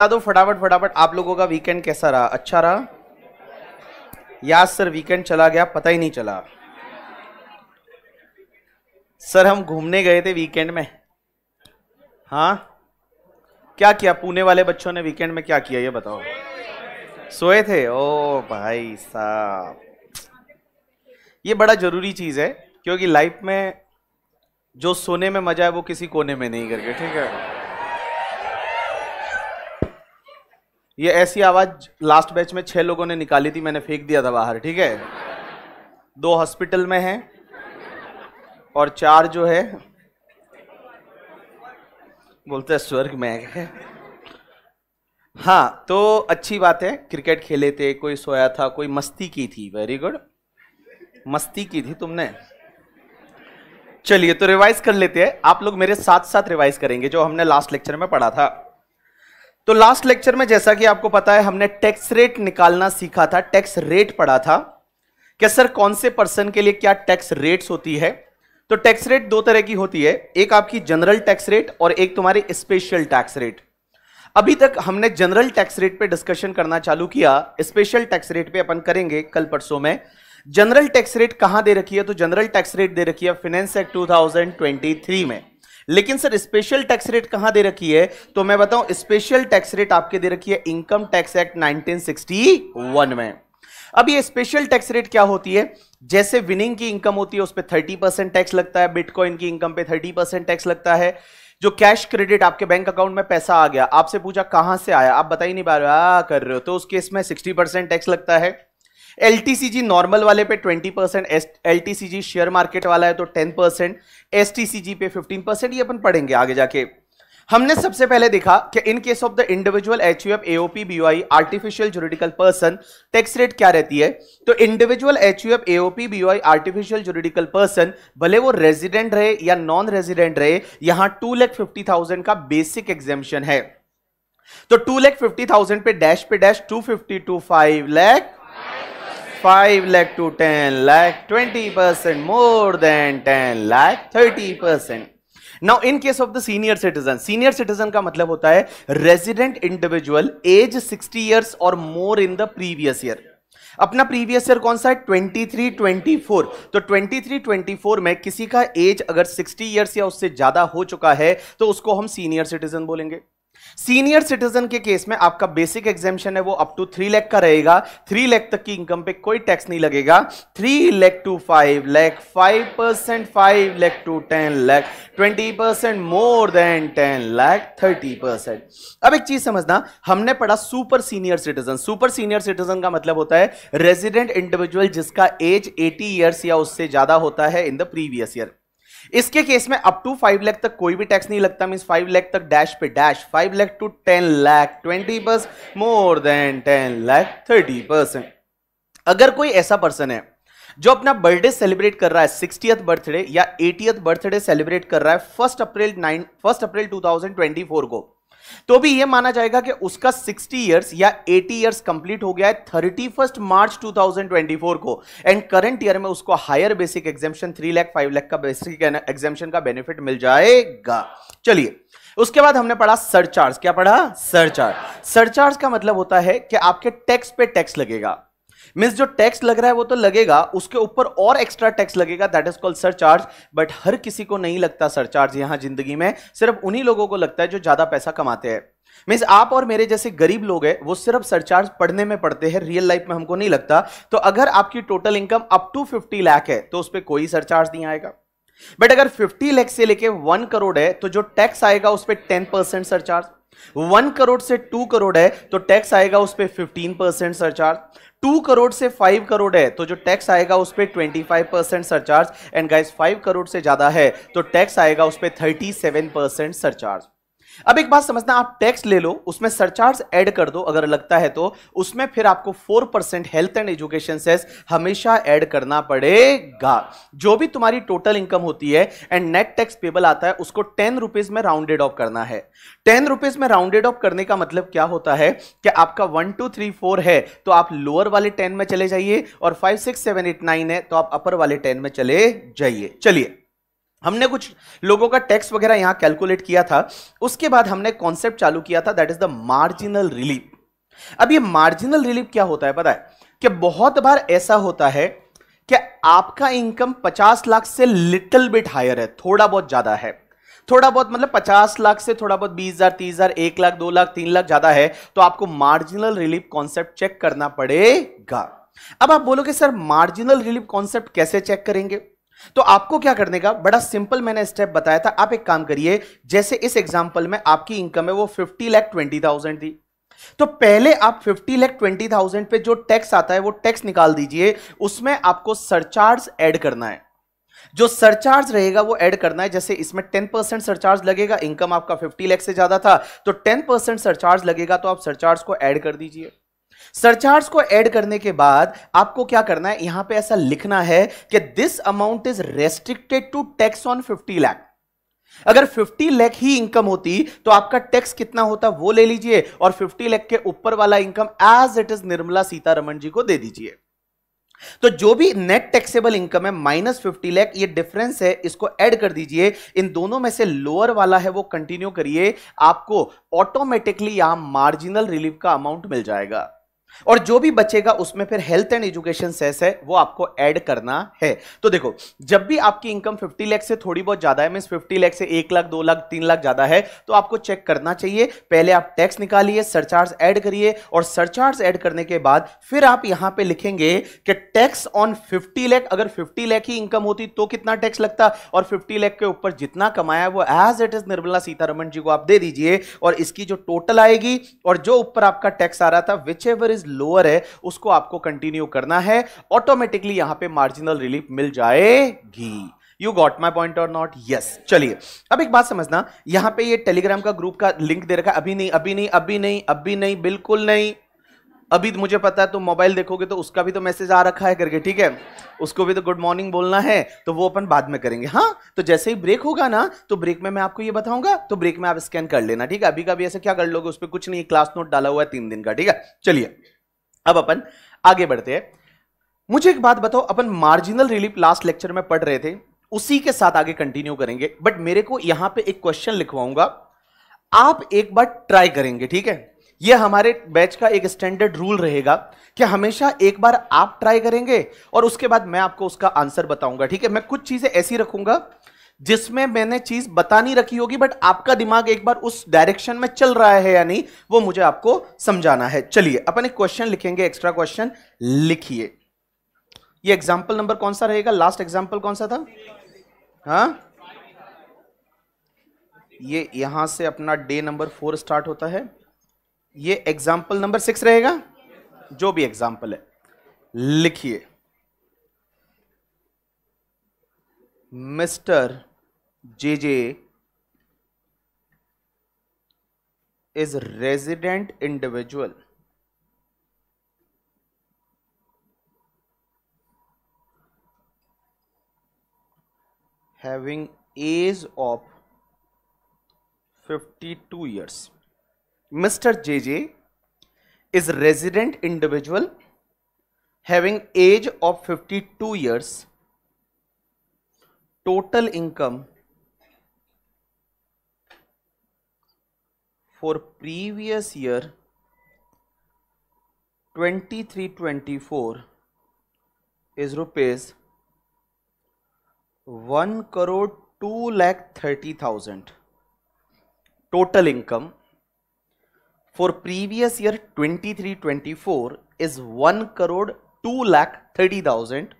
बता दो फटाफट फटाफट आप लोगों का वीकेंड कैसा रहा अच्छा रहा याद सर वीकेंड चला गया पता ही नहीं चला सर हम घूमने गए थे वीकेंड में हाँ क्या किया पुणे वाले बच्चों ने वीकेंड में क्या किया ये बताओ सोए थे ओ भाई साहब ये बड़ा जरूरी चीज़ है क्योंकि लाइफ में जो सोने में मजा है वो किसी कोने में नहीं करके ठीक है ये ऐसी आवाज लास्ट बैच में छह लोगों ने निकाली थी मैंने फेंक दिया था बाहर ठीक है दो हॉस्पिटल में हैं और चार जो है बोलते हैं स्वर्ग में है हाँ तो अच्छी बात है क्रिकेट खेले थे कोई सोया था कोई मस्ती की थी वेरी गुड मस्ती की थी तुमने चलिए तो रिवाइज कर लेते हैं आप लोग मेरे साथ साथ रिवाइज करेंगे जो हमने लास्ट लेक्चर में पढ़ा था तो लास्ट लेक्चर में जैसा कि आपको पता है हमने टैक्स रेट निकालना सीखा था टैक्स रेट पढ़ा था कि सर कौन से पर्सन के लिए क्या टैक्स रेट्स होती है तो टैक्स रेट दो तरह की होती है एक आपकी जनरल टैक्स रेट और एक तुम्हारी स्पेशल टैक्स रेट अभी तक हमने जनरल टैक्स रेट पे डिस्कशन करना चालू किया स्पेशल टैक्स रेट पे अपन करेंगे कल परसों में जनरल टैक्स रेट कहां दे रखी है तो जनरल टैक्स रेट दे रखी है फिनेंस एक्ट 2023 में लेकिन सर स्पेशल टैक्स रेट कहां दे रखी है तो मैं बताऊं स्पेशल टैक्स रेट आपके दे रखी है इनकम टैक्स एक्ट 1961 में अब ये स्पेशल टैक्स रेट क्या होती है जैसे विनिंग की इनकम होती है उस पर थर्टी परसेंट टैक्स लगता है बिटकॉइन की इनकम पे थर्टी परसेंट टैक्स लगता है जो कैश क्रेडिट आपके बैंक अकाउंट में पैसा आ गया आपसे पूछा कहां से आया आप बता ही नहीं पा रहे कर रहे हो तो उस केस में सिक्सटी परसेंट टैक्स लगता है एल नॉर्मल वाले पे 20 परसेंट एल शेयर मार्केट वाला है तो 10 परसेंट एस पे 15 परसेंट ये अपन पढ़ेंगे आगे जाके हमने सबसे पहले देखा कि in case of the individual H U F AOP B I artificial juridical person tax rate क्या रहती है तो individual H U F AOP B I artificial juridical person भले वो रेजिडेंट रहे या नॉन रेजिडेंट रहे यहां टू लैख फिफ्टी थाउजेंड का बेसिक एग्जेम्पन है तो टू लैख फिफ्टी थाउजेंड पे डैश पे dash two fifty to five lakh 5 lakh to 10 lakh, 20% more than 10 lakh, 30%. Now in case of the senior citizen senior citizen का मतलब होता है रेजिडेंट इंडिविजुअल एज 60 इयर्स और more in the previous year अपना previous year कौन सा है 23, 24 तो 23, 24 में किसी का एज अगर 60 इयर्स या उससे ज्यादा हो चुका है तो उसको हम सीनियर सिटीजन बोलेंगे सीनियर सिटीजन के केस में आपका बेसिक एग्जेम्पन है वो अप टू थ्री लैख का रहेगा थ्री लैख तक की इनकम पे कोई टैक्स नहीं लगेगा three lakh to five lakh five percent five lakh to ten lakh twenty percent more than ten lakh thirty percent अब एक चीज समझना हमने पढ़ा super senior citizen super senior citizen का मतलब होता है रेजिडेंट इंडिविजुअल जिसका एज एटी ईयर्स या उससे ज्यादा होता है इन द प्रीवियस ईयर इसके केस में अप टू फाइव लैख तक कोई भी टैक्स नहीं लगता मीन फाइव लैख तक डैश पे dash five lakh to ten lakh twenty more than ten lakh thirty percent अगर कोई ऐसा पर्सन है जो अपना बर्थडे सेलिब्रेट कर रहा है सिक्सटी बर्थडे या एटीएथ बर्थडे सेलिब्रेट कर रहा है first April nine first April 2024 को तो भी यह माना जाएगा कि उसका 60 इयर्स या 80 इयर्स कंप्लीट हो गया है थर्टी फर्स्ट मार्च 2024 को एंड करंट ईयर में उसको higher basic exemption three lakh five lakh का बेसिक एग्जामेशन का बेनिफिट मिल जाएगा चलिए उसके बाद हमने पढ़ा सरचार्ज क्या पढ़ा सरचार्ज सरचार्ज का मतलब होता है कि आपके टैक्स पे टैक्स लगेगा मीन्स जो टैक्स लग रहा है वो तो लगेगा उसके ऊपर और एक्स्ट्रा टैक्स लगेगा that is called surcharge but हर किसी को नहीं लगता सरचार्ज यहां जिंदगी में सिर्फ उन्हीं लोगों को लगता है जो ज्यादा पैसा कमाते हैं मीन्स आप और मेरे जैसे गरीब लोग हैं वो सिर्फ सरचार्ज पढ़ने में पढ़ते हैं रियल लाइफ में हमको नहीं लगता तो अगर आपकी total income up to fifty lakh है तो उस पर कोई सरचार्ज नहीं आएगा बट अगर 50 लाख से लेके 1 करोड़ है तो जो टैक्स आएगा उस पर टेन परसेंट सरचार्ज 1 करोड़ से 2 करोड़ है तो टैक्स आएगा उस पर fifteen percent surcharge two crore से फाइव करोड़ है तो जो टैक्स आएगा उस पर twenty five percent surcharge and guys five crore से ज़्यादा है तो टैक्स आएगा उस पर थर्टी सेवन परसेंट सरचार्ज अब एक बात समझना आप टैक्स ले लो उसमें सरचार्ज ऐड कर दो अगर लगता है तो उसमें फिर आपको four percent health and education cess हमेशा ऐड करना पड़ेगा जो भी तुम्हारी टोटल इनकम होती है एंड नेट टैक्स पेबल आता है उसको टेन रुपीज में राउंडेड ऑफ करना है टेन रुपीज में राउंडेड ऑफ करने का मतलब क्या होता है कि आपका वन टू थ्री फोर है तो आप लोअर वाले टेन में चले जाइए और five six seven eight nine है तो आप अपर वाले टेन में चले जाइए चलिए हमने कुछ लोगों का टैक्स वगैरह यहां कैलकुलेट किया था उसके बाद हमने कॉन्सेप्ट चालू किया था that is the marginal relief अब ये मार्जिनल रिलीफ क्या होता है पता है कि बहुत बार ऐसा होता है कि आपका इनकम 50 लाख से लिटिल बिट हायर है थोड़ा बहुत ज्यादा है थोड़ा बहुत मतलब 50 लाख से थोड़ा बहुत बीस हजार तीस हजार एक लाख दो लाख तीन लाख ज्यादा है तो आपको मार्जिनल रिलीफ कॉन्सेप्ट चेक करना पड़ेगा अब आप बोलोगे सर मार्जिनल रिलीफ कॉन्सेप्ट कैसे चेक करेंगे तो आपको क्या करने का बड़ा सिंपल मैंने स्टेप बताया था आप एक काम करिए जैसे इस एग्जाम्पल में आपकी इनकम है वो फिफ्टी लैख ट्वेंटी थाउजेंड थी तो पहले आप फिफ्टी लैख ट्वेंटी थाउजेंड पे जो टैक्स आता है वो टैक्स निकाल दीजिए उसमें आपको सरचार्ज ऐड करना है जो सरचार्ज रहेगा वो ऐड करना है जैसे इसमें टेन परसेंट सरचार्ज लगेगा इनकम आपका फिफ्टी लैख से ज्यादा था तो टेन परसेंट सरचार्ज लगेगा तो आप सरचार्ज को ऐड कर दीजिए सरचार्ज को ऐड करने के बाद आपको क्या करना है यहां पे ऐसा लिखना है कि this amount is restricted to tax on 50 lakh अगर 50 लाख ही इनकम होती तो आपका टैक्स कितना होता वो ले लीजिए और 50 लाख के ऊपर वाला income as it is Nirmala Sitharaman ji को दे दीजिए तो जो भी नेट टैक्सेबल इनकम है माइनस फिफ्टी लैख ये डिफरेंस है इसको ऐड कर दीजिए इन दोनों में से लोअर वाला है वो कंटिन्यू करिए आपको ऑटोमेटिकली यहां मार्जिनल रिलीफ का अमाउंट मिल जाएगा और जो भी बचेगा उसमें फिर हेल्थ एंड एजुकेशन सेस है वो आपको ऐड करना है तो देखो जब भी आपकी इनकम 50 लाख से थोड़ी बहुत ज्यादा है मीन 50 लाख से एक लाख दो लाख तीन लाख ज्यादा है तो आपको चेक करना चाहिए पहले आप टैक्स निकालिए सरचार्ज ऐड करिए और सरचार्ज ऐड करने के बाद फिर आप यहां पर लिखेंगे कि टैक्स ऑन फिफ्टी लैख अगर फिफ्टी लैख ही इनकम होती तो कितना टैक्स लगता और फिफ्टी लैख के ऊपर जितना कमाया वो as it is Nirmala Sitharaman ji को आप दे दीजिए और इसकी जो टोटल आएगी और जो ऊपर आपका टैक्स आ रहा था विच एवर इज लोअर है उसको आपको कंटिन्यू करना है ऑटोमेटिकली यहां पे मार्जिनल रिलीफ मिल जाएगी यू गॉट माई पॉइंट और नॉट यस चलिए अब एक बात समझना यहां पे ये टेलीग्राम का ग्रुप का लिंक दे रखा है अभी नहीं अभी नहीं अभी नहीं अभी नहीं बिल्कुल नहीं अभी तो मुझे पता है तुम तो मोबाइल देखोगे तो उसका भी तो मैसेज आ रखा है करके ठीक है उसको भी तो गुड मॉर्निंग बोलना है तो वो अपन बाद में करेंगे हाँ तो जैसे ही ब्रेक होगा ना तो ब्रेक में मैं आपको ये बताऊंगा तो ब्रेक में आप स्कैन कर लेना ठीक है अभी का भी ऐसे क्या कर लोगे उस पर कुछ नहीं क्लास नोट डाला हुआ है तीन दिन का ठीक है चलिए अब अपन आगे बढ़ते हैं मुझे एक बात बताओ अपन मार्जिनल रिलीफ लास्ट लेक्चर में पढ़ रहे थे उसी के साथ आगे कंटिन्यू करेंगे बट मेरे को यहां पे एक क्वेश्चन लिखवाऊंगा आप एक बार ट्राई करेंगे ठीक है ये हमारे बैच का एक स्टैंडर्ड रूल रहेगा कि हमेशा एक बार आप ट्राई करेंगे और उसके बाद मैं आपको उसका आंसर बताऊंगा ठीक है मैं कुछ चीजें ऐसी रखूंगा जिसमें मैंने चीज बता नहीं रखी होगी बट आपका दिमाग एक बार उस डायरेक्शन में चल रहा है या नहीं वो मुझे आपको समझाना है चलिए अपन एक क्वेश्चन लिखेंगे एक्स्ट्रा क्वेश्चन लिखिए ये एग्जाम्पल नंबर कौन सा रहेगा लास्ट एग्जाम्पल कौन सा था हाँ ये यहां से अपना डे नंबर फोर स्टार्ट होता है ये एग्जाम्पल नंबर सिक्स रहेगा जो भी एग्जाम्पल है लिखिए Mr. JJ is resident individual. having age of 52 years. Mr. JJ is resident individual having age of 52 years total income for previous year 2324 is rupees 1 crore 2 lakh 30 thousand total income for previous year 2324 is 1 crore 2 lakh 30 thousand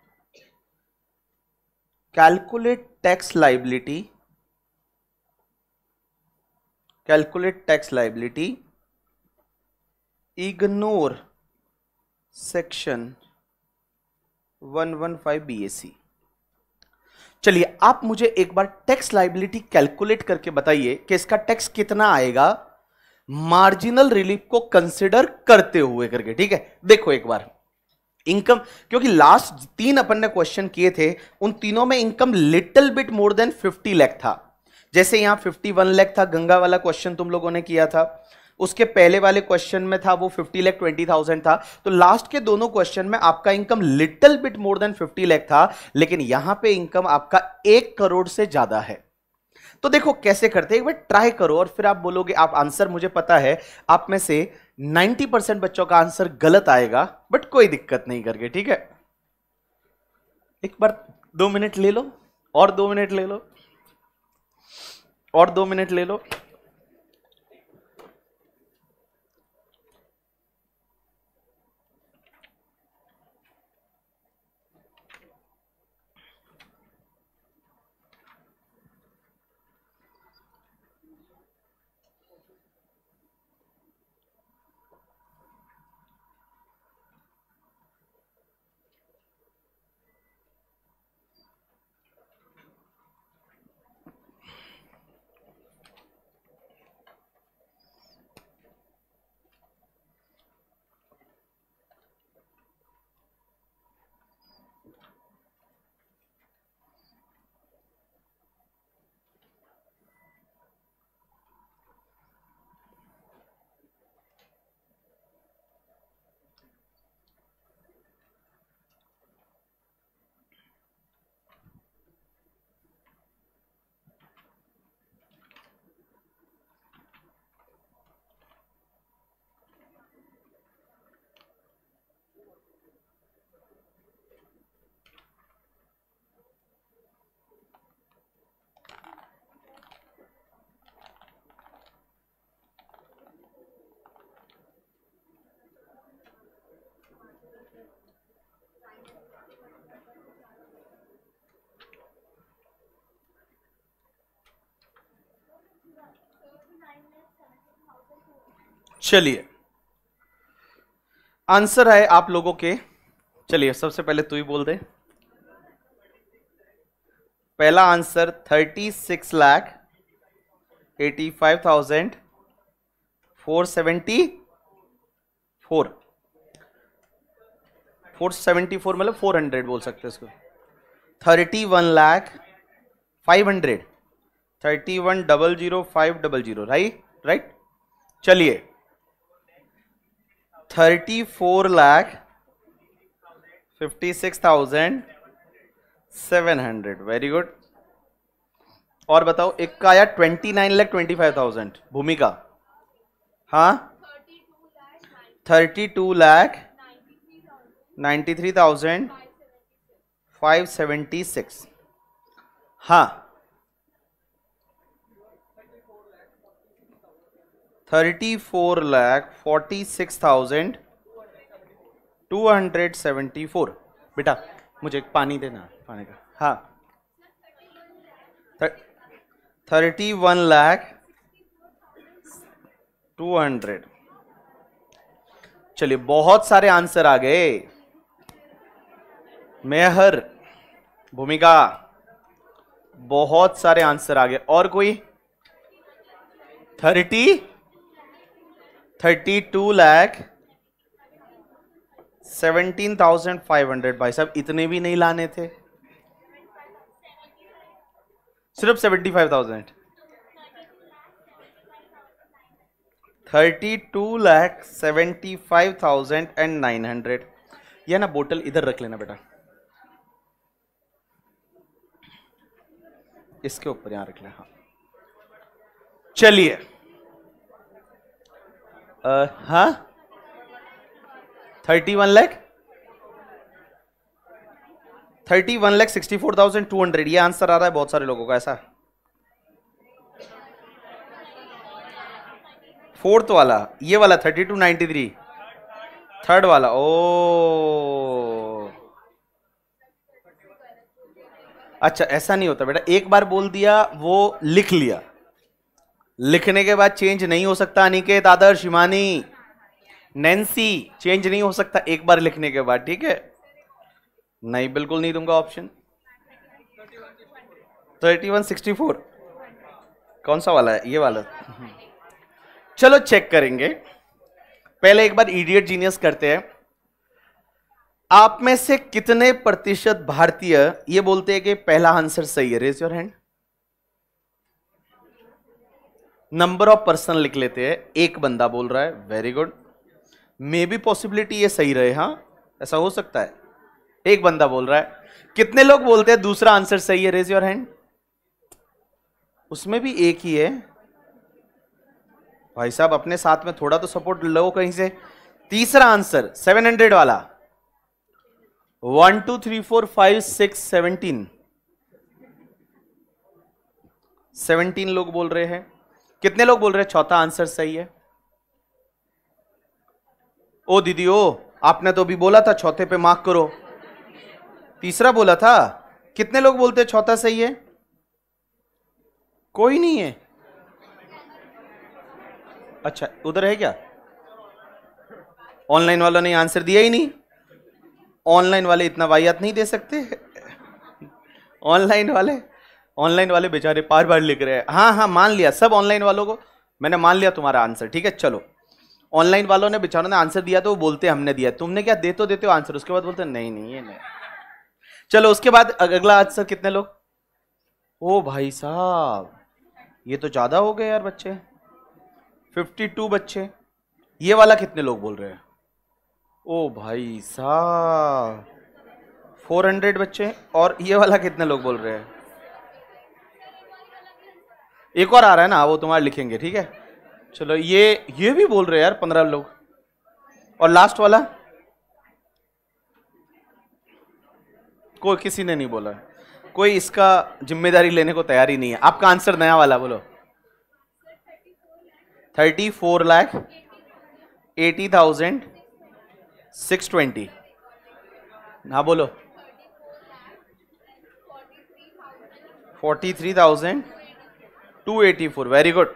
tax liability ignore section one one five B 115 C चलिए आप मुझे एक बार tax liability calculate करके बताइए कि इसका tax कितना आएगा मार्जिनल रिलीफ को कंसिडर करते हुए करके ठीक है देखो एक बार इनकम क्योंकि लास्ट तीन अपन ने क्वेश्चन किए थे उन तीनों में income little bit more than 50 lakh था जैसे यहाँ 51 लैख था गंगा वाला क्वेश्चन तुम लोगों ने किया था उसके पहले वाले क्वेश्चन में था वो 50 लैख 20,000 था तो लास्ट के दोनों क्वेश्चन में आपका income little bit more than 50 lakh था लेकिन यहां पे इनकम आपका एक करोड़ से ज्यादा है तो देखो कैसे करते हैं एक बार ट्राई करो और फिर आप बोलोगे आप आंसर मुझे पता है आप में से 90 परसेंट बच्चों का आंसर गलत आएगा बट कोई दिक्कत नहीं करके ठीक है एक बार दो मिनट ले लो और दो मिनट ले लो और दो मिनट ले लो चलिए आंसर है आप लोगों के चलिए सबसे पहले तू ही बोल दे पहला answer thirty six lakh eighty five thousand four seventy four four seventy four मतलब फोर हंड्रेड बोल सकते हैं इसको thirty one lakh five hundred thirty one double zero five double zero right right चलिए thirty four lakh fifty six thousand seven hundred very good और बताओ एक का आया twenty nine lakh twenty five thousand Bhumika हाँ thirty two lakh ninety three thousand five seventy six हाँ thirty four lakh forty six thousand two hundred seventy four बेटा मुझे एक पानी देना पानी का हाँ thirty one lakh two hundred चलिए बहुत सारे आंसर आ गए मेहर भूमिका बहुत सारे आंसर आ गए और कोई thirty thirty two lakh seventeen thousand five hundred भाई साहब इतने भी नहीं लाने थे सिर्फ seventy five thousand thirty two lakh seventy five thousand and nine hundred यह ना बोतल इधर रख लेना बेटा इसके ऊपर यहां रख लेना हाँ चलिए हाँ thirty one lakh thirty one lakh sixty four thousand two hundred ये आंसर आ रहा है बहुत सारे लोगों का ऐसा फोर्थ वाला ये वाला thirty two ninety three third वाला ओ अच्छा ऐसा नहीं होता बेटा एक बार बोल दिया वो लिख लिया लिखने के बाद चेंज नहीं हो सकता अनिकेत आदर्श हिमानी नैन्सी चेंज नहीं हो सकता एक बार लिखने के बाद ठीक है नहीं बिल्कुल नहीं दूंगा option thirty one sixty four कौन सा वाला है ये वाला चलो चेक करेंगे पहले एक बार इडियट जीनियस करते हैं आप में से कितने प्रतिशत भारतीय ये बोलते हैं कि पहला आंसर सही है raise your hand number of person लिख लेते हैं एक बंदा बोल रहा है very good maybe possibility ये सही रहे हाँ ऐसा हो सकता है एक बंदा बोल रहा है कितने लोग बोलते हैं दूसरा आंसर सही है रेज योर हैंड उसमें भी एक ही है भाई साहब अपने साथ में थोड़ा तो सपोर्ट लो कहीं से तीसरा आंसर 700 वाला one two three four five six seventeen seventeen लोग बोल रहे हैं कितने लोग बोल रहे हैं चौथा आंसर सही है ओ दीदी ओ आपने तो अभी बोला था चौथे पे मार्क करो तीसरा बोला था कितने लोग बोलते हैं चौथा सही है कोई नहीं है अच्छा उधर है क्या ऑनलाइन वालों ने आंसर दिया ही नहीं ऑनलाइन वाले इतना वाहियात नहीं दे सकते ऑनलाइन वाले ऑनलाइन वाले बेचारे बार बार लिख रहे हैं हाँ हाँ मान लिया सब ऑनलाइन वालों को मैंने मान लिया तुम्हारा आंसर ठीक है चलो ऑनलाइन वालों ने बेचारों ने आंसर दिया तो वो बोलते हमने दिया तुमने क्या दे तो देते हो आंसर उसके बाद बोलते नहीं नहीं ये नहीं चलो उसके बाद अगला आंसर कितने लोग ओ भाई साहब ये तो ज़्यादा हो गए यार बच्चे 52 बच्चे ये वाला कितने लोग बोल रहे हैं ओ भाई साहब 400 बच्चे और ये वाला कितने लोग बोल रहे हैं एक और आ रहा है ना वो तुम्हारे लिखेंगे ठीक है चलो ये ये भी बोल रहे यार पंद्रह लोग और लास्ट वाला कोई किसी ने नहीं बोला कोई इसका जिम्मेदारी लेने को तैयार ही नहीं है आपका आंसर नया वाला बोलो thirty four lakh eighty thousand six twenty हाँ बोलो forty three thousand 284 very good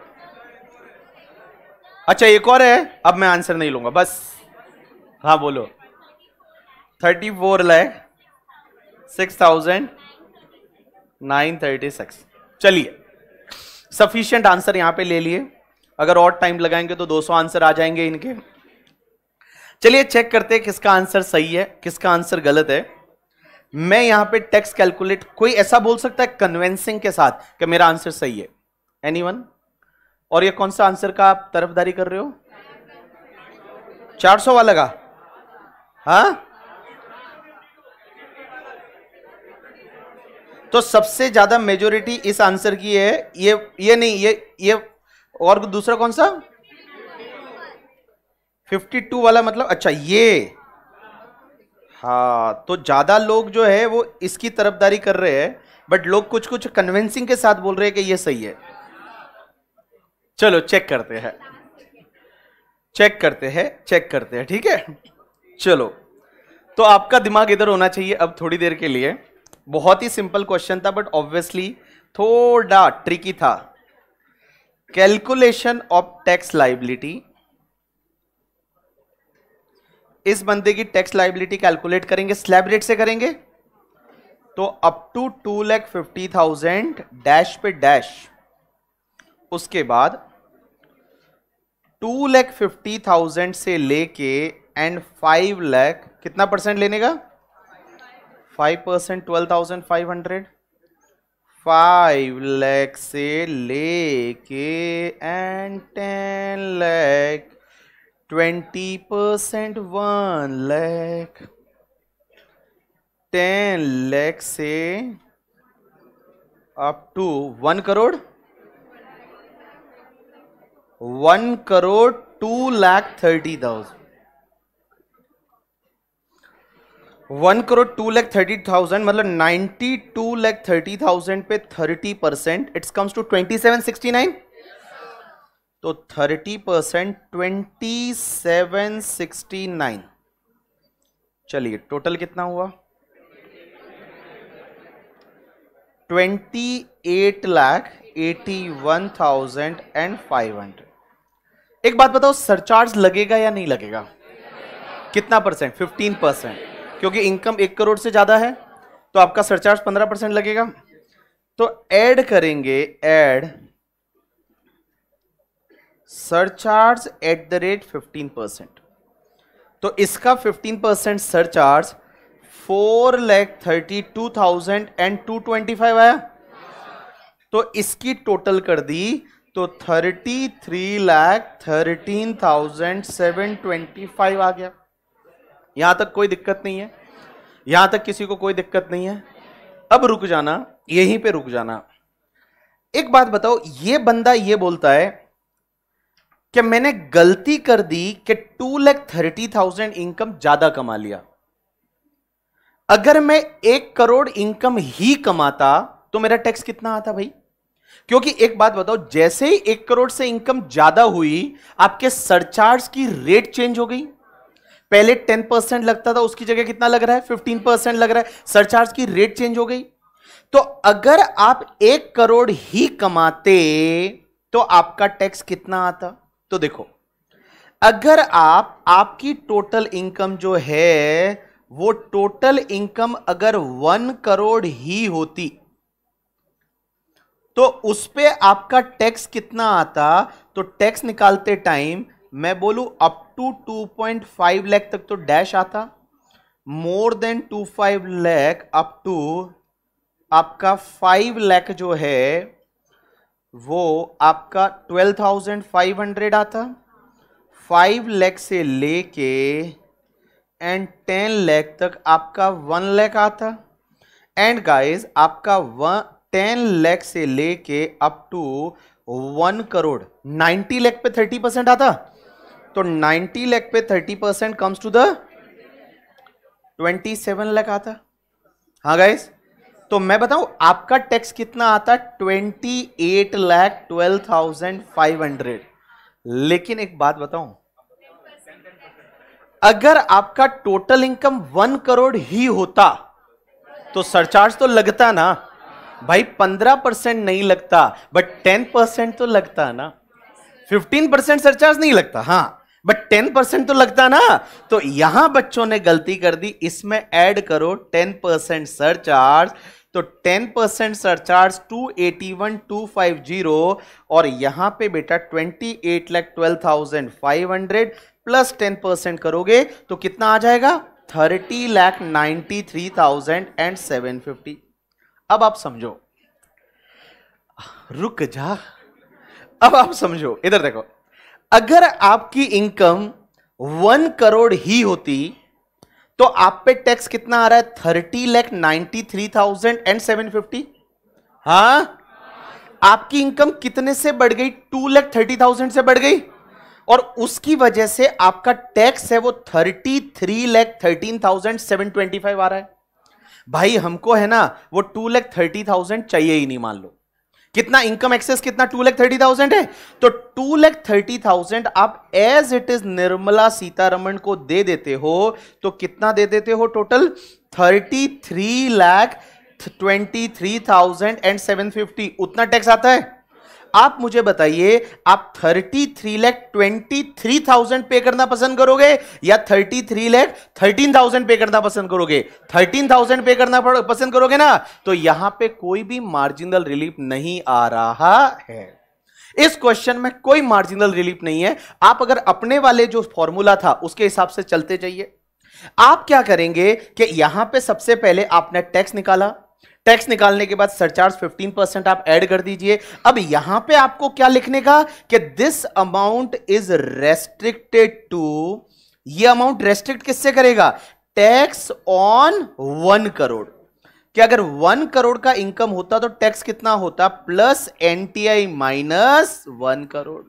अच्छा एक और है अब मैं आंसर नहीं लूंगा बस हाँ बोलो 34 lakh six thousand nine thirty six चलिए सफिशियंट आंसर यहां पे ले लिए अगर और टाइम लगाएंगे तो 200 आंसर आ जाएंगे इनके चलिए चेक करते हैं किसका आंसर सही है किसका आंसर गलत है मैं यहां पे टैक्स कैलकुलेट कोई ऐसा बोल सकता है कन्वेंसिंग के साथ कि मेरा आंसर सही है एनीवन और ये कौन सा आंसर का आप तरफदारी कर रहे हो 400 वाला का हाँ तो सबसे ज्यादा मेजोरिटी इस आंसर की है ये ये नहीं ये ये और दूसरा कौन सा 52 वाला मतलब अच्छा ये हाँ तो ज्यादा लोग जो है वो इसकी तरफदारी कर रहे हैं बट लोग कुछ कुछ कन्विंसिंग के साथ बोल रहे हैं कि ये सही है चलो चेक करते हैं चेक करते हैं चेक करते हैं ठीक है चलो तो आपका दिमाग इधर होना चाहिए अब थोड़ी देर के लिए बहुत ही सिंपल क्वेश्चन था बट ऑब्वियसली थोड़ा ट्रिकी था कैलकुलेशन ऑफ टैक्स लाइबिलिटी इस बंदे की टैक्स लाइबिलिटी कैलकुलेट करेंगे स्लैब रेट से करेंगे तो up to two lakh fifty thousand dash पे डैश उसके बाद टू लैख फिफ्टी थाउजेंड से लेके एंड फाइव लैख कितना परसेंट लेने का five percent twelve thousand five hundred five lakh से लेके and ten lakh twenty percent one lakh ten lakh से up to one crore one crore two lakh thirty thousand one crore two lakh thirty thousand मतलब ninety two lakh thirty thousand पे thirty percent it's comes to twenty seven sixty nine तो thirty percent twenty seven sixty nine चलिए total कितना हुआ twenty eight lakh eighty one thousand and five hundred एक बात बताओ surcharge लगेगा या नहीं लगेगा कितना परसेंट फिफ्टीन परसेंट क्योंकि इनकम एक करोड़ से ज्यादा है तो आपका सरचार्ज पंद्रह परसेंट लगेगा तो ऐड करेंगे add surcharge at the rate fifteen percent तो इसका fifteen percent surcharge four lakh thirty two thousand and two twenty five आया तो इसकी टोटल कर दी तो thirty three lakh thirteen thousand seven twenty five आ गया यहां तक कोई दिक्कत नहीं है यहां तक किसी को कोई दिक्कत नहीं है अब रुक जाना यहीं पे रुक जाना एक बात बताओ ये बंदा ये बोलता है कि मैंने गलती कर दी कि two lakh thirty thousand income ज्यादा कमा लिया अगर मैं एक करोड़ इनकम ही कमाता तो मेरा टैक्स कितना आता भाई क्योंकि एक बात बताओ जैसे ही एक करोड़ से इनकम ज्यादा हुई आपके सरचार्ज की रेट चेंज हो गई पहले टेन परसेंट लगता था उसकी जगह कितना लग रहा है फिफ्टीन परसेंट लग रहा है सरचार्ज की रेट चेंज हो गई तो अगर आप एक करोड़ ही कमाते तो आपका टैक्स कितना आता तो देखो अगर आप आपकी टोटल इनकम जो है वो टोटल इनकम अगर वन करोड़ ही होती तो उस पर आपका टैक्स कितना आता तो टैक्स निकालते टाइम मैं बोलू अप टू 2.5 लाख तक तो डैश आता more than 2.5 lakh up to आपका 5 लाख जो है वो आपका 12,500 आता 5 लाख से लेके एंड 10 लाख तक आपका 1 लाख आता एंड गाइस आपका वन टेन लैख से लेके up to one crore ninety lakh पे थर्टी परसेंट आता तो नाइन्टी लैख पे thirty percent comes to the twenty seven lakh आता हाँ गाइस तो मैं बताऊं आपका टैक्स कितना आता twenty eight lakh twelve thousand five hundred लेकिन एक बात बताऊं अगर आपका टोटल इनकम वन करोड़ ही होता तो सरचार्ज तो लगता ना भाई पंद्रह परसेंट नहीं लगता बट टेन परसेंट तो लगता ना फिफ्टीन परसेंट सरचार्ज नहीं लगता हाँ बट टेन परसेंट तो लगता ना तो यहां बच्चों ने गलती कर दी इसमें ऐड करो टेन परसेंट सरचार्ज तो ten percent surcharge two eighty one two five zero और यहां पे बेटा twenty eight lakh twelve thousand five hundred plus ten percent करोगे तो कितना आ जाएगा thirty lakh ninety three thousand and seven fifty अब आप समझो रुक जा अब आप समझो इधर देखो अगर आपकी इनकम वन करोड़ ही होती तो आप पे टैक्स कितना आ रहा है thirty lakh ninety three thousand and seven fifty हाँ आपकी इनकम कितने से बढ़ गई टू लैख थर्टी थाउजेंड से बढ़ गई और उसकी वजह से आपका टैक्स है वो thirty three lakh thirteen thousand seven twenty five आ रहा है भाई हमको है ना वो टू लैख थर्टी थाउजेंड चाहिए ही नहीं मान लो कितना इनकम एक्सेस कितना टू लैख थर्टी थाउजेंड है तो टू लैख थर्टी थाउजेंड आप as it is Nirmala Sitharaman को दे देते हो तो कितना दे देते हो total thirty three lakh twenty three thousand and seven fifty उतना टैक्स आता है आप मुझे बताइए आप thirty three lakh twenty three thousand pay करना पसंद करोगे या thirty three lakh thirteen thousand pay करना पसंद करोगे थर्टीन थाउजेंड पे करना पसंद करोगे ना तो यहां पे कोई भी मार्जिनल रिलीफ नहीं आ रहा है इस क्वेश्चन में कोई मार्जिनल रिलीफ नहीं है आप अगर अपने वाले जो फॉर्मूला था उसके हिसाब से चलते जाइए आप क्या करेंगे कि यहां पे सबसे पहले आपने टैक्स निकाला टैक्स निकालने के बाद सरचार्ज 15 परसेंट आप ऐड कर दीजिए अब यहां पे आपको क्या लिखने का कि this amount is restricted to ये अमाउंट रेस्ट्रिक्ट किससे करेगा टैक्स ऑन वन करोड़ कि अगर वन करोड़ का इनकम होता तो टैक्स कितना होता plus NTI minus one crore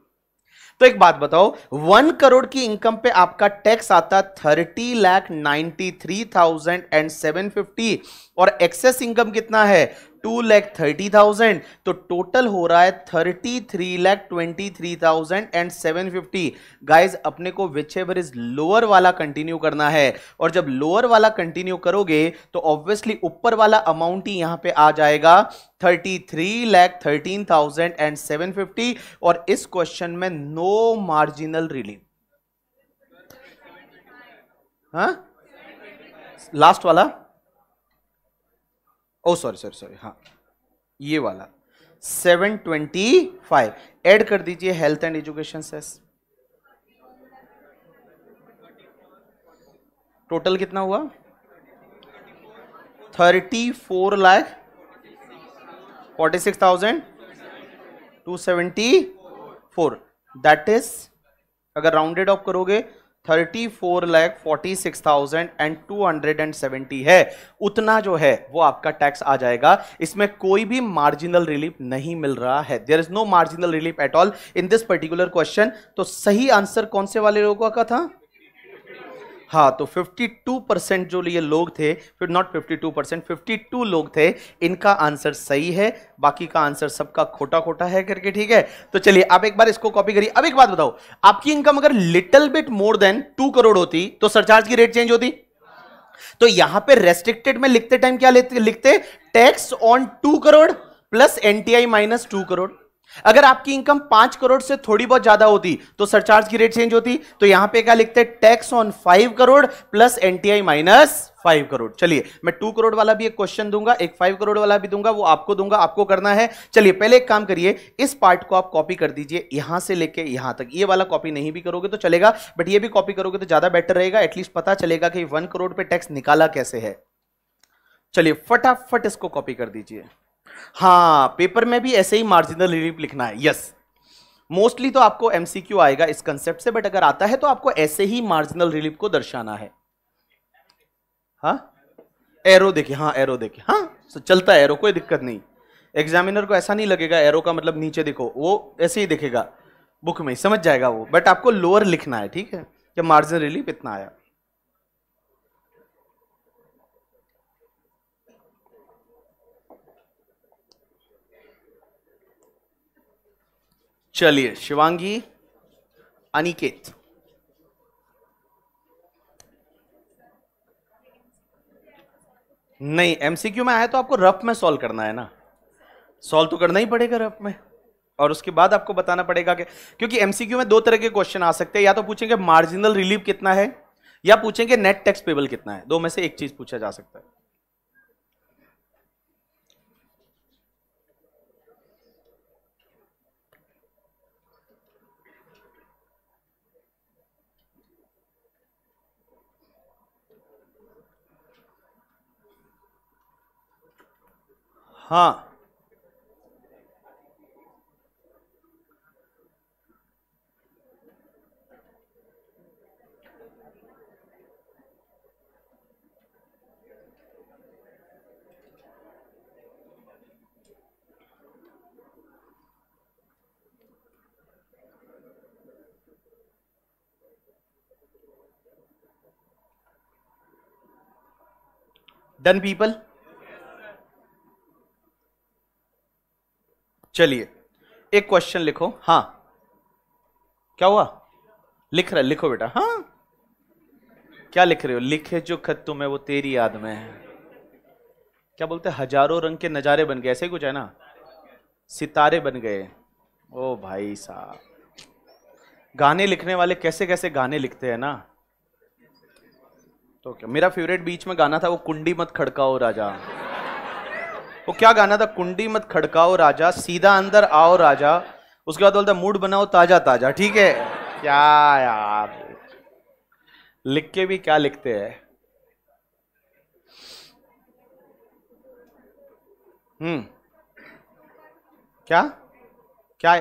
तो एक बात बताओ वन करोड़ की इनकम पे आपका टैक्स आता thirty lakh ninety three thousand and seven fifty और एक्सेस इनकम कितना है टू लैख थर्टी थाउजेंड तो टोटल हो रहा है thirty three lakh twenty three thousand and seven fifty guys अपने को विच एवर इज लोअर वाला कंटिन्यू करना है और जब लोअर वाला कंटिन्यू करोगे तो ऑब्वियसली ऊपर वाला अमाउंट ही यहाँ पे आ जाएगा thirty three lakh thirteen thousand and seven fifty और इस क्वेश्चन में नो मार्जिनल रिलीफ हाँ लास्ट वाला ओ सॉरी सॉरी सॉरी हाँ ये वाला 725 ऐड कर दीजिए health and education cess total कितना हुआ 34 lakh forty four that is अगर राउंडेड ऑफ करोगे thirty four lakh forty six thousand and two hundred and seventy है उतना जो है वो आपका टैक्स आ जाएगा इसमें कोई भी मार्जिनल रिलीफ नहीं मिल रहा है there is no marginal relief at all in this particular question तो सही आंसर कौन से वाले लोगों का था हाँ तो 52 परसेंट जो ये लोग थे फिर नॉट 52 परसेंट फिफ्टी लोग थे इनका आंसर सही है बाकी का आंसर सबका खोटा खोटा है करके ठीक है तो चलिए आप एक बार इसको कॉपी करिए अब एक बात बताओ आपकी इनकम अगर little bit more than two crore होती तो सरचार्ज की रेट चेंज होती तो यहां पे रेस्ट्रिक्टेड में लिखते टाइम क्या लिखते tax on two crore plus NTI minus two crore अगर आपकी इनकम पांच करोड़ से थोड़ी बहुत ज्यादा होती तो सरचार्ज की रेट चेंज होती तो यहां पे क्या लिखते हैं tax on five crore plus NTI minus five crore चलिए मैं टू करोड़ वाला भी एक क्वेश्चन दूंगा एक फाइव करोड़ वाला भी दूंगा वो आपको दूंगा आपको करना है चलिए पहले एक काम करिए इस पार्ट को आप कॉपी कर दीजिए यहां से लेके यहां तक ये वाला कॉपी नहीं भी करोगे तो चलेगा बट ये भी कॉपी करोगे तो ज्यादा बेटर रहेगा एटलीस्ट पता चलेगा कि वन करोड़ पे टैक्स निकाला कैसे है चलिए फटाफट इसको कॉपी कर दीजिए हाँ पेपर में भी ऐसे ही मार्जिनल रिलीफ लिखना है यस मोस्टली तो आपको एमसीक्यू आएगा इस कंसेप्ट से बट अगर आता है तो आपको ऐसे ही मार्जिनल रिलीफ को दर्शाना है हाँ एरो देखिए हाँ एरो देखिए हाँ तो चलता है एरो कोई दिक्कत नहीं एग्जामिनर को ऐसा नहीं लगेगा एरो का मतलब नीचे देखो वो ऐसे ही देखेगा बुक में समझ जाएगा वो बट आपको लोअर लिखना है ठीक है कि मार्जिनल रिलीफ इतना आया चलिए शिवांगी अनिकेत नहीं एमसीक्यू में आया तो आपको रफ में सॉल्व करना है ना सॉल्व तो करना ही पड़ेगा रफ में और उसके बाद आपको बताना पड़ेगा कि क्योंकि एमसीक्यू में दो तरह के क्वेश्चन आ सकते हैं या तो पूछेंगे मार्जिनल रिलीव कितना है या पूछेंगे नेट टैक्स पेबल कितना है दो में से एक चीज पूछा जा सकता है हाँ डन पीपल चलिए एक क्वेश्चन लिखो हाँ क्या हुआ लिख रहा लिखो बेटा हाँ क्या लिख रहे हो लिखे जो खत तुम्हें वो तेरी याद में है क्या बोलते हैं हजारों रंग के नज़ारे बन गए ऐसे ही कुछ है ना सितारे बन गए ओ भाई साहब गाने लिखने वाले कैसे कैसे गाने लिखते हैं ना तो क्या मेरा फेवरेट बीच में गाना था वो कुंडी मत खड़काओ राजा वो क्या गाना था कुंडी मत खड़काओ राजा सीधा अंदर आओ राजा उसके बाद बोलता मूड बनाओ ताजा ताजा ठीक है क्या यार लिख के भी क्या लिखते हैं हम्म क्या क्या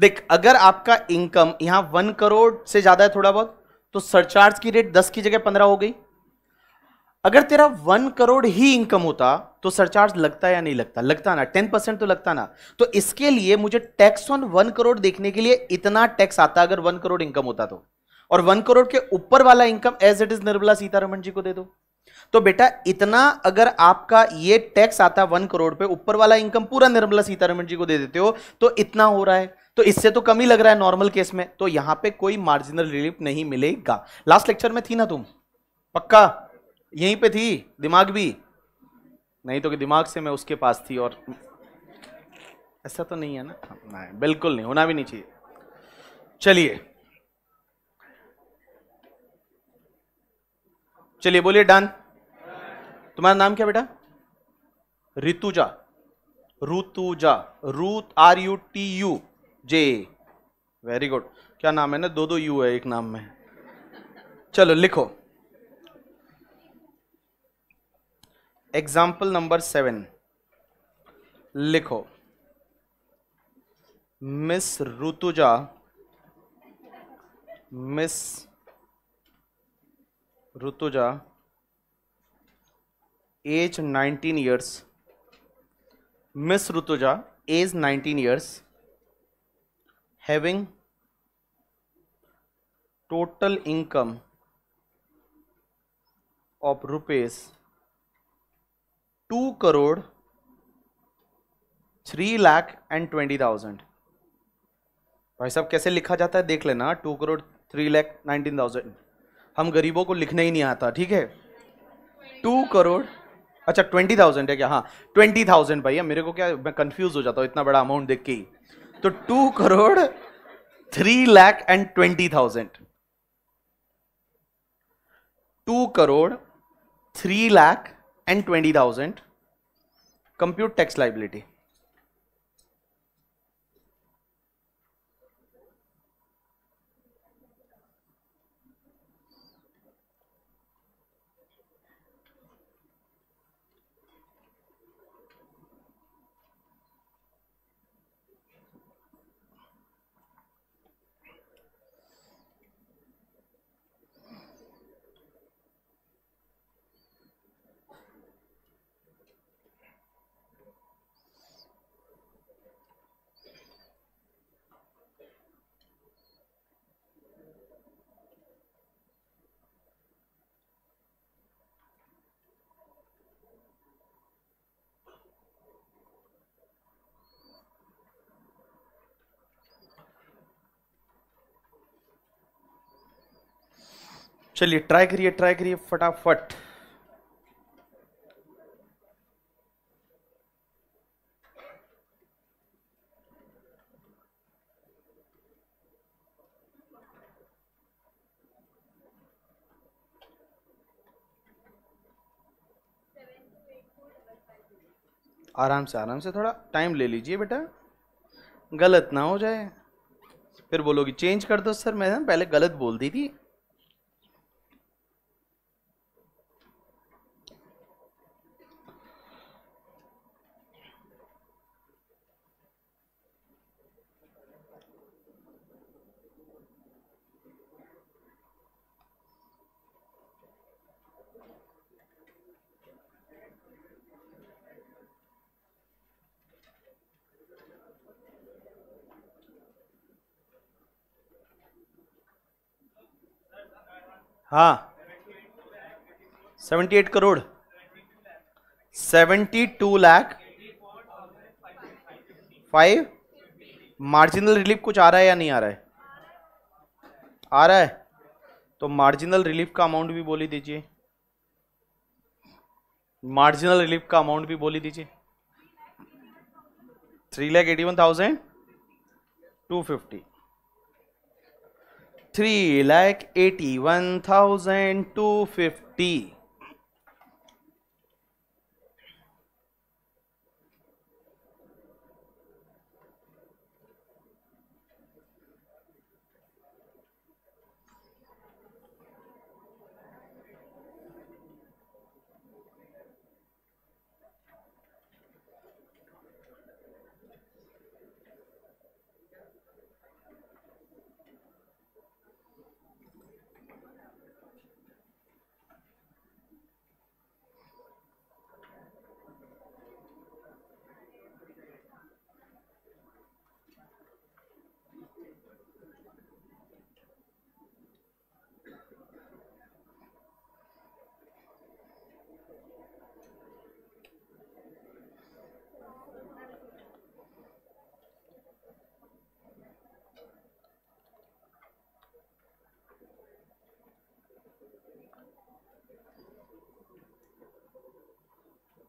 देख अगर आपका इनकम यहां वन करोड़ से ज्यादा है थोड़ा बहुत तो सरचार्ज की रेट दस की जगह पंद्रह हो गई अगर तेरा वन करोड़ ही इनकम होता तो सरचार्ज लगता या नहीं लगता लगता ना टेन परसेंट तो लगता ना तो इसके लिए मुझे टैक्स ऑन वन करोड़ देखने के लिए इतना टैक्स आता अगर वन करोड़ इनकम होता तो और वन करोड़ के ऊपर वाला income as it is Nirmala Sitharaman ji को दे दो तो बेटा इतना अगर आपका ये टैक्स आता वन करोड़ पे ऊपर वाला इनकम पूरा निर्मला सीतारमन जी को दे देते हो तो इतना हो रहा है तो इससे तो कम ही लग रहा है नॉर्मल केस में तो यहां पे कोई मार्जिनल रिलीफ नहीं मिलेगा लास्ट लेक्चर में थी ना तुम पक्का यहीं पे थी दिमाग भी नहीं तो कि दिमाग से मैं उसके पास थी और ऐसा तो नहीं है ना नहीं बिल्कुल नहीं होना भी नहीं चाहिए चलिए चलिए बोलिए डन तुम्हारा नाम क्या बेटा Rutuja Rutuja Rut R U T U J very good क्या नाम है ना दो दो यू है एक नाम में चलो लिखो एग्जाम्पल नंबर सेवन लिखो miss Rutuja miss Rutuja age nineteen years miss Rutuja age nineteen years having total income of rupees two crore three lakh and twenty thousand भाई साहब कैसे लिखा जाता है देख लेना two crore three lakh nineteen thousand हम गरीबों को लिखने ही नहीं आता ठीक है टू करोड़ अच्छा ट्वेंटी थाउजेंड है क्या हाँ ट्वेंटी थाउजेंड भैया मेरे को क्या मैं कंफ्यूज हो जाता हूँ इतना बड़ा अमाउंट देख के ही तो two crore three lakh and twenty thousand two crore three lakh and 20,000 compute tax liability चलिए ट्राई करिए ट्राई करिए फटाफट आराम से आराम से थोड़ा टाइम ले लीजिए बेटा गलत ना हो जाए फिर बोलोगी चेंज कर दो सर मैं पहले गलत बोल दी थी हाँ seventy eight crore seventy two lakh five marginal relief कुछ आ रहा है या नहीं आ रहा है आ रहा है तो मार्जिनल रिलीफ का अमाउंट भी बोली दीजिए मार्जिनल रिलीफ का अमाउंट भी बोली दीजिए three lakh eighty one thousand two fifty 3 lakh eighty one thousand two fifty.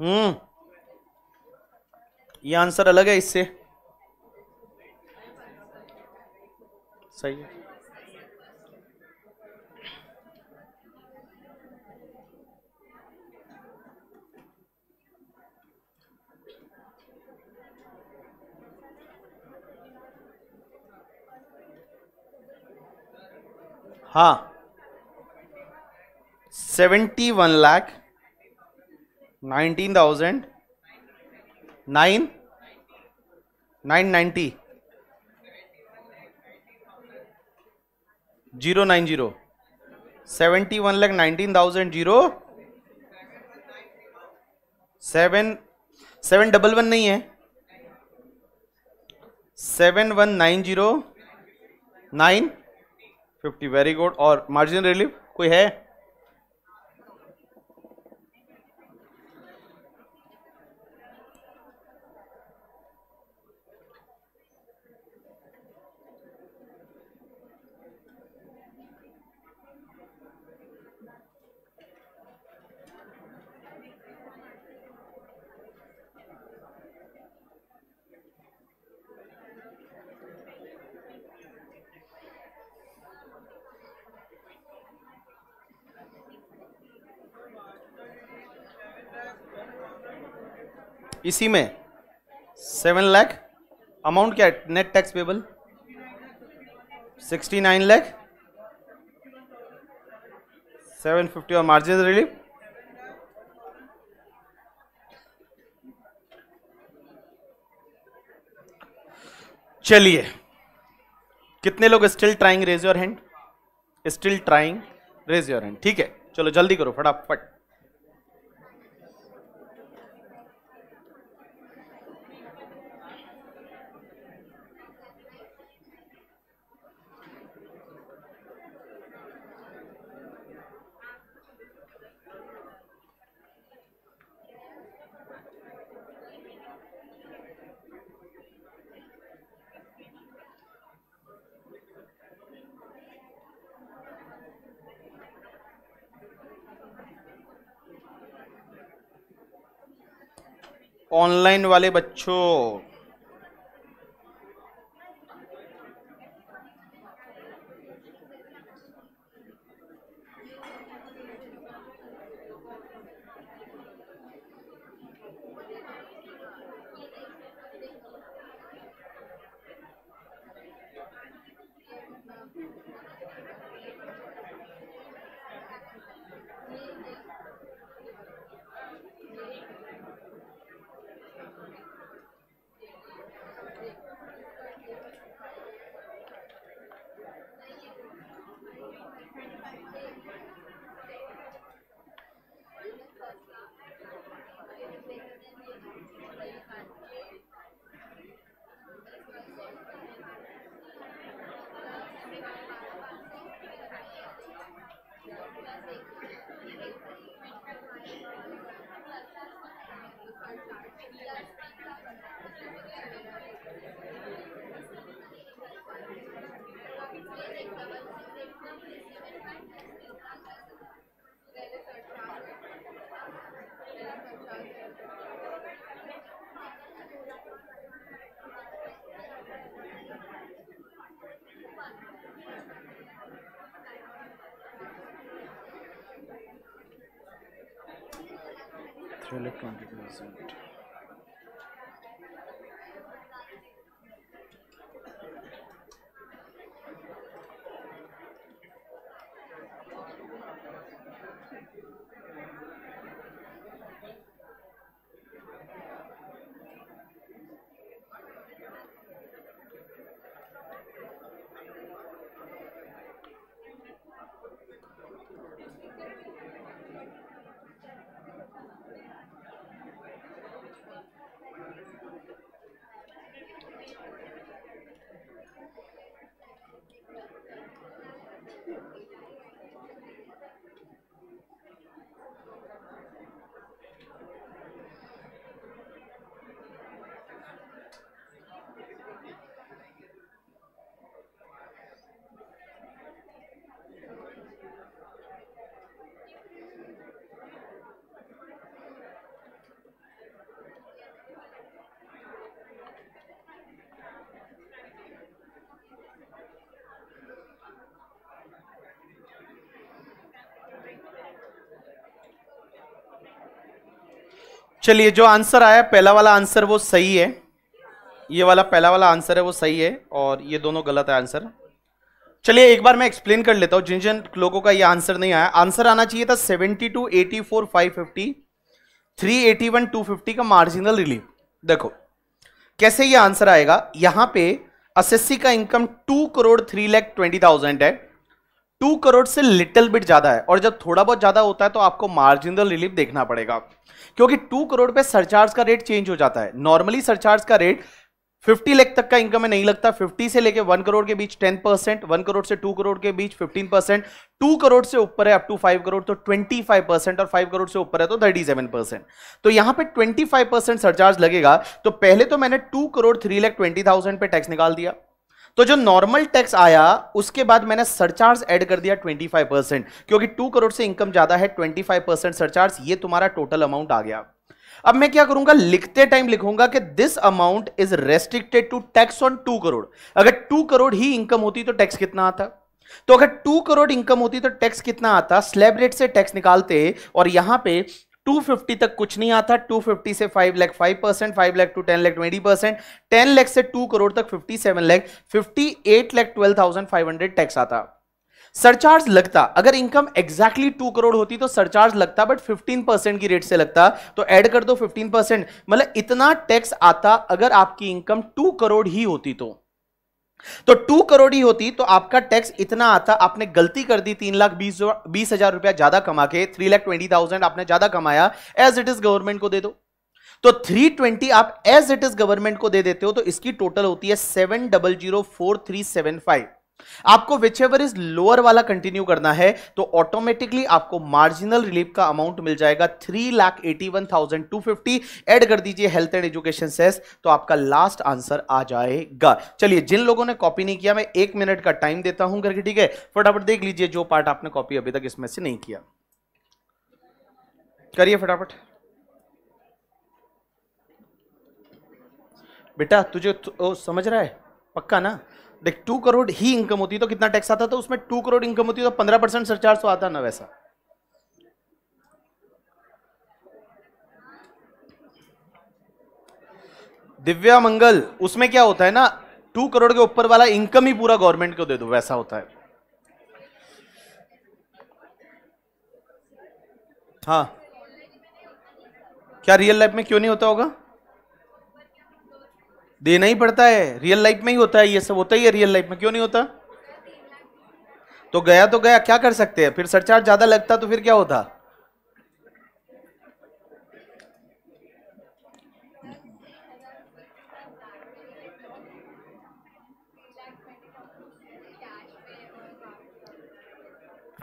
हम्म ये आंसर अलग है इससे सही है हाँ seventy one lakh nineteen thousand nine nine ninety zero nine zero seventy one lakh nineteen thousand zero seven seven double one नहीं है seven one nine zero nine fifty very good और मार्जिन रिलीफ कोई है इसी में सेवन लैख अमाउंट क्या है net tax payable sixty nine lakh seven fifty और मार्जिन रिलीफ चलिए कितने लोग still trying raise your hand still trying raise your hand ठीक है चलो जल्दी करो फटाफट ऑनलाइन वाले बच्चों quantity measurement चलिए जो आंसर आया पहला वाला आंसर वो सही है ये वाला पहला वाला आंसर है वो सही है और ये दोनों गलत है आंसर चलिए एक बार मैं एक्सप्लेन कर लेता हूँ जिन जिन लोगों का ये आंसर नहीं आया आंसर आना चाहिए था seventy two eighty four five fifty three eighty one two fifty का मार्जिनल रिलीफ देखो कैसे ये आंसर आएगा यहाँ पे सी का income two crore three lakh twenty thousand है टू करोड़ से लिटिल बिट ज्यादा है और जब थोड़ा बहुत ज्यादा होता है तो आपको मार्जिनल रिलीफ देखना पड़ेगा क्योंकि टू करोड़ पे सरचार्ज का रेट चेंज हो जाता है नॉर्मली सरचार्ज का रेट 50 लाख तक का इनकम में नहीं लगता 50 से लेके 1 करोड़ के बीच 10 परसेंट वन करोड़ से 2 करोड़ के बीच 15 परसेंट टू करोड़ से ऊपर है अप टू 5 करोड़ तो 25 परसेंट और 5 करोड़ से ऊपर है तो 37 परसेंट तो यहां पे 25 परसेंट सरचार्ज लगेगा तो पहले तो मैंने 2 करोड़ 3 लाख 20,000 थाउजेंड पे टैक्स निकाल दिया तो जो नॉर्मल टैक्स आया उसके बाद मैंने सरचार्ज ऐड कर दिया 25 परसेंट क्योंकि 2 करोड़ से इनकम ज्यादा है 25 परसेंट सरचार्ज ये तुम्हारा टोटल अमाउंट आ गया अब मैं क्या करूंगा लिखते टाइम लिखूंगा कि this amount is restricted to tax on two crore अगर टू करोड़ ही इनकम होती तो टैक्स कितना आता तो अगर टू करोड़ इनकम होती तो टैक्स कितना आता स्लैब रेट से टैक्स निकालते और यहां पे 250 तक कुछ नहीं आता 250 से 5 lakh 5 percent five lakh to 10 lakh 20 percent ten lakh से 2 करोड़ तक 57 fifty eight lakh twelve tax आता सरचार्ज लगता अगर इनकम एक्जैक्टली टू करोड़ होती तो सरचार्ज लगता बट 15 परसेंट की रेट से लगता तो ऐड कर दो 15 परसेंट मतलब इतना टैक्स आता अगर आपकी इनकम टू करोड़ ही होती तो तो टू करोड़ ही होती तो आपका टैक्स इतना आता आपने गलती कर दी तीन लाख बीस बीस हजार रुपया ज्यादा कमा के थ्री लाख ट्वेंटी थाउजेंड आपने ज्यादा कमाया एज इट इज गवर्नमेंट को दे दो तो 320 आप एज इट इज गवर्नमेंट को दे देते हो तो इसकी टोटल होती है seven double zero four three seven five आपको विच एवर इज लोअर वाला कंटिन्यू करना है तो ऑटोमेटिकली आपको मार्जिनल रिलीफ का अमाउंट मिल जाएगा three lakh eighty one thousand two fifty add कर दीजिए हेल्थ एंड एजुकेशन सेस तो आपका लास्ट आंसर आ जाएगा चलिए जिन लोगों ने कॉपी नहीं किया मैं एक मिनट का टाइम देता हूं करके ठीक है फटाफट देख लीजिए जो पार्ट आपने कॉपी अभी तक इसमें से नहीं किया करिए फटाफट बेटा तुझे तु, तो, ओ, समझ रहा है पक्का ना देख टू करोड़ ही इनकम होती तो कितना टैक्स आता था तो उसमें टू करोड़ इनकम होती तो पंद्रह परसेंट सरचार्ज तो आता ना वैसा दिव्या मंगल उसमें क्या होता है ना टू करोड़ के ऊपर वाला इनकम ही पूरा गवर्नमेंट को दे दो वैसा होता है हाँ क्या रियल लाइफ में क्यों नहीं होता होगा देना ही पड़ता है रियल लाइफ में ही होता है ये सब होता ही है रियल लाइफ में क्यों नहीं होता तो गया तो गया क्या कर सकते हैं फिर सरचार्ज ज्यादा लगता तो फिर क्या होता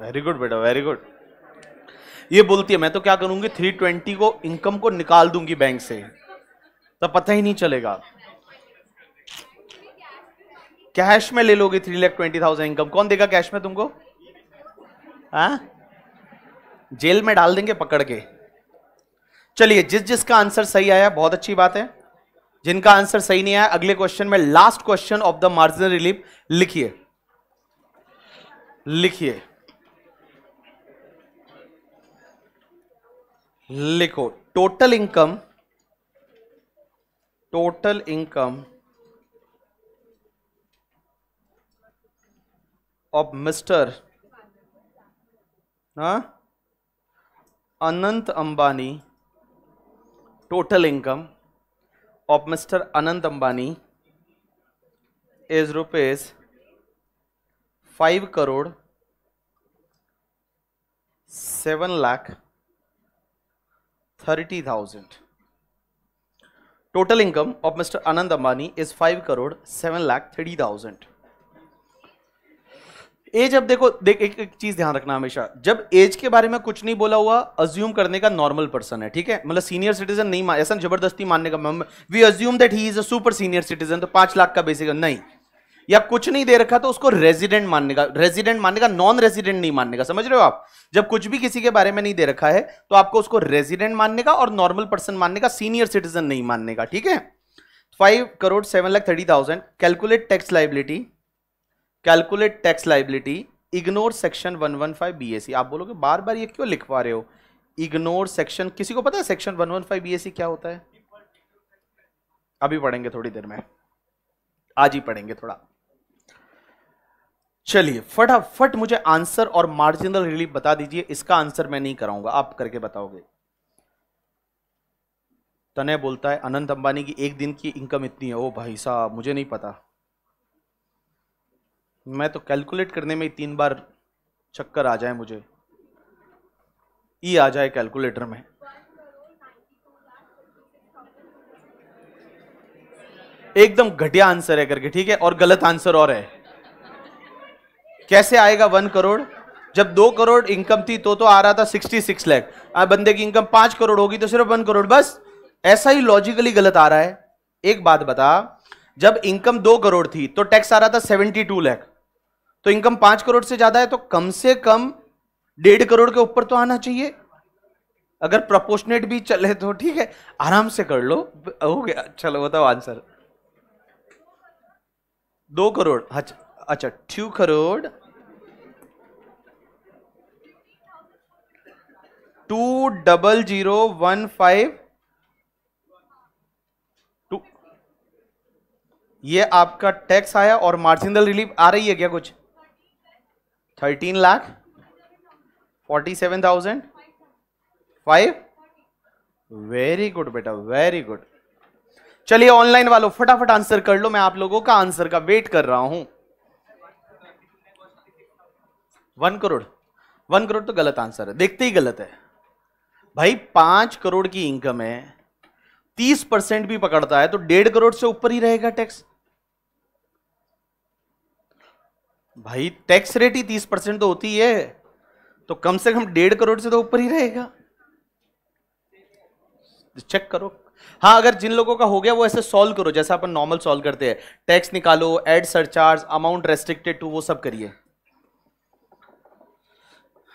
वेरी गुड बेटा वेरी गुड ये बोलती है मैं तो क्या करूंगी थ्री ट्वेंटी को इनकम को निकाल दूंगी बैंक से तब पता ही नहीं चलेगा कैश में ले लोगे three lakh twenty thousand income कौन देगा कैश में तुमको आ? हाँ? जेल में डाल देंगे पकड़ के चलिए जिस जिसका आंसर सही आया बहुत अच्छी बात है जिनका आंसर सही नहीं आया अगले क्वेश्चन में last question of the marginal relief लिखिए लिखिए लिखो total income total income of Mr. Huh? Anant Ambani, total income of Mr. Anant Ambani is rupees 5 crore 7 lakh 30,000. Total income of Mr. Anand Ambani is 5 crore 7 lakh 30,000. As अब देखो देख एक, एक चीज ध्यान रखना हमेशा जब एज के बारे में कुछ नहीं बोला हुआ अज्यूम करने का नॉर्मल पर्सन है ठीक है मतलब सीनियर सिटीजन नहीं मान ऐसा जबरदस्ती मानने का we assume that he is a super senior citizen तो पांच लाख का बेसिक नहीं या कुछ नहीं दे रखा तो उसको रेजिडेंट मानने का रेजिडेंट मानने का नॉन रेजिडेंट नहीं मानने का समझ रहे हो आप जब कुछ भी किसी के बारे में नहीं दे रखा है तो आपको उसको रेजिडेंट मानने का और नॉर्मल पर्सन मानने का सीनियर सिटीजन नहीं मानने का ठीक है five crore seven lakh thirty thousand calculate tax liability calculate tax liability ignore section 115 one आप बोलोगे बार बार ये क्यों लिखवा रहे हो इग्नोर सेक्शन किसी को पता है सेक्शन 115 वन क्या होता है अभी पढ़ेंगे थोड़ी देर में आज ही पढ़ेंगे थोड़ा चलिए फटाफट मुझे आंसर और मार्जिनल रिलीफ बता दीजिए इसका आंसर मैं नहीं कराऊंगा आप करके बताओगे तने बोलता है अनंत अंबानी की एक दिन की इनकम इतनी है ओ भाई साहब मुझे नहीं पता मैं तो कैलकुलेट करने में ही तीन बार चक्कर आ जाए मुझे ई e आ जाए कैलकुलेटर में एकदम घटिया आंसर है करके ठीक है और गलत आंसर और है कैसे आएगा वन करोड़ जब दो करोड़ इनकम थी तो तो आ रहा था सिक्सटी सिक्स लैख बंदे की इनकम पांच करोड़ होगी तो सिर्फ वन करोड़ बस ऐसा ही लॉजिकली गलत आ रहा है एक बात बता जब इनकम दो करोड़ थी तो टैक्स आ रहा था सेवेंटी टू लैख तो इनकम पांच करोड़ से ज्यादा है तो कम से कम डेढ़ करोड़ के ऊपर तो आना चाहिए अगर प्रपोर्शनेट भी चले तो ठीक है आराम से कर लो हो गया चलो अच्छा बताओ आंसर दो करोड़ अच्छा अच्छा two crore two double zero one five two ये आपका टैक्स आया और मार्जिनल रिलीफ आ रही है क्या कुछ thirteen lakh forty seven thousand five very good बेटा वेरी गुड चलिए ऑनलाइन वालों फटाफट आंसर कर लो मैं आप लोगों का आंसर का वेट कर रहा हूं वन करोड़ वन करोड़ तो गलत आंसर है देखते ही गलत है भाई पांच करोड़ की इनकम है तीस परसेंट भी पकड़ता है तो डेढ़ करोड़ से ऊपर ही रहेगा टैक्स भाई टैक्स रेट ही तीस परसेंट तो होती है तो कम से कम डेढ़ करोड़ से तो ऊपर ही रहेगा चेक करो हाँ अगर जिन लोगों का हो गया वो ऐसे सॉल्व करो जैसा अपन नॉर्मल सॉल्व करते हैं टैक्स निकालो add surcharge amount restricted to वो सब करिए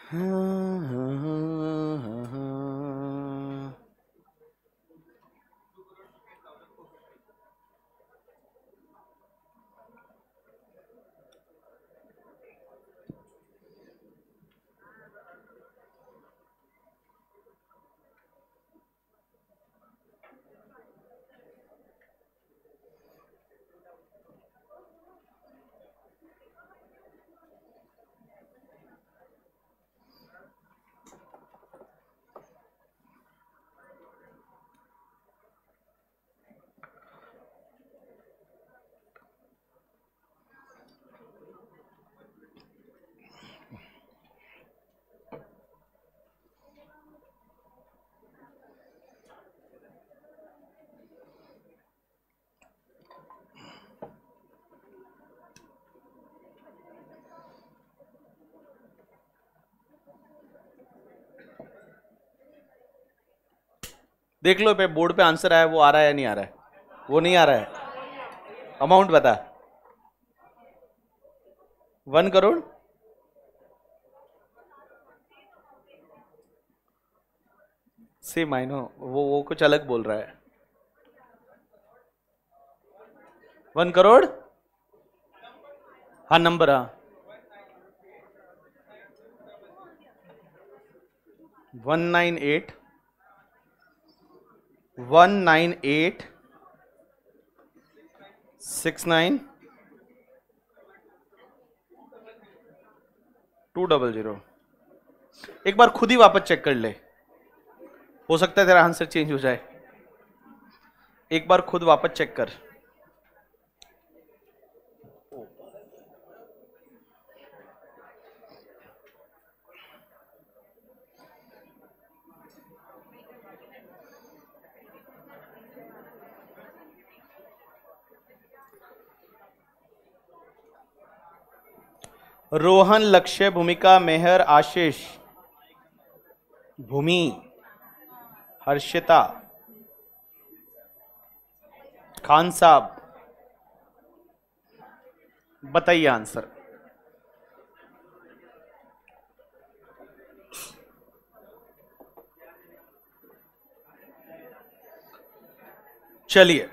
हाँ, हाँ, हाँ। देख लो पे बोर्ड पे आंसर आया वो आ रहा है या नहीं आ रहा है वो नहीं आ रहा है अमाउंट बता वन करोड़ से माइनो वो वो कुछ अलग बोल रहा है वन करोड़ हाँ नंबर हाँ one nine eight one nine eight six nine two double zero एक बार खुद ही वापस चेक कर ले हो सकता है तेरा आंसर चेंज हो जाए एक बार खुद वापस चेक कर रोहन लक्ष्य भूमिका मेहर आशीष भूमि हर्षिता खान साहब बताइए आंसर चलिए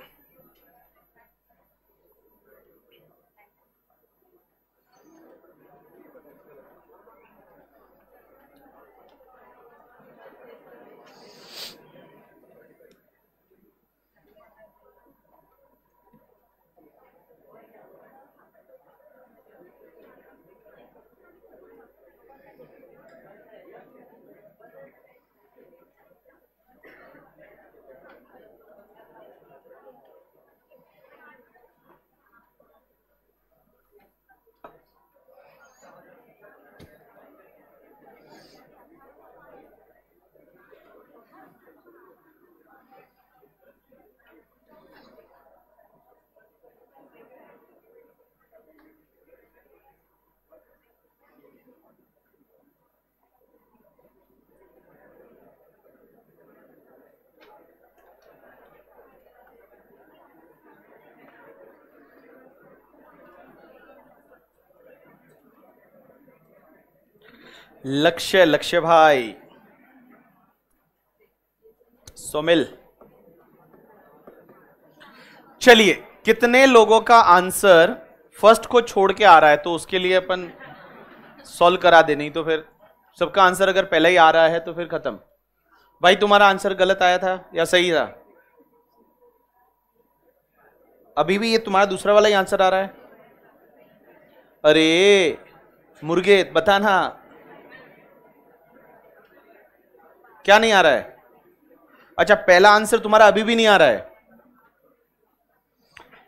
लक्ष्य लक्ष्य भाई सोमिल चलिए कितने लोगों का आंसर फर्स्ट को छोड़ के आ रहा है तो उसके लिए अपन सॉल्व करा दे नहीं तो फिर सबका आंसर अगर पहले ही आ रहा है तो फिर खत्म भाई तुम्हारा आंसर गलत आया था या सही था अभी भी ये तुम्हारा दूसरा वाला ही आंसर आ रहा है अरे मुर्गे बताना क्या नहीं आ रहा है अच्छा पहला आंसर तुम्हारा अभी भी नहीं आ रहा है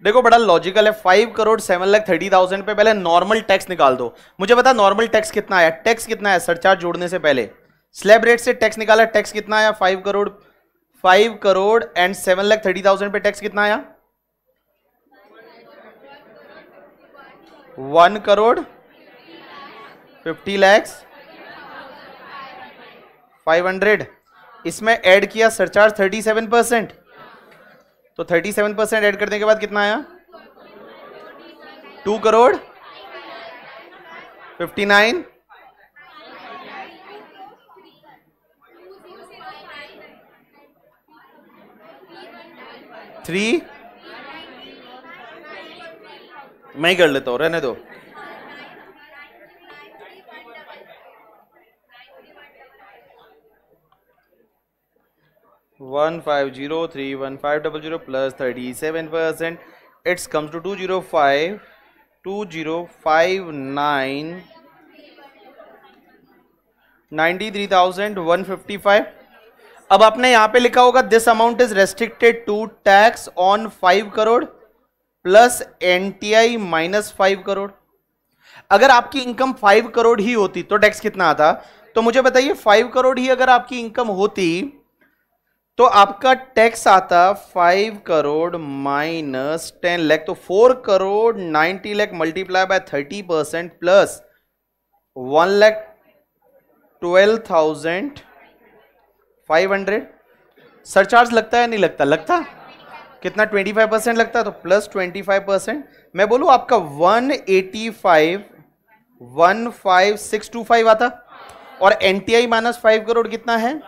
देखो बड़ा लॉजिकल है five crore seven lakh thirty thousand पे पहले नॉर्मल टैक्स निकाल दो मुझे बता नॉर्मल टैक्स कितना आया टैक्स कितना है सरचार्ज जोड़ने से पहले स्लैब रेट से टैक्स निकाला टैक्स कितना आया five crore five crore and seven lakh thirty thousand पे टैक्स कितना आया one crore fifty lakhs five hundred इसमें ऐड किया सरचार्ज थर्टी सेवन परसेंट तो थर्टी सेवन परसेंट एड करने के बाद कितना आया two crore fifty nine three मैं ही कर लेता हूं रहने दो one five zero three one five double zero plus thirty seven percent it's comes to two zero five two zero five nine ninety three thousand one fifty five अब आपने यहां पे लिखा होगा this amount is restricted to tax on five crore plus NTI minus five crore अगर आपकी income five crore ही होती तो टैक्स कितना आता तो मुझे बताइए फाइव करोड़ ही अगर आपकी इनकम होती तो आपका टैक्स आता five crore minus ten lakh तो four crore ninety lakh multiply by thirty percent plus one lakh twelve thousand five hundred surcharge लगता है नहीं लगता लगता कितना ट्वेंटी फाइव परसेंट लगता है तो प्लस ट्वेंटी फाइव परसेंट मैं बोलूँ आपका one eighty five one five six two five आता और N T I minus five crore कितना है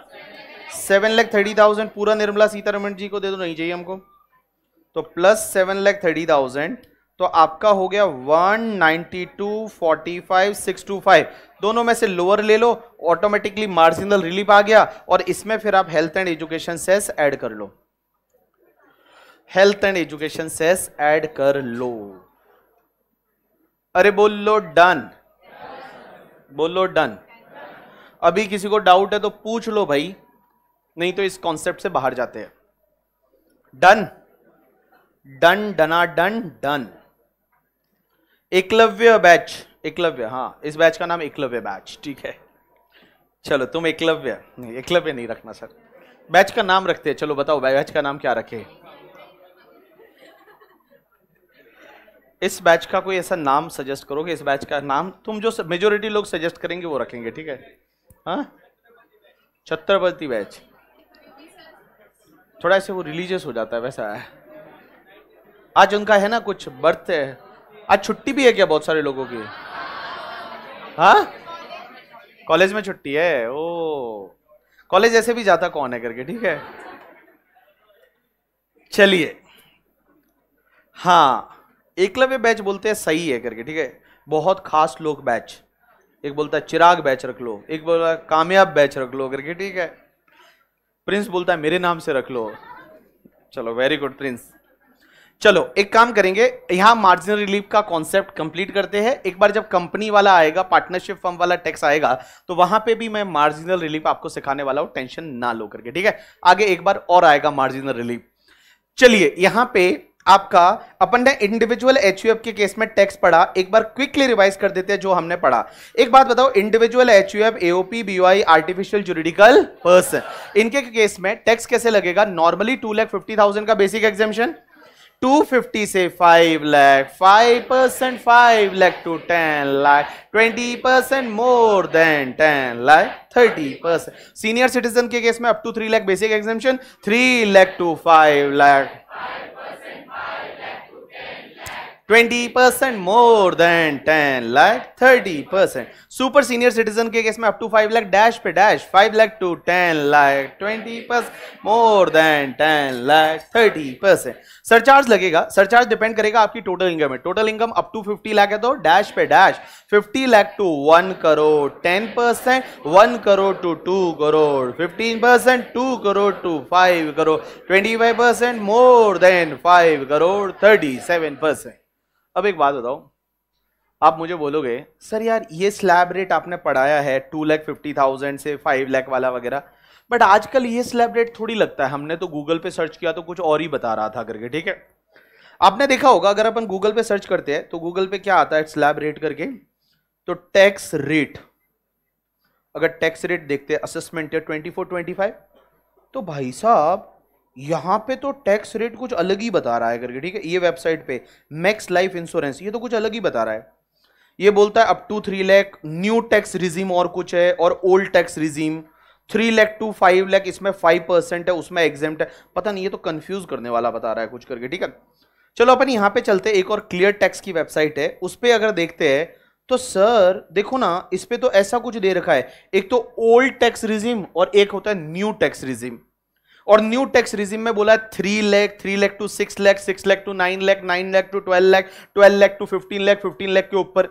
सेवन लैख थर्टी थाउजेंड पूरा निर्मला सीतारमन जी को दे दो नहीं चाहिए हमको तो plus seven lakh thirty thousand तो आपका हो गया one ninety two forty five six two five दोनों में से लोअर ले लो ऑटोमेटिकली मार्जिनल रिलीफ आ गया और इसमें फिर आप health and education cess add कर लो health and education cess add कर लो अरे बोल लो डन बोलो डन अभी किसी को डाउट है तो पूछ लो भाई नहीं तो इस कॉन्सेप्ट से बाहर जाते हैं डन डन डना done done Eklavya batch Eklavya हाँ इस बैच का नाम एकलव्य बैच ठीक है चलो तुम एकलव्य नहीं एकलव्य नहीं रखना सर बैच का नाम रखते हैं चलो बताओ बैच का नाम क्या रखे इस बैच का कोई ऐसा नाम सजेस्ट करोगे इस बैच का नाम तुम जो मेजोरिटी लोग सजेस्ट करेंगे वो रखेंगे ठीक है हाँ छत्रपति बैच थोड़ा ऐसे वो रिलीजियस हो जाता है वैसा है आज उनका है ना कुछ बर्थ है आज छुट्टी भी है क्या बहुत सारे लोगों की हाँ कॉलेज में छुट्टी है ओ कॉलेज ऐसे भी जाता कौन है करके ठीक है चलिए हाँ एकलव्य बैच बोलते हैं सही है करके ठीक है बहुत खास लोग बैच एक बोलता है चिराग बैच रख लो एक बोलता है कामयाब बैच रख लो करके ठीक है प्रिंस बोलता है मेरे नाम से रख लो चलो वेरी गुड प्रिंस चलो एक काम करेंगे यहां मार्जिन रिलीफ का कॉन्सेप्ट कंप्लीट करते हैं एक बार जब कंपनी वाला आएगा पार्टनरशिप फर्म वाला टैक्स आएगा तो वहां पे भी मैं मार्जिनल रिलीफ आपको सिखाने वाला हूं टेंशन ना लो करके ठीक है आगे एक बार और आएगा मार्जिनल रिलीफ चलिए यहां पे आपका अपन ने इंडिविजुअल एच के केस में टैक्स पढ़ा एक बार क्विकली रिवाइज कर देते हैं जो हमने पढ़ा एक बात बताओ individual H U F AOP B I artificial juridical person इनके केस में टैक्स कैसे लगेगा normally two lakh fifty thousand का बेसिक एग्जामेशन 250 से 5 lakh 5 percent five lakh to 10 lakh 20 percent more than 10 lakh 30 percent senior citizen के केस में up to 3 lakh basic exemption 3 lakh to 5 lakh twenty percent more than ten lakh thirty percent super senior citizen के case में up to five lakh dash पे dash five lakh to ten lakh twenty percent more than ten lakh thirty percent surcharge लगेगा surcharge depend करेगा आपकी total income है total income up to fifty lakh है तो dash पे dash fifty lakh to one crore ten percent one crore to two crore fifteen percent two crore to five crore twenty five percent more than five crore thirty seven percent अब एक बात बताओ आप मुझे बोलोगे सर यार ये स्लैब रेट आपने पढ़ाया है टू लैख फिफ्टी थाउजेंड से फाइव लैख वाला वगैरह बट आजकल ये स्लैब रेट थोड़ी लगता है हमने तो गूगल पे सर्च किया तो कुछ और ही बता रहा था करके ठीक है आपने देखा होगा अगर अपन गूगल पे सर्च करते हैं तो गूगल पे क्या आता है स्लैब रेट करके तो टैक्स रेट अगर टैक्स रेट देखते हैं assessment twenty four twenty five तो भाई साहब यहाँ पे तो टैक्स रेट कुछ अलग ही बता रहा है करके ठीक है ये वेबसाइट पे मैक्स लाइफ इंश्योरेंस ये तो कुछ अलग ही बता रहा है ये बोलता है up to three lakh new tax regime और कुछ है और old tax regime three lakh to five lakh इसमें फाइव परसेंट है उसमें एग्जाम है पता नहीं ये तो कंफ्यूज करने वाला बता रहा है कुछ करके ठीक है चलो अपन यहाँ पे चलते एक और क्लियर टैक्स की वेबसाइट है उस पर अगर देखते हैं तो सर देखो ना इस पर तो ऐसा कुछ दे रखा है एक तो ओल्ड टैक्स रिजीम और एक होता है न्यू टैक्स रिजीम और न्यू टैक्स रिजिम में बोला three lakh three lakh to six lakh six lakh to nine lakh nine lakh to twelve lakh twelve lakh to fifteen lakh fifteen lakh के ऊपर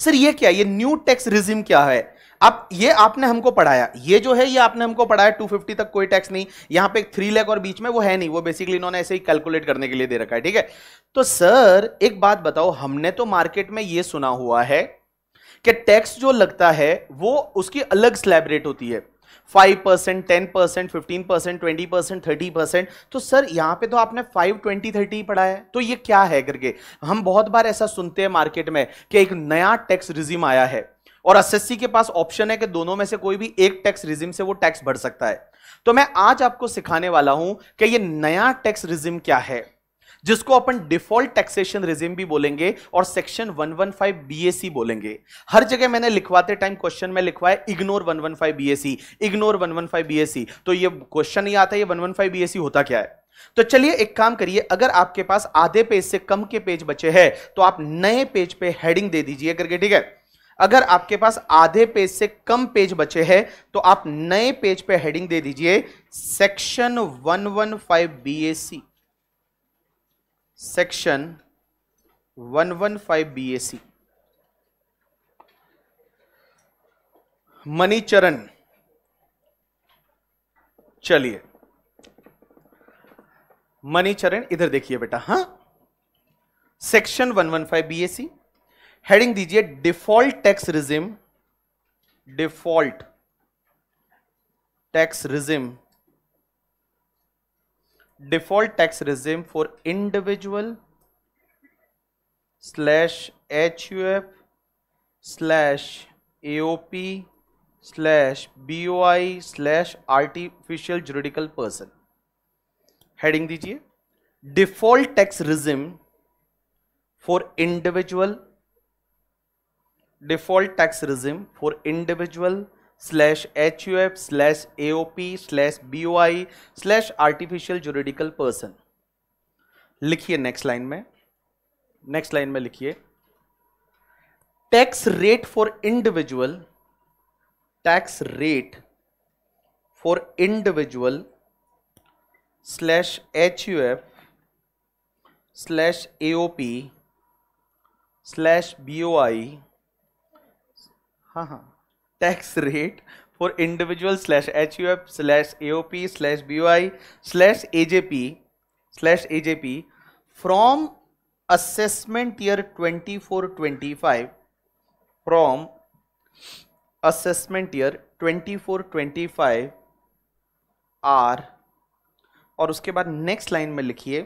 सर ये क्या ये न्यू टैक्स रिजिम क्या है आप ये आपने हमको पढ़ाया ये जो है ये आपने हमको पढ़ाया 250 तक कोई टैक्स नहीं यहां पे थ्री लैख और बीच में वो है नहीं वो बेसिकली इन्होंने ऐसे ही कैलकुलेट करने के लिए दे रखा है ठीक है तो सर एक बात बताओ हमने तो मार्केट में ये सुना हुआ है कि टैक्स जो लगता है वो उसकी अलग स्लैब रेट होती है five percent ten percent fifteen percent twenty percent thirty percent तो सर यहाँ पे तो आपने फाइव ट्वेंटी थर्टी पढ़ा है तो ये क्या है करके हम बहुत बार ऐसा सुनते हैं मार्केट में कि एक नया टैक्स रिजिम आया है और एस के पास ऑप्शन है कि दोनों में से कोई भी एक टैक्स रिजिम से वो टैक्स भर सकता है तो मैं आज आपको सिखाने वाला हूं कि ये नया टैक्स रिजिम क्या है जिसको अपन डिफॉल्ट टैक्सेशन रिजिम भी बोलेंगे और सेक्शन 115 बीएसी बोलेंगे हर जगह मैंने लिखवाते टाइम क्वेश्चन में लिखवाया इग्नोर 115 बीएसी इग्नोर 115 बीएसी तो ये क्वेश्चन नहीं आता ये 115 बीएसी होता क्या है तो चलिए एक काम करिए अगर आपके पास आधे पेज से कम के पेज बचे हैं तो आप नए पेज पे हेडिंग दे दीजिए करके ठीक है अगर आपके पास आधे पेज से कम पेज बचे हैं तो आप नए पेज पे हेडिंग दे दीजिए section 115 BAC section 115 one Manicharan चलिए मणिचरण इधर देखिए बेटा हा सेक्शन 115 वन हेडिंग दीजिए default tax regime default tax regime default tax regime for individual slash HUF slash AOP slash BOI slash artificial juridical person heading दीजिए default tax regime for individual default tax regime for individual slash H U F slash A O P slash B O I slash artificial juridical person लिखिए next line में next line में लिखिए tax rate for individual tax rate for individual slash H U F slash A O P slash B O I हाँ हाँ tax rate for individual slash H U F slash A O P slash B I slash A J P slash A J P from assessment year twenty four twenty five from assessment year twenty four twenty five are और उसके बाद next line में लिखिए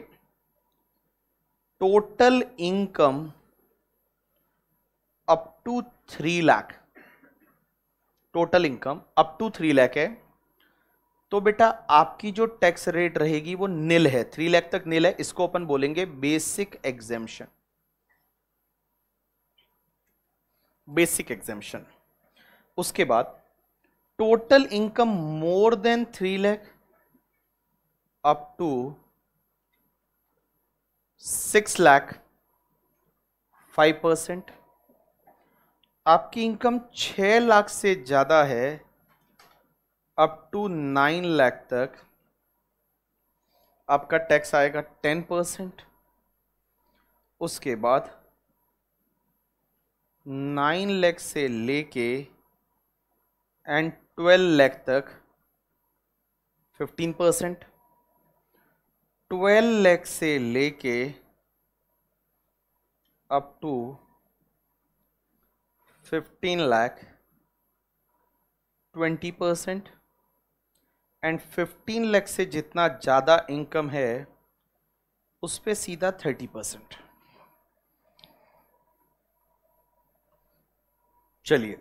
total income up to three lakh total income up to three lakh है तो बेटा आपकी जो टैक्स रेट रहेगी वो नील है थ्री लैख तक नील है इसको अपन बोलेंगे बेसिक एग्जेम्शन बेसिक एग्जेम्शन उसके बाद total income more than three lakh up to six lakh five percent आपकी इनकम छः लाख से ज़्यादा है अप टू नाइन लाख तक आपका टैक्स आएगा टेन परसेंट उसके बाद नाइन लैख से लेके एंड ट्वेल्व लैख तक फिफ्टीन परसेंट ट्वेल्व लैख से लेके up to fifteen lakh twenty percent and fifteen lakh से जितना ज़्यादा इनकम है उस पर सीधा थर्टी परसेंट चलिए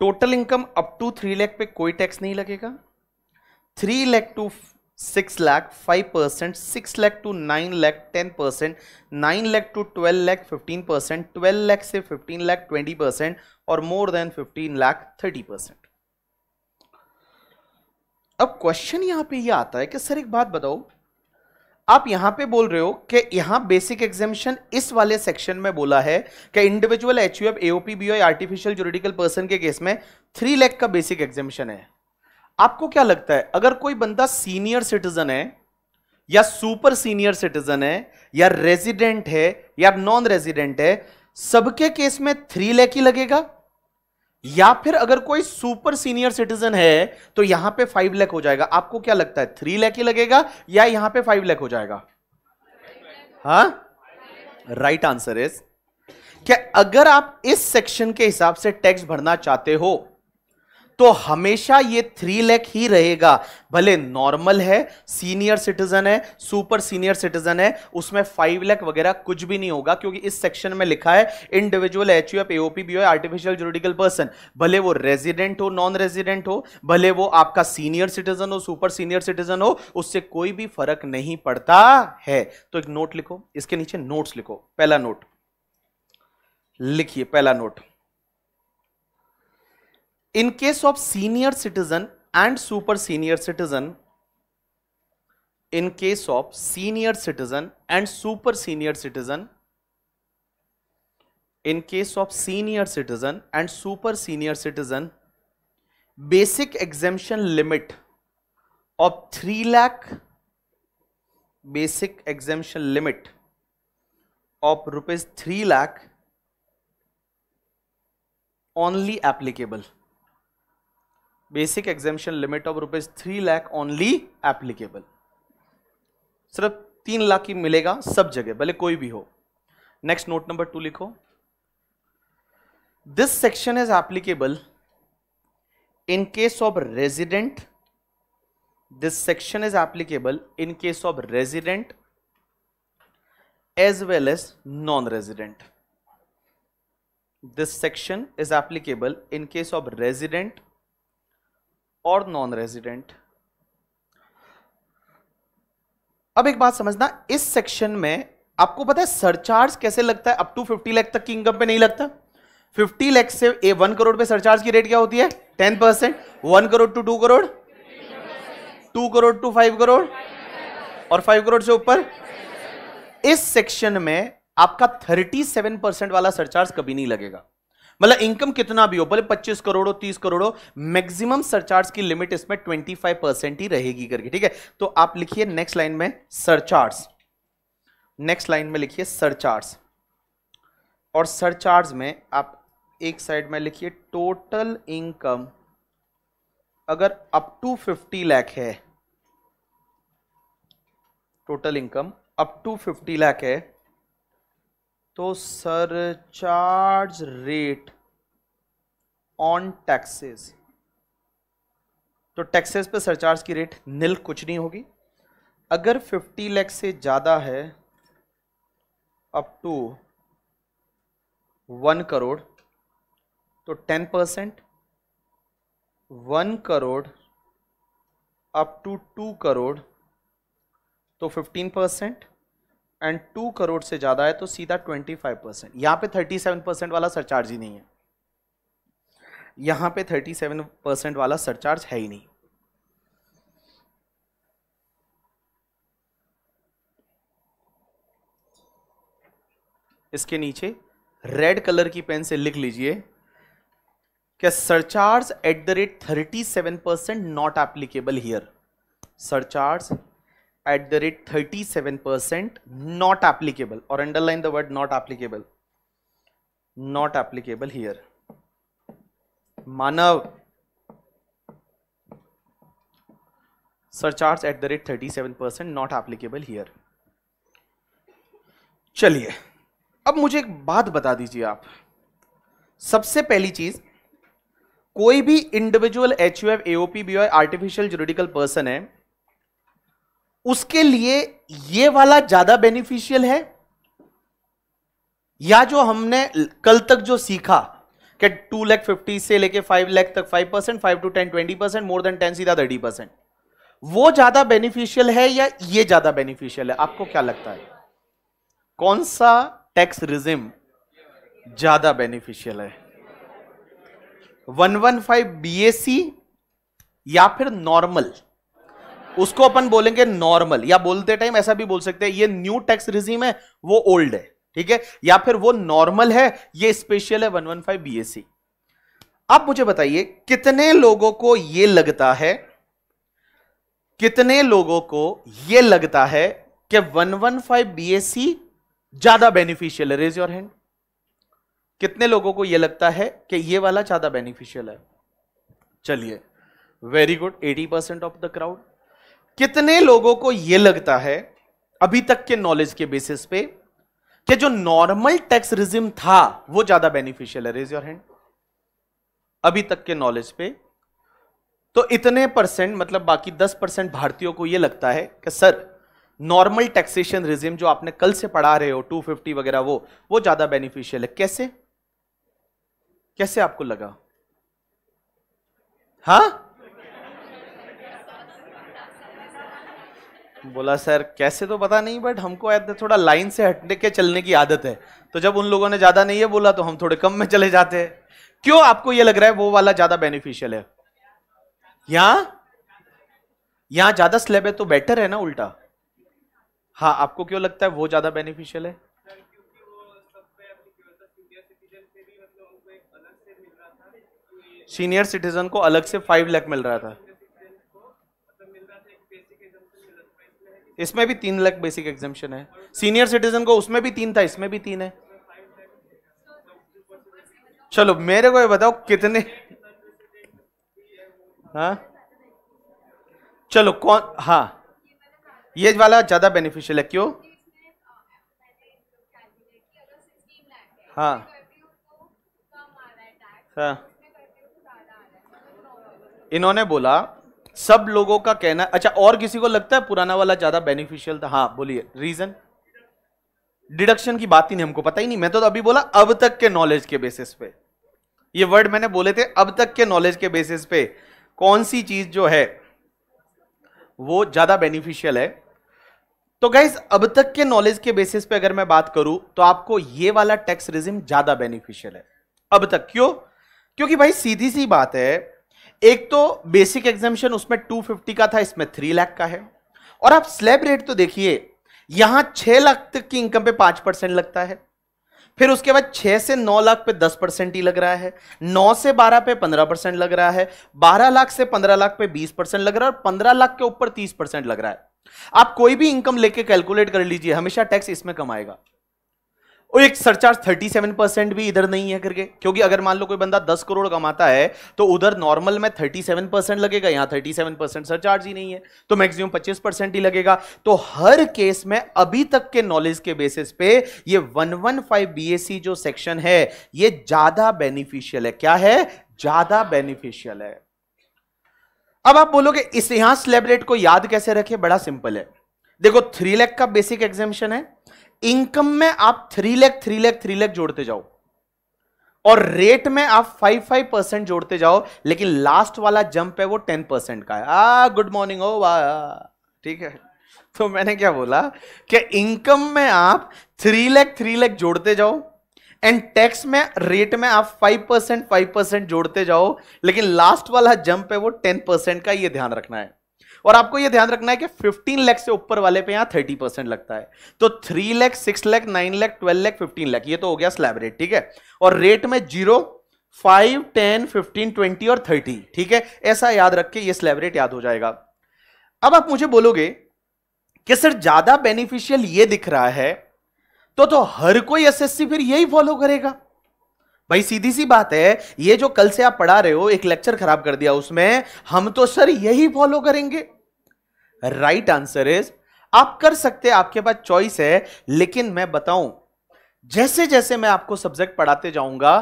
total income up to three lakh पे कोई टैक्स नहीं लगेगा three lakh to six lakh five percent six lakh to nine lakh ten percent nine lakh to twelve lakh fifteen percent twelve lakh से फिफ्टीन लाख ट्वेंटी परसेंट और more than fifteen lakh thirty percent अब question यहां पे ये यह आता है कि सर एक बात बताओ आप यहां पे बोल रहे हो कि यहां बेसिक एग्जामिशन इस वाले सेक्शन में बोला है कि individual H U F AOP B artificial juridical person के केस में थ्री लैख का बेसिक एग्जामिशन है आपको क्या लगता है अगर कोई बंदा सीनियर सिटीजन है या सुपर सीनियर सिटीजन है या रेजिडेंट है या नॉन रेजिडेंट है सबके केस में थ्री लैख ही लगेगा या फिर अगर कोई सुपर सीनियर सिटीजन है तो यहां पे फाइव लैक हो जाएगा आपको क्या लगता है थ्री लैख ही लगेगा या यहां पे फाइव लैख हो जाएगा हा राइट आंसर इज क्या अगर आप इस सेक्शन के हिसाब से टैक्स भरना चाहते हो तो हमेशा ये थ्री लैख ही रहेगा भले नॉर्मल है सीनियर सिटीजन है सुपर सीनियर सिटीजन है उसमें फाइव लैख वगैरह कुछ भी नहीं होगा क्योंकि इस सेक्शन में लिखा है individual H U F AOP B artificial juridical person भले वो रेजिडेंट हो नॉन रेजिडेंट हो भले वो आपका सीनियर सिटीजन हो सुपर सीनियर सिटीजन हो उससे कोई भी फर्क नहीं पड़ता है तो एक नोट लिखो इसके नीचे नोट्स लिखो पहला नोट लिखिए पहला note In case of senior citizen and super senior citizen, in case of senior citizen and super senior citizen, in case of senior citizen and super senior citizen, basic exemption limit of 3 lakh basic exemption limit of rupees 3 lakh only applicable basic exemption limit of rupees three lakh only applicable सिर्फ तीन लाख ही मिलेगा सब जगह भले कोई भी हो next note number two लिखो this section is applicable in case of resident this section is applicable in case of resident as well as non resident this section is applicable in case of resident और non resident अब एक बात समझना इस section में आपको पता है सरचार्ज कैसे लगता है अप टू 50 लाख तक की इनकम पे नहीं लगता 50 लाख से ए वन करोड़ पे सरचार्ज की रेट क्या होती है 10 percent one crore to two crore two crore to five crore और फाइव करोड़ से ऊपर इस सेक्शन में आपका 37 परसेंट वाला सरचार्ज कभी नहीं लगेगा मतलब इनकम कितना भी हो भले 25 करोड़ हो 30 करोड़ हो मैक्सिमम सरचार्ज की लिमिट इसमें 25 परसेंट ही रहेगी करके ठीक है तो आप लिखिए नेक्स्ट लाइन में सरचार्ज नेक्स्ट लाइन में लिखिए सरचार्ज और सरचार्ज में आप एक साइड में लिखिए टोटल इनकम अगर अप टू 50 लाख है total income up to 50 lakh है तो सरचार्ज रेट ऑन टैक्सेस तो टैक्सेस पे सरचार्ज की रेट नील कुछ नहीं होगी अगर 50 लाख से ज़्यादा है अप टू वन करोड़ तो 10 percent one crore up to two crore तो 15 परसेंट एंड टू करोड़ से ज़्यादा है तो सीधा ट्वेंटी फाइव परसेंट यहाँ पे थर्टी सेवन परसेंट वाला सरचार्ज ही नहीं है यहाँ पे थर्टी सेवन परसेंट वाला सरचार्ज है ही नहीं इसके नीचे रेड कलर की पेन से लिख लीजिए क्या surcharge at the rate thirty seven percent not applicable here surcharge at the rate 37% not applicable or underline the word not applicable not applicable here manav surcharge at the rate 37% not applicable here चलिए अब मुझे एक बात बता दीजिए आप सबसे पहली चीज कोई भी individual H U F AOP B artificial juridical person है उसके लिए ये वाला ज्यादा बेनिफिशियल है या जो हमने कल तक जो सीखा कि टू लैख फिफ्टी से लेके फाइव लैख तक five percent five to ten twenty percent more than ten सीधा थर्टी परसेंट वो ज्यादा बेनिफिशियल है या ये ज्यादा बेनिफिशियल है आपको क्या लगता है कौन सा टैक्स रिजिम ज्यादा बेनिफिशियल है वन वन फाइव बी या फिर नॉर्मल उसको अपन बोलेंगे नॉर्मल या बोलते टाइम ऐसा भी बोल सकते हैं ये न्यू टैक्स रिजीम है वो ओल्ड है ठीक है या फिर वो नॉर्मल है ये स्पेशल है 115 बीएससी अब मुझे बताइए कितने लोगों को ये लगता है कितने लोगों को ये लगता है कि 115 बीएससी ज्यादा बेनिफिशियल है रेज योर हैंड कितने लोगों को यह लगता है कि ये वाला ज्यादा बेनिफिशियल है चलिए very good 80 percent of the crowd कितने लोगों को यह लगता है अभी तक के नॉलेज के बेसिस पे कि जो नॉर्मल टैक्स रिजिम था वो ज्यादा बेनिफिशियल है रेज योर हैंड अभी तक के नॉलेज पे तो इतने परसेंट मतलब बाकी दस परसेंट भारतीयों को यह लगता है कि सर नॉर्मल टैक्सेशन रिजिम जो आपने कल से पढ़ा रहे हो 250 वगैरह वो वो ज्यादा बेनिफिशियल है कैसे कैसे आपको लगा हाँ बोला सर कैसे तो पता नहीं बट हमको थोड़ा लाइन से हटने के चलने की आदत है तो जब उन लोगों ने ज़्यादा नहीं है बोला तो हम थोड़े कम में चले जाते हैं क्यों आपको ये लग रहा है वो वाला ज़्यादा बेनिफिशियल है यहाँ यहां ज़्यादा स्लेब है तो बेटर है ना उल्टा हाँ आपको क्यों लगता है वो ज़्यादा बेनिफिशियल है सीनियर सिटीजन को अलग से फाइव लाख मिल रहा था इसमें भी तीन लाख बेसिक एग्जामेशन है सीनियर सिटीजन को उसमें भी तीन था इसमें भी तीन है चलो मेरे को ये बताओ कितने हा? चलो कौन हाँ ये वाला ज्यादा बेनिफिशियल है क्यों हाँ हाँ इन्होंने बोला सब लोगों का कहना अच्छा और किसी को लगता है पुराना वाला ज्यादा बेनिफिशियल था हाँ बोलिए रीजन डिडक्शन की बात ही नहीं हमको पता ही नहीं मैं तो अभी बोला अब तक के नॉलेज के बेसिस पे ये वर्ड मैंने बोले थे अब तक के नॉलेज के बेसिस पे कौन सी चीज जो है वो ज्यादा बेनिफिशियल है तो गाइज अब तक के नॉलेज के बेसिस पे अगर मैं बात करूं तो आपको ये वाला टैक्स रिजिम ज्यादा बेनिफिशियल है अब तक क्यों क्योंकि भाई सीधी सी बात है एक तो बेसिक एग्जामेशन उसमें 250 का था इसमें 3 लाख का है और आप स्लैब रेट तो देखिए यहां 6 लाख तक की इनकम पे 5 परसेंट लगता है फिर उसके बाद 6 से 9 लाख पे 10 परसेंट ही लग रहा है 9 से 12 पे 15 परसेंट लग रहा है 12 लाख से 15 लाख पे 20 परसेंट लग रहा है और 15 लाख के ऊपर 30 परसेंट लग रहा है आप कोई भी इनकम लेके कैलकुलेट कर लीजिए हमेशा टैक्स इसमें कमाएगा और एक सरचार्ज 37 परसेंट भी इधर नहीं है करके क्योंकि अगर मान लो कोई बंदा 10 करोड़ कमाता है तो उधर नॉर्मल में 37 परसेंट लगेगा यहाँ 37 परसेंट सरचार्ज ही नहीं है तो मैक्सिमम 25 परसेंट ही लगेगा तो हर केस में अभी तक के नॉलेज के बेसिस पे ये 115 सी जो सेक्शन है ये ज्यादा बेनिफिशियल है क्या है ज्यादा बेनिफिशियल है अब आप बोलोगे इस यहां स्लेबरेट को याद कैसे रखे बड़ा सिंपल है देखो थ्री लैख का बेसिक एग्जामेशन है इनकम में आप three lakh three lakh three lakh जोड़ते जाओ और रेट में आप फाइव फाइव परसेंट जोड़ते जाओ लेकिन लास्ट वाला जंप है वो टेन परसेंट का है आ गुड मॉर्निंग हो वाह ठीक है तो मैंने क्या बोला कि इनकम में आप थ्री लैख थ्री लैख जोड़ते जाओ एंड टैक्स में रेट में आप फाइव परसेंट फाइव परसेंट जोड़ते जाओ लेकिन लास्ट वाला जंप है वो टेन परसेंट का ये ध्यान रखना है और आपको ये ध्यान रखना है कि 15 लाख से ऊपर वाले पे यहाँ 30 परसेंट लगता है तो 3 लाख 6 लाख 9 लाख 12 लाख 15 लाख ये तो हो गया स्लैब रेट ठीक है और रेट में zero five ten fifteen twenty और थर्टी ठीक है ऐसा याद रख के ये स्लैब रेट याद हो जाएगा अब आप मुझे बोलोगे कि सर ज्यादा बेनिफिशियल ये दिख रहा है तो तो हर कोई एसएससी फिर यही फॉलो करेगा भाई सीधी सी बात है ये जो कल से आप पढ़ा रहे हो एक लेक्चर खराब कर दिया उसमें हम तो सर यही फॉलो करेंगे राइट आंसर इज आप कर सकते हैं आपके पास चॉइस है लेकिन मैं बताऊं जैसे जैसे मैं आपको सब्जेक्ट पढ़ाते जाऊंगा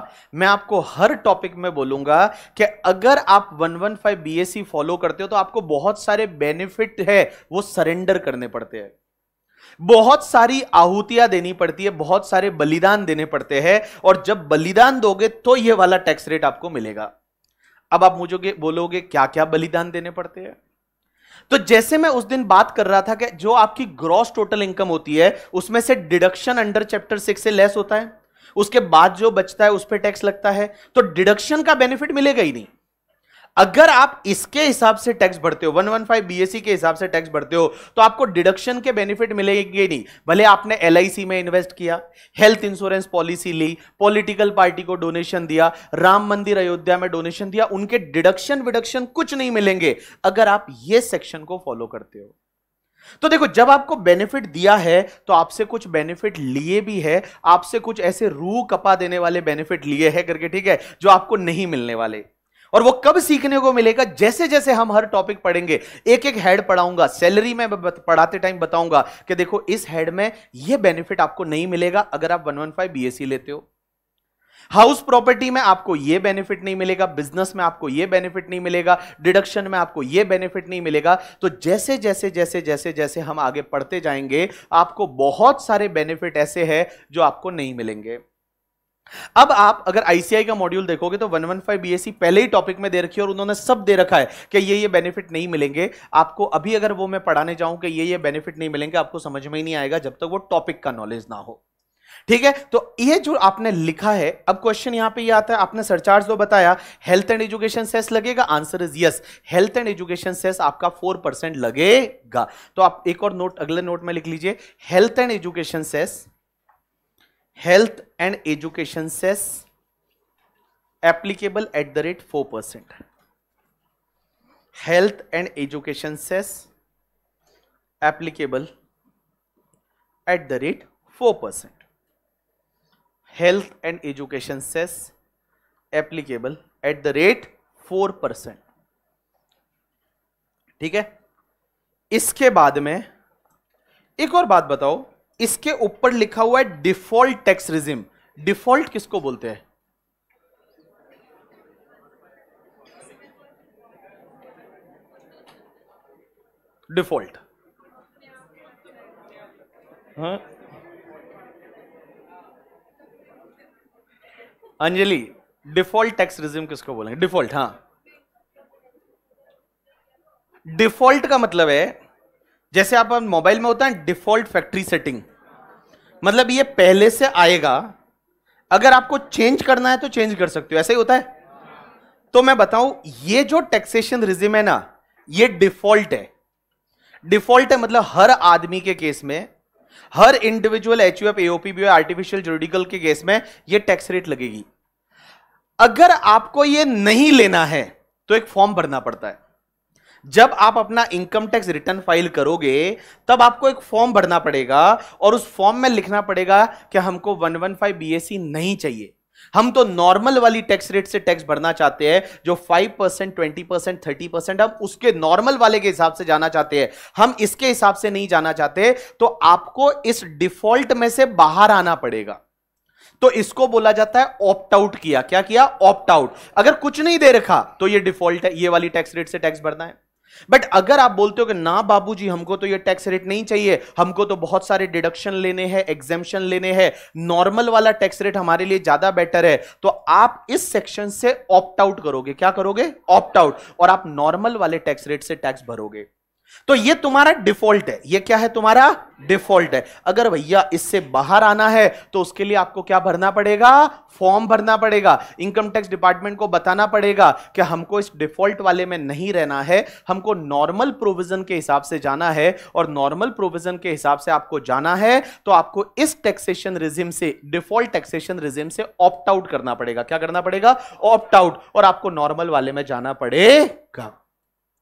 मैं आपको हर टॉपिक में बोलूंगा कि अगर आप 115 वन फॉलो करते हो तो आपको बहुत सारे बेनिफिट है वो सरेंडर करने पड़ते हैं बहुत सारी आहुतियां देनी पड़ती है बहुत सारे बलिदान देने पड़ते हैं और जब बलिदान दोगे तो ये वाला टैक्स रेट आपको मिलेगा अब आप मुझे बोलोगे क्या क्या बलिदान देने पड़ते हैं तो जैसे मैं उस दिन बात कर रहा था कि जो आपकी ग्रॉस टोटल इनकम होती है उसमें से डिडक्शन अंडर चैप्टर सिक्स से लेस होता है उसके बाद जो बचता है उस पर टैक्स लगता है तो डिडक्शन का बेनिफिट मिलेगा ही नहीं अगर आप इसके हिसाब से टैक्स भरते हो 115 बीएससी के हिसाब से टैक्स भरते हो तो आपको डिडक्शन के बेनिफिट मिलेंगे नहीं भले आपने एल में इन्वेस्ट किया हेल्थ इंश्योरेंस पॉलिसी ली पॉलिटिकल पार्टी को डोनेशन दिया राम मंदिर अयोध्या में डोनेशन दिया उनके डिडक्शन विडक्शन कुछ नहीं मिलेंगे अगर आप ये सेक्शन को फॉलो करते हो तो देखो जब आपको बेनिफिट दिया है तो आपसे कुछ बेनिफिट लिए भी है आपसे कुछ ऐसे रू कपा देने वाले बेनिफिट लिए हैं करके ठीक है जो आपको नहीं मिलने वाले और वो कब सीखने को मिलेगा जैसे जैसे हम हर टॉपिक पढ़ेंगे एक एक हेड पढ़ाऊंगा सैलरी में पढ़ाते टाइम बताऊंगा कि देखो इस हेड में ये बेनिफिट आपको नहीं मिलेगा अगर आप वन वन फाइव बीएससी लेते हो हाउस प्रॉपर्टी में आपको यह बेनिफिट नहीं मिलेगा बिजनेस में आपको यह बेनिफिट नहीं मिलेगा डिडक्शन में आपको यह बेनिफिट नहीं मिलेगा तो जैसे जैसे जैसे जैसे जैसे हम आगे पढ़ते जाएंगे आपको बहुत सारे बेनिफिट ऐसे हैं जो आपको नहीं मिलेंगे अब आप अगर आईसीआई का मॉड्यूल देखोगे तो 115 बीएससी e पहले ही टॉपिक में दे रखी है और उन्होंने सब दे रखा है कि ये ये बेनिफिट नहीं मिलेंगे आपको अभी अगर वो मैं पढ़ाने जाऊं कि ये ये बेनिफिट नहीं मिलेंगे आपको समझ में ही नहीं आएगा जब तक वो टॉपिक का नॉलेज ना हो ठीक है तो ये जो आपने लिखा है अब क्वेश्चन यहां पे ये आता है आपने सरचार्ज जो तो बताया हेल्थ एंड एजुकेशन सेस लगेगा answer is yes health and education cess आपका फोर परसेंट लगेगा तो आप एक और नोट अगले नोट में लिख लीजिए health and education cess health and education cess applicable at the rate four percent health and education cess applicable at the rate four percent health and education cess applicable at the rate four percent ठीक है इसके बाद में एक और बात बताओ इसके ऊपर लिखा हुआ है डिफॉल्ट टैक्स रिजिम डिफॉल्ट किसको बोलते हैं डिफॉल्ट हाँ। अंजलि डिफॉल्ट टैक्स रिज्यूम किसको बोलेंगे डिफॉल्ट हाँ डिफॉल्ट का मतलब है जैसे आप मोबाइल में होता है डिफॉल्ट फैक्ट्री सेटिंग मतलब ये पहले से आएगा अगर आपको चेंज करना है तो चेंज कर सकते हो ऐसा ही होता है तो मैं बताऊं ये जो टैक्सेशन रिजिम है ना ये डिफॉल्ट है डिफॉल्ट है मतलब हर आदमी के केस में हर individual H U F AOP B artificial juridical के केस में ये टैक्स रेट लगेगी अगर आपको ये नहीं लेना है तो एक फॉर्म भरना पड़ता है जब आप अपना इनकम टैक्स रिटर्न फाइल करोगे तब आपको एक फॉर्म भरना पड़ेगा और उस फॉर्म में लिखना पड़ेगा कि हमको 115 सी e नहीं चाहिए हम तो नॉर्मल वाली टैक्स रेट से टैक्स भरना चाहते हैं जो 5 percent twenty percent thirty percent हम उसके नॉर्मल वाले के हिसाब से जाना चाहते हैं हम इसके हिसाब से नहीं जाना चाहते तो आपको इस डिफॉल्ट में से बाहर आना पड़ेगा तो इसको बोला जाता है ऑप्ट आउट किया क्या किया ऑप्ट आउट अगर कुछ नहीं दे रखा तो ये डिफॉल्ट है ये वाली टैक्स रेट से टैक्स भरना है बट अगर आप बोलते हो कि ना बाबूजी हमको तो ये टैक्स रेट नहीं चाहिए हमको तो बहुत सारे डिडक्शन लेने हैं एग्जेम्पन लेने हैं नॉर्मल वाला टैक्स रेट हमारे लिए ज्यादा बेटर है तो आप इस सेक्शन से ऑप्ट आउट करोगे क्या करोगे ऑप्ट आउट और आप नॉर्मल वाले टैक्स रेट से टैक्स भरोगे तो ये तुम्हारा डिफॉल्ट है ये क्या है तुम्हारा डिफॉल्ट है अगर भैया इससे बाहर आना है तो उसके लिए आपको क्या भरना पड़ेगा फॉर्म भरना पड़ेगा इनकम टैक्स डिपार्टमेंट को बताना पड़ेगा कि हमको इस डिफॉल्ट वाले में नहीं रहना है हमको नॉर्मल प्रोविजन के हिसाब से जाना है और नॉर्मल प्रोविजन के हिसाब से आपको जाना है तो आपको इस टैक्सेशन रिजिम से डिफॉल्ट टैक्सेशन रिजिम से ऑप्ट आउट करना पड़ेगा क्या करना पड़ेगा ऑप्ट आउट और आपको नॉर्मल वाले में जाना पड़ेगा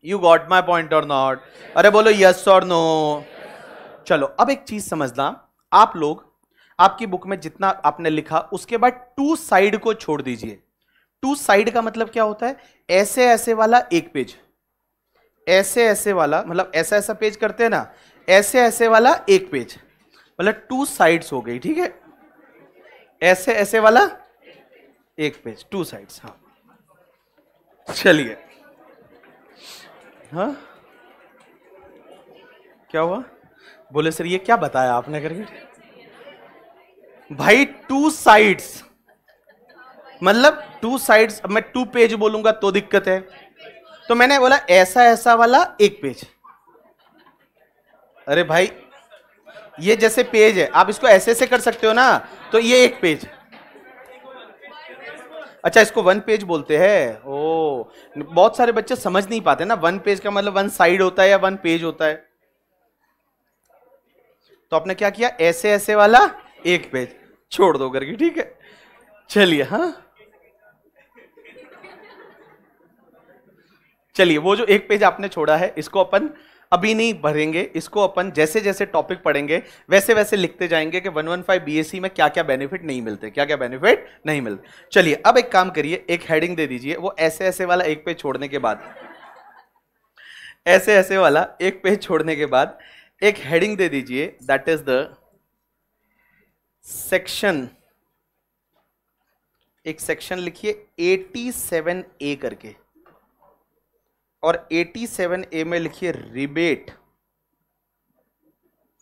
यू गॉट माई पॉइंट और नॉट अरे बोलो यस और नो चलो अब एक चीज समझना आप लोग आपकी बुक में जितना आपने लिखा उसके बाद टू साइड को छोड़ दीजिए टू साइड का मतलब क्या होता है ऐसे ऐसे वाला एक पेज ऐसे ऐसे वाला मतलब ऐसा ऐसा पेज करते हैं ना ऐसे ऐसे वाला एक पेज मतलब टू साइड्स हो गई ठीक है ऐसे ऐसे वाला एक पेज टू साइड्स हाँ चलिए हाँ क्या हुआ बोले सर ये क्या बताया आपने करके भाई टू साइड्स मतलब टू साइड्स अब मैं टू पेज बोलूंगा तो दिक्कत है तो मैंने बोला ऐसा ऐसा वाला एक पेज अरे भाई ये जैसे पेज है आप इसको ऐसे ऐसे कर सकते हो ना तो ये एक पेज अच्छा इसको वन पेज बोलते हैं ओ बहुत सारे बच्चे समझ नहीं पाते ना वन पेज का मतलब वन साइड होता है या वन पेज होता है तो आपने क्या किया ऐसे ऐसे वाला एक पेज छोड़ दो करके ठीक है चलिए हाँ चलिए वो जो एक पेज आपने छोड़ा है इसको अपन अभी नहीं भरेंगे इसको अपन जैसे जैसे टॉपिक पढ़ेंगे वैसे वैसे लिखते जाएंगे कि वन वन फाइव बी में क्या क्या बेनिफिट नहीं मिलते क्या क्या बेनिफिट नहीं मिलते चलिए अब एक काम करिए एक हेडिंग दे दीजिए वो ऐसे ऐसे वाला एक पेज छोड़ने के बाद ऐसे ऐसे वाला एक पेज छोड़ने के बाद एक हेडिंग दे दीजिए दैट इज द सेक्शन एक सेक्शन लिखिए 87 ए करके और 87 ए में लिखिए rebate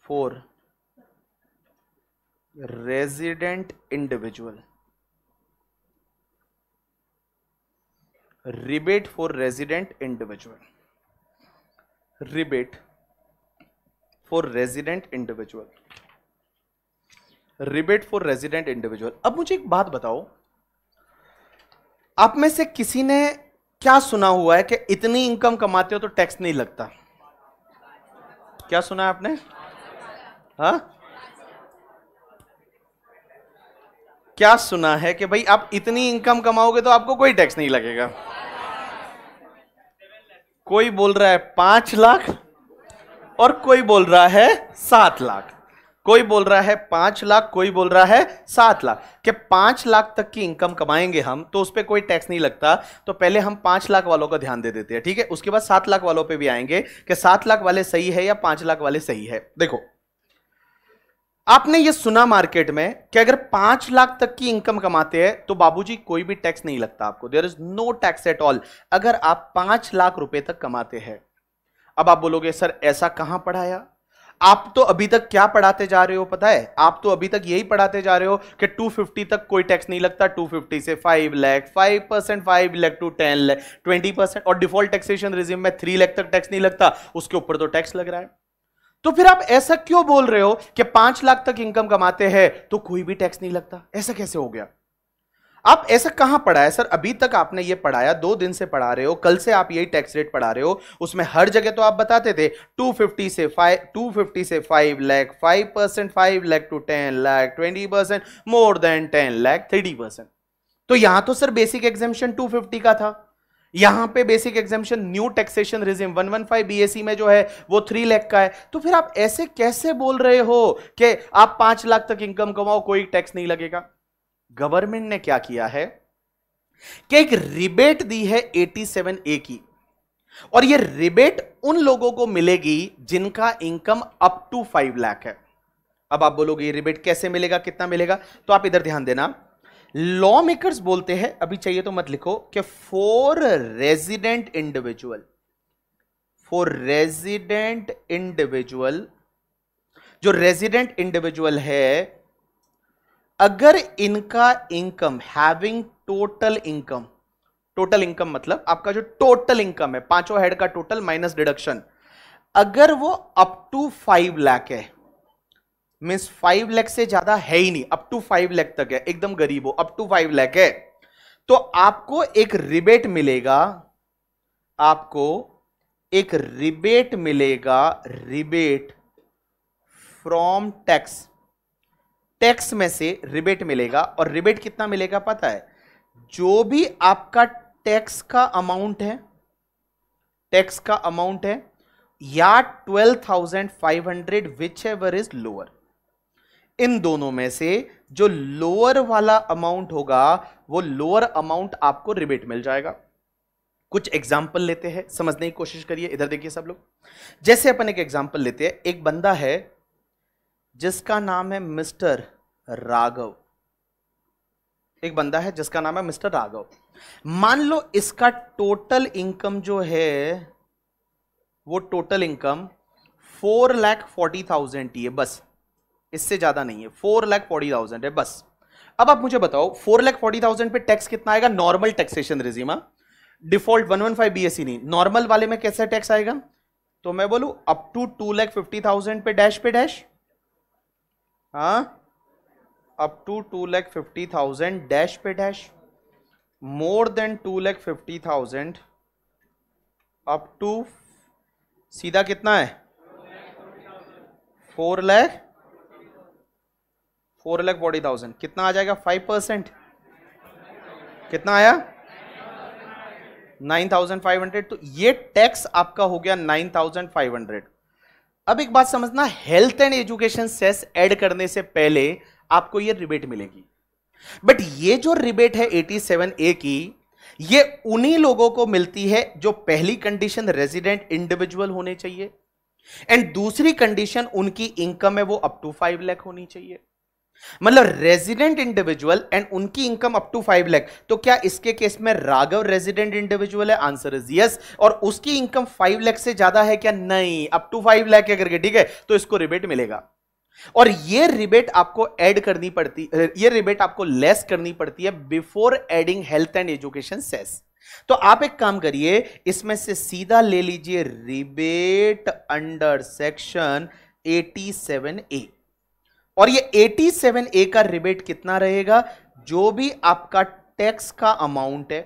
for resident individual rebate for resident individual rebate for resident individual rebate for resident individual अब मुझे एक बात बताओ आप में से किसी ने क्या सुना हुआ है कि इतनी इनकम कमाते हो तो टैक्स नहीं लगता क्या सुना है आपने हा? क्या सुना है कि भाई आप इतनी इनकम कमाओगे तो आपको कोई टैक्स नहीं लगेगा कोई बोल रहा है पांच लाख और कोई बोल रहा है सात लाख कोई बोल रहा है पांच लाख कोई बोल रहा है सात लाख कि पांच लाख तक की इनकम कमाएंगे हम तो उस पर कोई टैक्स नहीं लगता तो पहले हम पांच लाख वालों का ध्यान दे देते हैं ठीक है उसके बाद सात लाख वालों पर भी आएंगे कि सात लाख वाले सही है या पांच लाख वाले सही है देखो आपने ये सुना मार्केट में कि अगर पांच लाख तक की इनकम कमाते हैं तो बाबूजी कोई भी टैक्स नहीं लगता आपको there is no tax at all अगर आप पांच लाख रुपए तक कमाते हैं अब आप बोलोगे सर ऐसा कहां पढ़ाया आप तो अभी तक क्या पढ़ाते जा रहे हो पता है आप तो अभी तक यही पढ़ाते जा रहे हो कि 250 तक कोई टैक्स नहीं लगता 250 से 5 lakh 5 percent five lakh to 10 lakh 20 percent और डिफॉल्ट टैक्सेशन रिज्यूम में 3 लाख तक टैक्स नहीं लगता उसके ऊपर तो टैक्स लग रहा है तो फिर आप ऐसा क्यों बोल रहे हो कि पांच लाख तक इनकम कमाते हैं तो कोई भी टैक्स नहीं लगता ऐसा कैसे हो गया आप ऐसा कहां पढ़ाया सर अभी तक आपने ये पढ़ाया दो दिन से पढ़ा रहे हो कल से आप यही टैक्स रेट पढ़ा रहे हो उसमें हर जगह तो आप बताते थे 250 से 5 250 से 5 lakh 5 percent five lakh to 10 lakh 20 percent more than 10 lakh 30 percent तो यहां तो सर बेसिक एग्जामेशन 250 का था यहां पे basic exemption new taxation regime 115 BSC में जो है वो थ्री लैख का है तो फिर आप ऐसे कैसे बोल रहे हो कि आप पांच लाख तक इनकम कमाओ कोई टैक्स नहीं लगेगा गवर्नमेंट ने क्या किया है कि एक रिबेट दी है 87 ए की और ये रिबेट उन लोगों को मिलेगी जिनका income up to five lakh है अब आप बोलोगे ये रिबेट कैसे मिलेगा कितना मिलेगा तो आप इधर ध्यान देना लॉ मेकर्स बोलते हैं अभी चाहिए तो मत लिखो कि for resident individual for resident individual जो रेजिडेंट इंडिविजुअल है अगर इनका income having total income total income मतलब आपका जो टोटल इनकम है पांचों हेड का टोटल माइनस डिडक्शन अगर वो अप टू फाइव लैख है मीन्स फाइव लैख से ज्यादा है ही नहीं अप टू फाइव लैख तक है एकदम गरीब हो अप टू फाइव लैख है तो आपको एक रिबेट मिलेगा आपको एक रिबेट मिलेगा रिबेट फ्रॉम टैक्स टैक्स में से रिबेट मिलेगा और रिबेट कितना मिलेगा पता है जो भी आपका टैक्स का अमाउंट है टैक्स का अमाउंट है या twelve thousand five hundred which ever is lower इन दोनों में से जो लोअर वाला अमाउंट होगा वो लोअर अमाउंट आपको रिबेट मिल जाएगा कुछ एग्जाम्पल लेते हैं समझने की कोशिश करिए इधर देखिए सब लोग जैसे अपन एक एग्जाम्पल लेते हैं एक बंदा है जिसका नाम है मिस्टर राघव एक बंदा है जिसका नाम है मिस्टर राघव मान लो इसका टोटल इनकम जो है वो total income four lakh forty thousand ही है बस इससे ज्यादा नहीं है फोर लैख फोर्टी थाउजेंड है बस अब आप मुझे बताओ फोर लैख फोर्टी थाउजेंड पे टैक्स कितना आएगा normal taxation regime default one one five B S C नहीं नॉर्मल वाले में कैसे टैक्स आएगा तो मैं बोलू up to two lakh fifty thousand पे डैश पे डैश हाँ up to two lakh fifty thousand dash पे dash more than two lakh fifty thousand up to सीधा कितना है four lakh four lakh forty thousand कितना आ जाएगा फाइव परसेंट कितना आया नाइन थाउजेंड फाइव हंड्रेड तो ये टैक्स आपका हो गया नाइन थाउजेंड फाइव हंड्रेड अब एक बात समझना health and education cess add करने से पहले आपको ये रिबेट मिलेगी बट ये जो रिबेट है 87 ए की ये उन्हीं लोगों को मिलती है जो पहली कंडीशन रेजिडेंट इंडिविजुअल होने चाहिए एंड दूसरी कंडीशन उनकी इनकम है वो अप टू फाइव लैख होनी चाहिए मतलब रेजिडेंट इंडिविजुअल एंड उनकी income up to five lakh तो क्या इसके केस में राघव रेजिडेंट इंडिविजुअल है आंसर इज यस और उसकी इनकम फाइव लैख से ज्यादा है क्या नहीं अप टू फाइव लैख करके ठीक है तो इसको रिबेट मिलेगा और ये रिबेट आपको ऐड करनी पड़ती ये रिबेट आपको लेस करनी पड़ती है before adding health and education cess तो आप एक काम करिए इसमें से सीधा ले लीजिए रिबेट अंडर सेक्शन 87 ए और ये 87 ए का रिबेट कितना रहेगा जो भी आपका टैक्स का अमाउंट है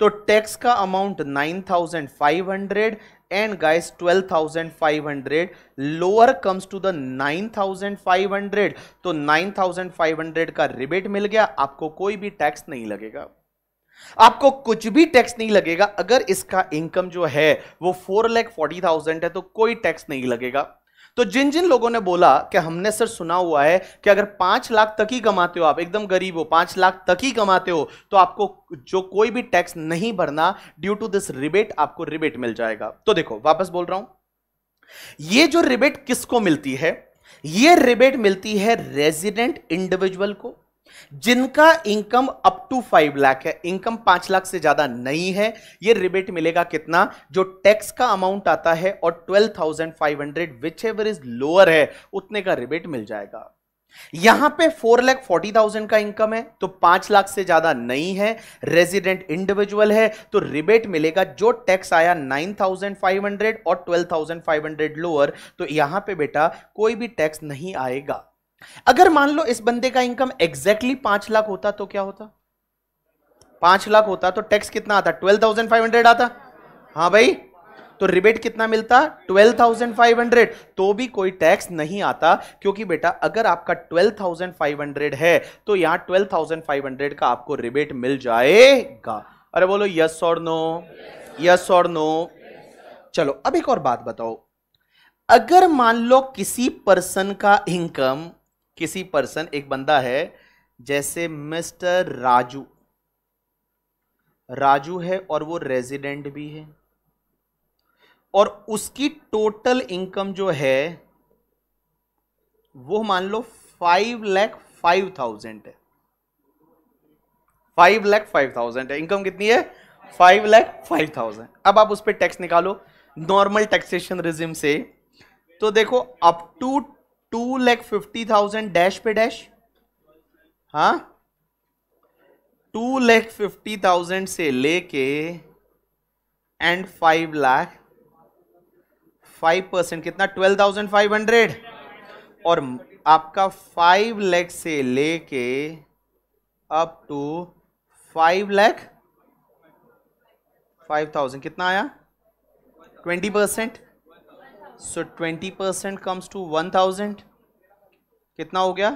तो टैक्स का amount 9,500 and guys 12500 lower comes to the 9500 तो 9500 का रिबेट मिल गया आपको कोई भी टैक्स नहीं लगेगा आपको कुछ भी टैक्स नहीं लगेगा अगर इसका इनकम जो है वो फोर लैख फोर्टी थाउजेंड है तो कोई टैक्स नहीं लगेगा तो जिन जिन लोगों ने बोला कि हमने सर सुना हुआ है कि अगर पांच लाख तक ही कमाते हो आप एकदम गरीब हो पांच लाख तक ही कमाते हो तो आपको जो कोई भी टैक्स नहीं भरना ड्यू टू दिस रिबेट आपको रिबेट मिल जाएगा तो देखो वापस बोल रहा हूं ये जो रिबेट किसको मिलती है ये रिबेट मिलती है रेजिडेंट इंडिविजुअल को जिनका income up to five lakh है इनकम पांच लाख से ज्यादा नहीं है ये रिबेट मिलेगा कितना जो टैक्स का अमाउंट आता है और twelve thousand five hundred which ever is lower है उतने का रिबेट मिल जाएगा यहां पे फोर लैख फोर्टी थाउजेंड का इनकम है तो पांच लाख से ज्यादा नहीं है रेजिडेंट इंडिविजुअल है तो रिबेट मिलेगा जो टैक्स आया नाइन थाउजेंड फाइव हंड्रेड और twelve thousand five hundred lower तो यहां पे बेटा कोई भी टैक्स नहीं आएगा अगर मान लो इस बंदे का इनकम एग्जैक्टली पांच लाख होता तो क्या होता पांच लाख होता तो टैक्स कितना आता ट्वेल्व थाउजेंड फाइव हंड्रेड आता हाँ भाई तो रिबेट कितना मिलता ट्वेल्व थाउजेंड फाइव हंड्रेड तो भी कोई टैक्स नहीं आता क्योंकि बेटा अगर आपका ट्वेल्व थाउजेंड फाइव हंड्रेड है तो यहां ट्वेल्व थाउजेंड फाइव हंड्रेड का आपको रिबेट मिल जाएगा अरे बोलो यस और नो यस और नो चलो अब एक और बात बताओ अगर मान लो किसी पर्सन का इनकम किसी पर्सन एक बंदा है जैसे मिस्टर राजू राजू है और वो रेजिडेंट भी है और उसकी टोटल इनकम जो है वो मान लो फाइव लैख फाइव थाउजेंड है फाइव लैख फाइव थाउजेंड है इनकम कितनी है फाइव लैख फाइव थाउजेंड अब आप उस पर टैक्स निकालो नॉर्मल टैक्सेशन रिजिम से तो देखो up to two lakh fifty thousand dash पे डैश हा टू लैख फिफ्टी थाउजेंड से लेके and five lakh five percent कितना ट्वेल्व थाउजेंड फाइव हंड्रेड और आपका फाइव लैख से लेके up to five lakh five thousand कितना आया twenty percent so twenty percent comes to one thousand कितना हो गया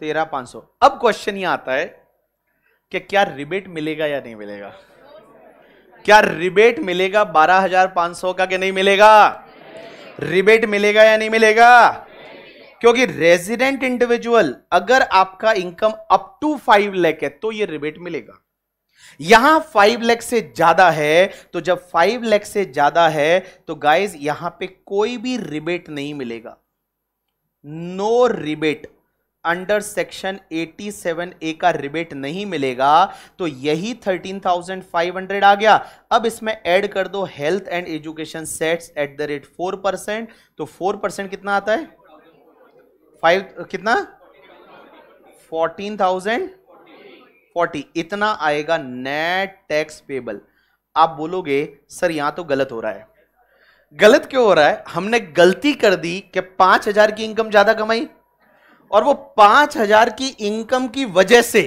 तेरह पांच सौ अब क्वेश्चन ये आता है कि क्या रिबेट मिलेगा या नहीं मिलेगा क्या रिबेट मिलेगा बारह हजार पांच सौ का कि नहीं मिलेगा रिबेट मिलेगा या नहीं मिलेगा क्योंकि रेजिडेंट इंडिविजुअल अगर आपका income up to five lakh है तो ये रिबेट मिलेगा यहां फाइव लैख से ज्यादा है तो जब फाइव लैख से ज्यादा है तो गाइज यहां पे कोई भी रिबेट नहीं मिलेगा no rebate under section 87 A का रिबेट नहीं मिलेगा तो यही 13,500 आ गया अब इसमें ऐड कर दो हेल्थ एंड एजुकेशन सेट्स at the rate four percent तो फोर परसेंट कितना आता है फाइव कितना फोर्टीन थाउजेंड फोर्टी इतना आएगा नेट टैक्स पेबल आप बोलोगे सर यहां तो गलत हो रहा है गलत क्यों हो रहा है हमने गलती कर दी कि पांच हजार की इनकम ज्यादा कमाई और वो पांच हजार की इनकम की वजह से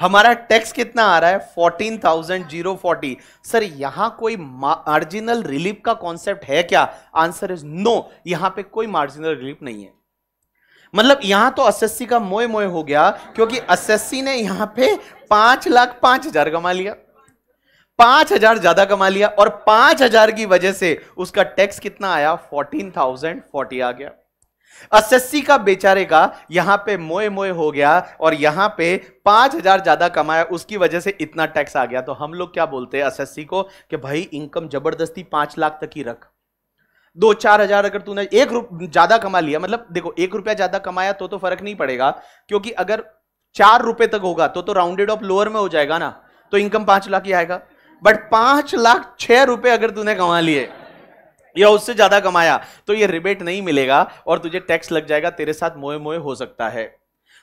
हमारा टैक्स कितना आ रहा है fourteen thousand zero forty sir यहां कोई मार्जिनल रिलीफ का कॉन्सेप्ट है क्या आंसर इज नो यहां पे कोई मार्जिनल रिलीफ नहीं है मतलब यहां तो अस्सी का मोए मोए हो गया क्योंकि अस्सी ने यहां पे पांच लाख पांच हजार कमा लिया पांच हजार ज्यादा कमा लिया और पांच हजार की वजह से उसका टैक्स कितना आया फोर्टीन थाउजेंड फोर्टी आ गया एस का बेचारे का यहां पे मोए मोए हो गया और यहां पे पांच हजार ज्यादा कमाया उसकी वजह से इतना टैक्स आ गया तो हम लोग क्या बोलते हैं अस्सी को कि भाई इनकम जबरदस्ती पांच लाख तक ही रख दो चार हजार अगर तूने एक ज्यादा कमा लिया मतलब देखो एक रुपया ज्यादा कमाया तो तो फर्क नहीं पड़ेगा क्योंकि अगर चार रुपए तक होगा तो तो राउंडेड ऑफ लोअर में हो जाएगा ना तो इनकम पांच लाख ही आएगा बट पांच लाख छह रुपए अगर तूने कमा लिए या उससे ज्यादा कमाया तो ये रिबेट नहीं मिलेगा और तुझे टैक्स लग जाएगा तेरे साथ मोए मोए हो सकता है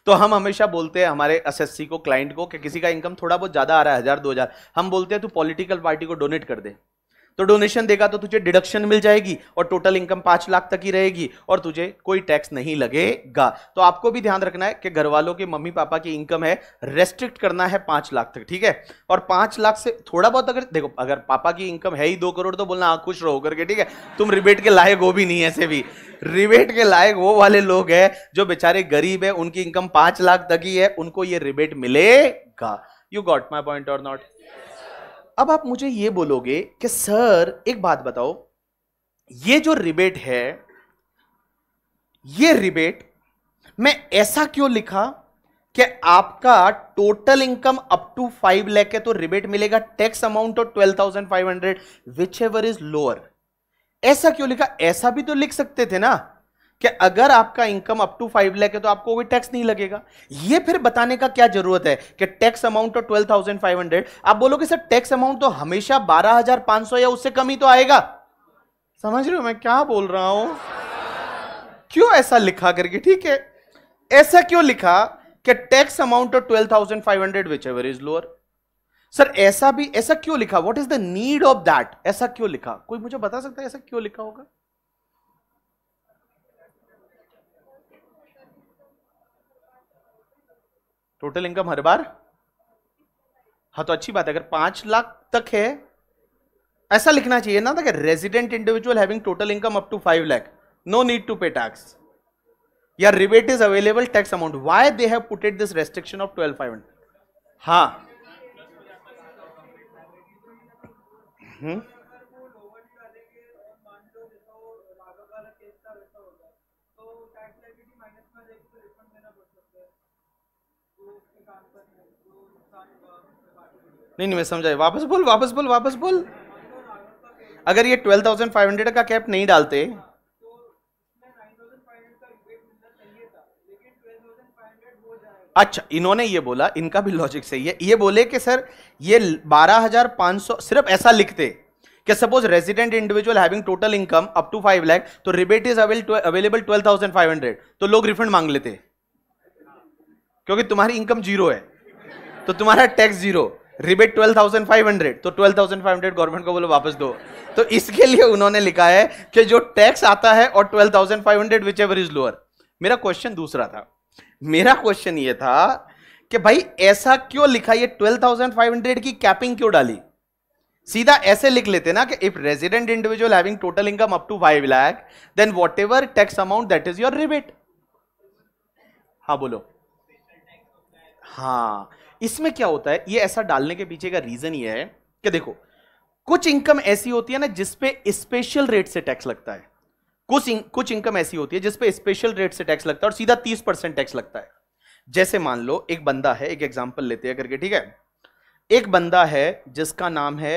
तो हम हमेशा बोलते हैं हमारे एस को क्लाइंट को कि किसी का इनकम थोड़ा बहुत ज्यादा आ रहा है हजार दो हजार हम बोलते हैं तू पॉलिटिकल पार्टी को डोनेट कर दे तो डोनेशन देगा तो तुझे डिडक्शन मिल जाएगी और टोटल इनकम पांच लाख तक ही रहेगी और तुझे कोई टैक्स नहीं लगेगा तो आपको भी ध्यान रखना है कि घर वालों के मम्मी पापा की इनकम है रेस्ट्रिक्ट करना है पांच लाख तक ठीक है और पांच लाख से थोड़ा बहुत अगर देखो अगर पापा की इनकम है ही दो करोड़ तो बोलना हाँ, खुश रहो करके ठीक है तुम रिबेट के लायक हो भी नहीं ऐसे भी रिबेट के लायक वो वाले लोग हैं जो बेचारे गरीब है उनकी इनकम पांच लाख तक ही है उनको ये रिबेट मिलेगा यू गॉट माई पॉइंट और नॉट अब आप मुझे ये बोलोगे कि सर एक बात बताओ ये जो रिबेट है ये रिबेट मैं ऐसा क्यों लिखा कि आपका total income up to five lakh है तो रिबेट मिलेगा tax amount of twelve thousand five hundred which ever is lower ऐसा क्यों लिखा ऐसा भी तो लिख सकते थे ना कि अगर आपका income up to five lakh है तो आपको कोई टैक्स नहीं लगेगा ये फिर बताने का क्या जरूरत है कि टैक्स अमाउंट तो ट्वेल्व थाउजेंड फाइव हंड्रेड आप बोलोगे सर टैक्स अमाउंट तो हमेशा बारह हजार पांच सौ या उससे कम ही तो आएगा समझ रहे हो मैं क्या बोल रहा हूं क्यों ऐसा लिखा करके ठीक है ऐसा क्यों लिखा कि tax amount of twelve thousand five hundred which ever is lower sir ऐसा भी ऐसा क्यों लिखा what is the need of that ऐसा क्यों लिखा कोई मुझे बता सकता है ऐसा क्यों लिखा होगा टोटल इनकम हर बार हाँ तो अच्छी बात है अगर पांच लाख तक है ऐसा लिखना चाहिए ना था कि resident individual having total income up to five lakh no need to pay tax या rebate is available tax amount why they have putted this restriction of twelve five hundred हाँ हम्म। नहीं नहीं मैं समझाई वापस बोल वापस बोल वापस बोल अगर ये ट्वेल्व थाउजेंड फाइव हंड्रेड का कैप नहीं डालते अच्छा इन्होंने ये बोला इनका भी लॉजिक सही है ये बोले कि सर ये 12,500 सिर्फ ऐसा लिखते कि suppose resident individual having total income up to five lakh तो rebate is avail available twelve thousand five hundred तो लोग रिफंड मांग लेते क्योंकि तुम्हारी इनकम जीरो है तो तुम्हारा टैक्स जीरो रिबेट 12,500 तो 12,500 गवर्नमेंट को बोलो वापस दो तो इसके लिए उन्होंने लिखा है कि जो टैक्स आता है और 12,500 विच एवर इज लोअर मेरा क्वेश्चन दूसरा था मेरा क्वेश्चन ये था कि भाई ऐसा क्यों लिखा ये 12,500 की कैपिंग क्यों डाली सीधा ऐसे लिख लेते ना कि if resident individual having total income up to five lakh then whatever tax amount that is your rebate हाँ बोलो हाँ इसमें क्या होता है ये ऐसा डालने के पीछे का रीजन ये है कि देखो कुछ इनकम ऐसी होती है ना जिसपे स्पेशल रेट से टैक्स लगता है कुछ इं, कुछ इनकम ऐसी होती है जिसपे स्पेशल रेट से टैक्स लगता है और सीधा तीस परसेंट टैक्स लगता है जैसे मान लो एक बंदा है एक एग्जाम्पल लेते हैं करके ठीक है एक बंदा है जिसका नाम है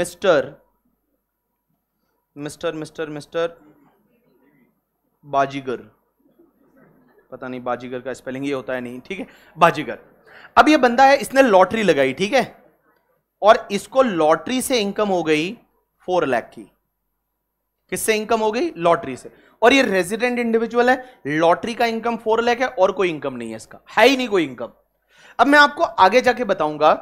mister mister mister mister Baazigar पता नहीं बाजीगर का स्पेलिंग ये होता है नहीं ठीक है बाजीगर अब ये बंदा है इसने लॉटरी लगाई ठीक है और इसको लॉटरी से इनकम हो गई फोर लैख की किससे इनकम हो गई लॉटरी से और ये रेजिडेंट इंडिविजुअल है लॉटरी का इनकम फोर लैख है और कोई इनकम नहीं है इसका है ही नहीं कोई इनकम अब मैं आपको आगे जाके बताऊंगा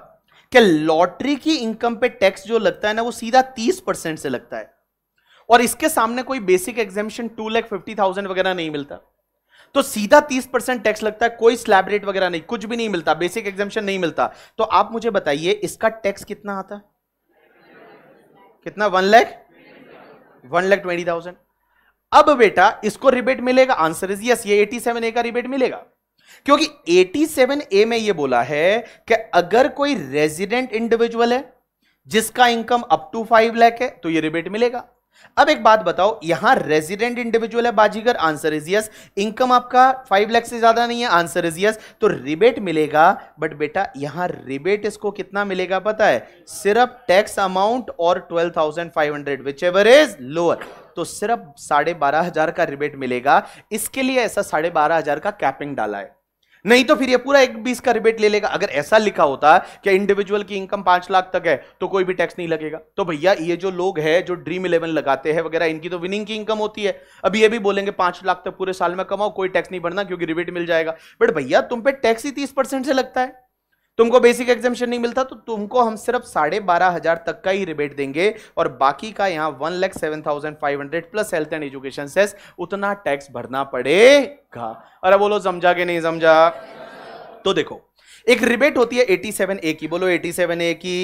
कि लॉटरी की इनकम पे टैक्स जो लगता है ना वो सीधा तीस परसेंट से लगता है और इसके सामने कोई basic exemption two lakh fifty thousand वगैरह नहीं मिलता तो सीधा तीस परसेंट टैक्स लगता है कोई स्लैब रेट वगैरह नहीं कुछ भी नहीं मिलता बेसिक एग्जामेशन नहीं मिलता तो आप मुझे बताइए इसका टैक्स कितना आता है कितना one lakh one lakh twenty thousand अब बेटा इसको रिबेट मिलेगा आंसर इज यस ये 87 ए का रिबेट मिलेगा क्योंकि 87 ए में ये बोला है कि अगर कोई रेजिडेंट इंडिविजुअल है जिसका income up to five lakh है तो ये रिबेट मिलेगा अब एक बात बताओ यहां रेजिडेंट इंडिविजुअल है Baazigar answer is yes income आपका फाइव लैख से ज्यादा नहीं है आंसर इज यस तो रिबेट मिलेगा बट बेटा यहां रिबेट इसको कितना मिलेगा पता है सिर्फ टैक्स अमाउंट और twelve thousand five hundred which ever is lower तो सिर्फ साढ़े बारह हजार का रिबेट मिलेगा इसके लिए ऐसा साढ़े बारह हजार का कैपिंग डाला है नहीं तो फिर ये पूरा एक बीस का रिबेट ले लेगा अगर ऐसा लिखा होता कि इंडिविजुअल की इनकम पांच लाख तक है तो कोई भी टैक्स नहीं लगेगा तो भैया ये जो लोग हैं जो ड्रीम इलेवन लगाते हैं वगैरह इनकी तो विनिंग की इनकम होती है अब ये भी बोलेंगे पांच लाख तक पूरे साल में कमाओ कोई टैक्स नहीं भरना क्योंकि रिबेट मिल जाएगा बट भैया तुम पे टैक्स ही तीस परसेंट से लगता है तुमको बेसिक एग्जामेशन नहीं मिलता तो तुमको हम सिर्फ साढ़े बारह हजार तक का ही रिबेट देंगे और बाकी का यहां one lakh seven thousand five hundred plus health and education cess उतना टैक्स भरना पड़ेगा अरे बोलो समझा के नहीं समझा तो देखो एक रिबेट होती है एटी सेवन ए की बोलो एटी सेवन ए की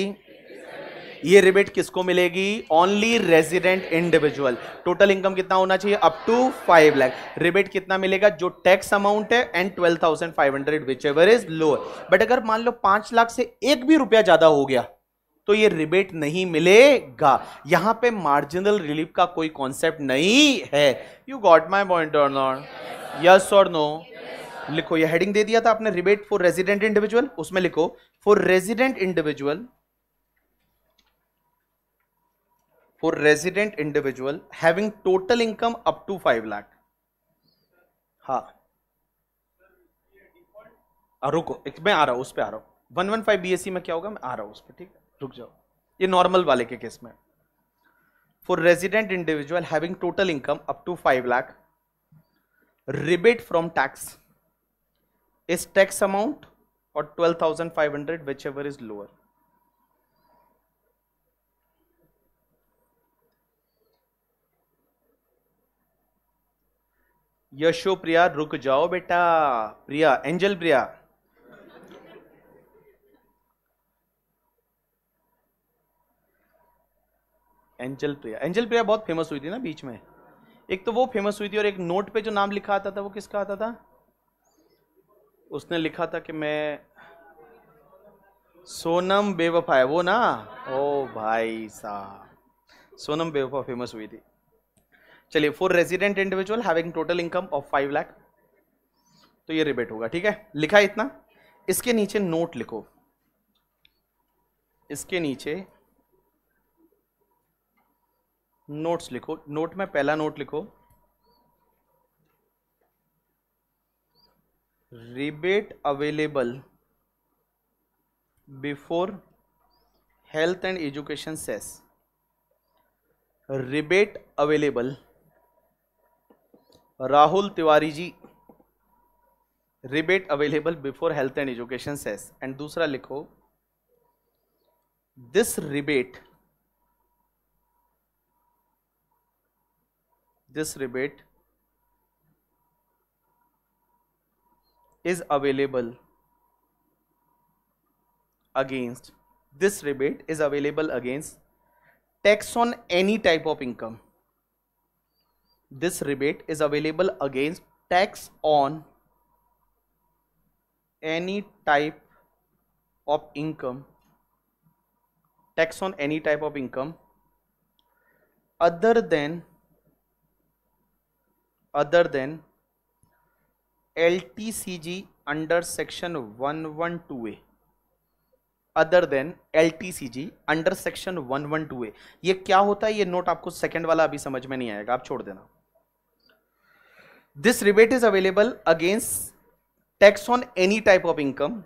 ये रिबेट किसको मिलेगी only resident individual total income कितना होना चाहिए up to five lakh rebate कितना मिलेगा जो टैक्स अमाउंट है and twelve thousand five hundred which ever is lower but अगर मान लो पांच लाख से एक भी रुपया ज्यादा हो गया तो ये रिबेट नहीं मिलेगा यहां पे मार्जिनल रिलीफ का कोई कॉन्सेप्ट नहीं है यू गॉट माई पॉइंट और नॉट यस और नो लिखो ये हेडिंग दे दिया था आपने रिबेट फॉर रेजिडेंट इंडिविजुअल उसमें लिखो for resident individual for resident individual having total income up to 5 lakh हाँ रुको एक मैं आ रहा हूं उस पर आ रहा हूं वन वन फाइव बी में क्या होगा मैं आ रहा हूं उस पर ठीक है रुक जाओ ये नॉर्मल वाले के केस में for resident individual having total income up to five lakh rebate from tax is tax amount और twelve thousand five hundred which ever is lower Yasho Priya रुक जाओ बेटा Priya angel Priya angel Priya angel Priya बहुत फेमस हुई थी ना बीच में एक तो वो फेमस हुई थी और एक नोट पे जो नाम लिखा आता था वो किसका आता था उसने लिखा था कि मैं सोनम बेवफा है वो ना ओ भाई साहब सोनम बेवफा फेमस हुई थी चलिए for resident individual having total income of five lakh तो ये रिबेट होगा ठीक है लिखा इतना इसके नीचे नोट लिखो इसके नीचे नोट्स लिखो नोट में पहला नोट लिखो rebate available before health and education cess rebate available Rahul Tiwari ji rebate available before health and education cess and दूसरा लिखो this rebate this rebate is available against this rebate is available against tax on any type of income this rebate is available against tax on any type of income tax on any type of income other than other than LTCG under section 112A other than L T C G under section one one two A ये क्या होता है ये note आपको second वाला अभी समझ में नहीं आएगा आप छोड़ देना this rebate is available against tax on any type of income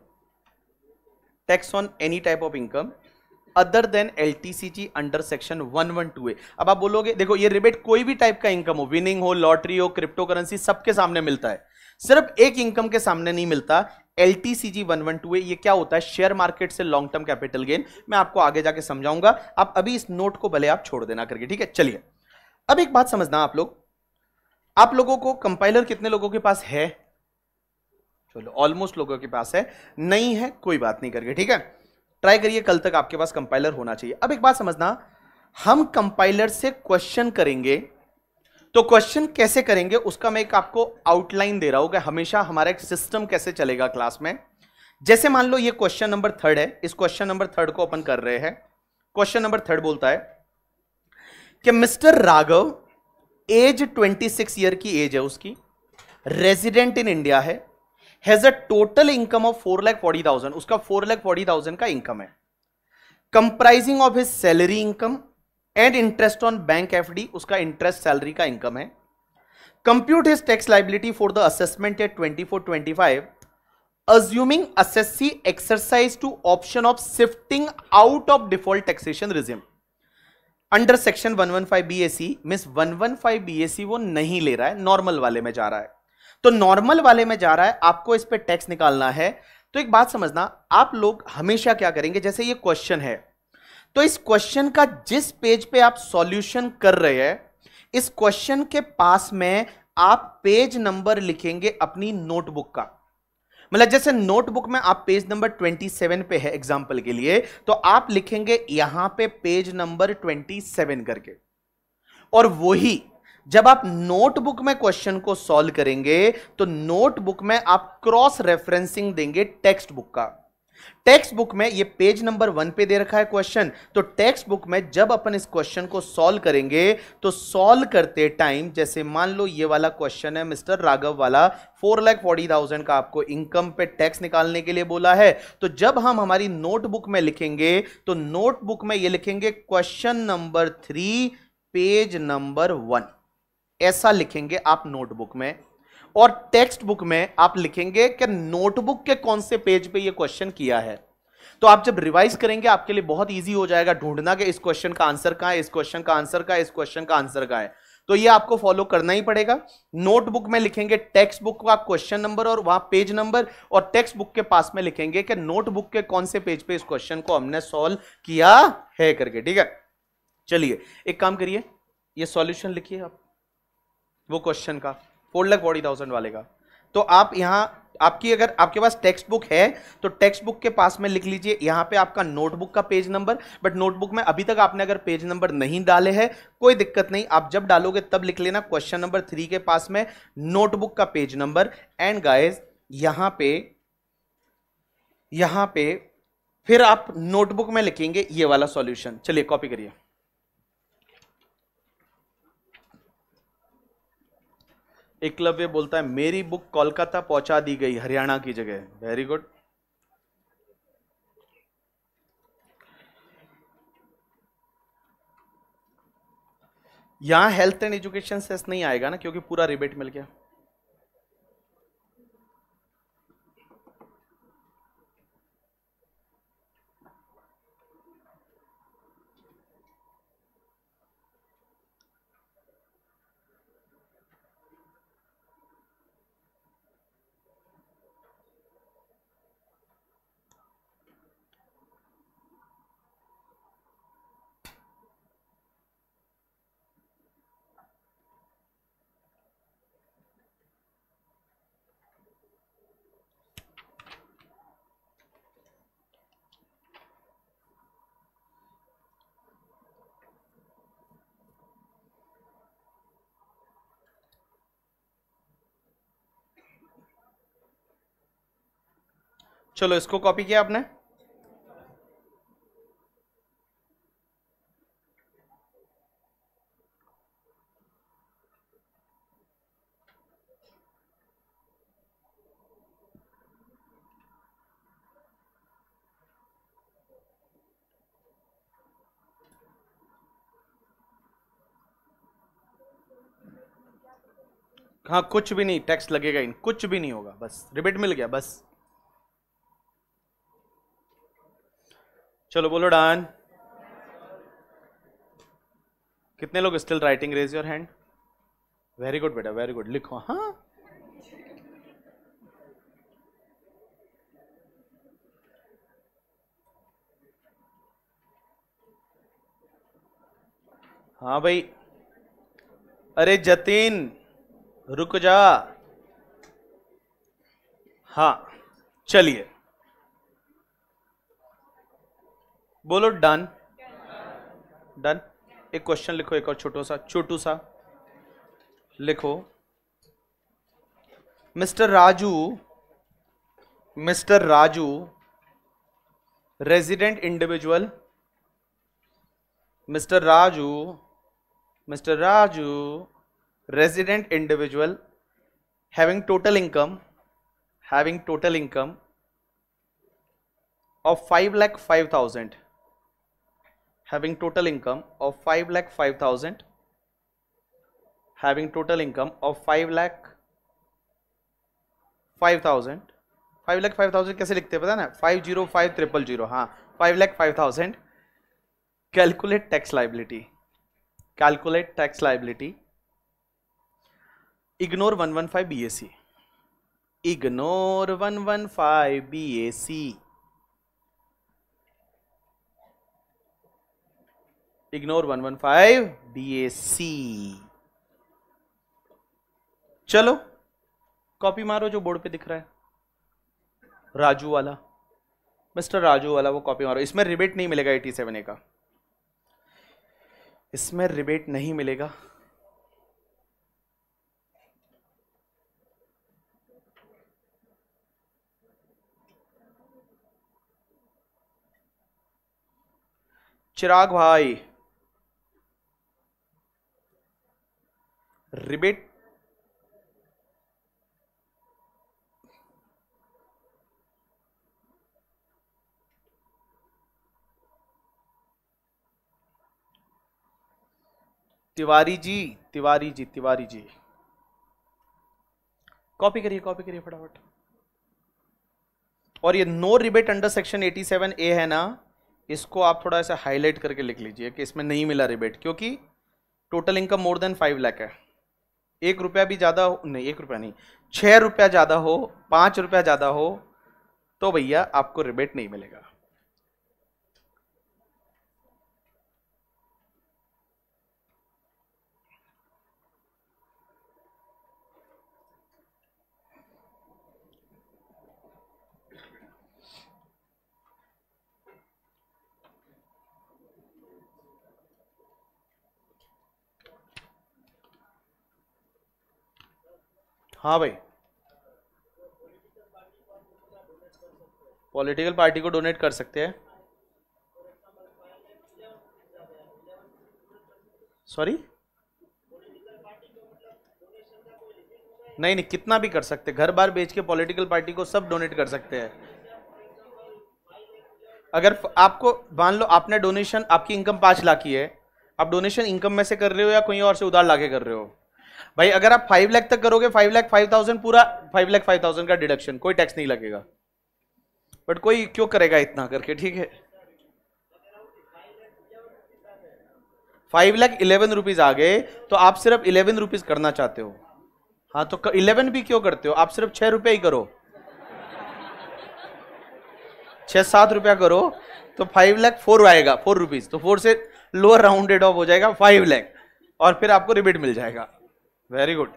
tax on any type of income other than L under section one one two A अब आप बोलोगे देखो ये रिबेट कोई भी टाइप का इनकम हो विनिंग हो लॉटरी हो क्रिप्टो करेंसी सबके सामने मिलता है सिर्फ एक इनकम के सामने नहीं मिलता L T C G one one two A ये क्या होता है शेयर मार्केट से लॉन्ग टर्म कैपिटल गेन मैं आपको आगे जाके समझाऊंगा आप अभी इस नोट को भले आप छोड़ देना करके ठीक है चलिए अब एक बात समझना आप लोग आप लोगों को कंपाइलर कितने लोगों के पास है चलो ऑलमोस्ट लोगों के पास है नहीं है कोई बात नहीं करके ठीक है ट्राई करिए कल तक आपके पास कंपाइलर होना चाहिए अब एक बात समझना हम कंपाइलर से क्वेश्चन करेंगे तो क्वेश्चन कैसे करेंगे उसका मैं एक आपको आउटलाइन दे रहा हूं कि हमेशा हमारा एक सिस्टम कैसे चलेगा क्लास में जैसे मान लो ये क्वेश्चन नंबर थर्ड है इस क्वेश्चन नंबर थर्ड को अपन कर रहे हैं क्वेश्चन नंबर थर्ड बोलता है कि मिस्टर राघव एज 26 ईयर की एज है उसकी रेजिडेंट इन इंडिया है has a total income of four lakh forty thousand उसका फोर लैख फोर्टी थाउजेंड का इनकम है comprising of his salary income and interest on bank F D उसका इंटरेस्ट सैलरी का income है compute his tax liability for the assessment at twenty four twenty five assuming assessee exercise to option of shifting out of default taxation regime under section 115 BSC means 115 BSC वो नहीं ले रहा है normal वाले में जा रहा है तो नॉर्मल वाले में जा रहा है आपको इस पर टैक्स निकालना है तो एक बात समझना आप लोग हमेशा क्या करेंगे जैसे ये क्वेश्चन है तो इस क्वेश्चन का जिस पेज पे आप सॉल्यूशन कर रहे हैं इस क्वेश्चन के पास में आप पेज नंबर लिखेंगे अपनी नोटबुक का मतलब जैसे नोटबुक में आप पेज नंबर 27 पे है एग्जाम्पल के लिए तो आप लिखेंगे यहां पे पेज नंबर 27 करके और वही जब आप नोटबुक में क्वेश्चन को सॉल्व करेंगे तो नोटबुक में आप क्रॉस रेफरेंसिंग देंगे टेक्स्ट बुक का टेक्स्ट बुक में ये पेज नंबर वन पे दे रखा है क्वेश्चन तो टेक्स्ट बुक में जब अपन इस क्वेश्चन को सॉल्व करेंगे तो सॉल्व करते टाइम जैसे मान लो ये वाला क्वेश्चन है मिस्टर राघव वाला फोर लैख फोर्टी थाउजेंड का आपको इनकम पे टैक्स निकालने के लिए बोला है तो जब हम हमारी नोटबुक में लिखेंगे तो नोटबुक में ये लिखेंगे question number three page number one ऐसा लिखेंगे आप नोटबुक में और टेक्स्ट बुक में आप लिखेंगे कि नोटबुक के कौन से पेज पे ये क्वेश्चन किया है तो आप जब रिवाइज करेंगे आपके लिए बहुत इजी हो जाएगा ढूंढना कि इस क्वेश्चन का आंसर कहां है इस क्वेश्चन का आंसर कहा है इस क्वेश्चन का आंसर कहा है तो ये आपको फॉलो करना ही पड़ेगा नोटबुक में लिखेंगे टेक्स्ट बुक का क्वेश्चन नंबर और वहां पेज नंबर और टेक्स्ट बुक के पास में लिखेंगे कि नोटबुक के कौन से पेज पे इस क्वेश्चन को हमने सॉल्व किया है करके ठीक है चलिए एक काम करिए ये सॉल्यूशन लिखिए आप वो क्वेश्चन का फोर लाख फोर्टी थाउजेंड वाले का तो आप यहाँ आपकी अगर आपके पास टेक्स्ट बुक है तो टेक्स्ट बुक के पास में लिख लीजिए यहाँ पे आपका नोटबुक का पेज नंबर बट नोटबुक में अभी तक आपने अगर पेज नंबर नहीं डाले हैं कोई दिक्कत नहीं आप जब डालोगे तब लिख लेना क्वेश्चन नंबर थ्री के पास में नोटबुक का पेज नंबर एंड गाइज यहाँ पे यहाँ पे फिर आप नोटबुक में लिखेंगे ये वाला सॉल्यूशन चलिए कॉपी करिए एकलव्य बोलता है मेरी बुक कोलकाता पहुंचा दी गई हरियाणा की जगह वेरी गुड यहां हेल्थ एंड एजुकेशन सेस नहीं आएगा ना क्योंकि पूरा रिबेट मिल गया चलो इसको कॉपी किया आपने हाँ कुछ भी नहीं टैक्स लगेगा इन कुछ भी नहीं होगा बस रिबेट मिल गया बस चलो बोलो डन कितने लोग still writing raise your hand very good बेटा वेरी गुड लिखो हाँ हाँ भाई अरे जतिन रुक जा हाँ चलिए बोलो डन डन एक क्वेश्चन लिखो एक और छोटो सा छोटू सा लिखो mister Raju mister Raju resident individual mister Raju mister Raju resident individual having total income having total income of five lakh five thousand having total income of 5 lakh 5000 having total income of 5 lakh five lakh five thousand कैसे लिखते हैं पता ना five zero five triple zero हाँ five lakh five thousand calculate tax liability calculate tax liability ignore one one five B 115 C ignore one one five B 115 C ignore 115 C चलो copy मारो जो board पे दिख रहा है राजू वाला मिस्टर राजू वाला वो कॉपी मारो इसमें रिबेट नहीं मिलेगा एटी सेवन ए का इसमें रिबेट नहीं मिलेगा चिराग भाई रिबेट तिवारी जी तिवारी जी तिवारी जी कॉपी करिए कॉपी करिए फटाफट और ये no rebate under section 87 A है ना इसको आप थोड़ा ऐसा हाईलाइट करके लिख लीजिए कि इसमें नहीं मिला रिबेट क्योंकि total income more than five lakh है एक रुपया भी ज़्यादा हो नहीं एक रुपया नहीं छः रुपया ज़्यादा हो पाँच रुपया ज़्यादा हो तो भैया आपको रिबेट नहीं मिलेगा हाँ भाई पॉलिटिकल पार्टी को डोनेट कर सकते हैं सॉरी नहीं नहीं कितना भी कर सकते घर बार बेच के पॉलिटिकल पार्टी को सब डोनेट कर सकते हैं अगर आपको मान लो आपने डोनेशन आपकी इनकम पांच लाख की है आप डोनेशन इनकम में से कर रहे हो या कहीं और से उधार लाके कर रहे हो भाई अगर आप फाइव लाख तक करोगे फाइव लाख फाइव थाउजेंड पूरा फाइव लाख फाइव थाउजेंड का डिडक्शन कोई टैक्स नहीं लगेगा बट कोई क्यों करेगा इतना करके ठीक है फाइव लाख इलेवन रुपीज आ गए तो आप सिर्फ इलेवन रुपीज करना चाहते हो हाँ तो इलेवन भी क्यों करते हो आप सिर्फ छह रुपया ही करो छह सात रुपया करो तो फाइव लाख फोर आएगा फोर रुपीज तो फोर से लोअर राउंडेड ऑफ हो जाएगा फाइव लाख और फिर आपको रिबिट मिल जाएगा वेरी गुड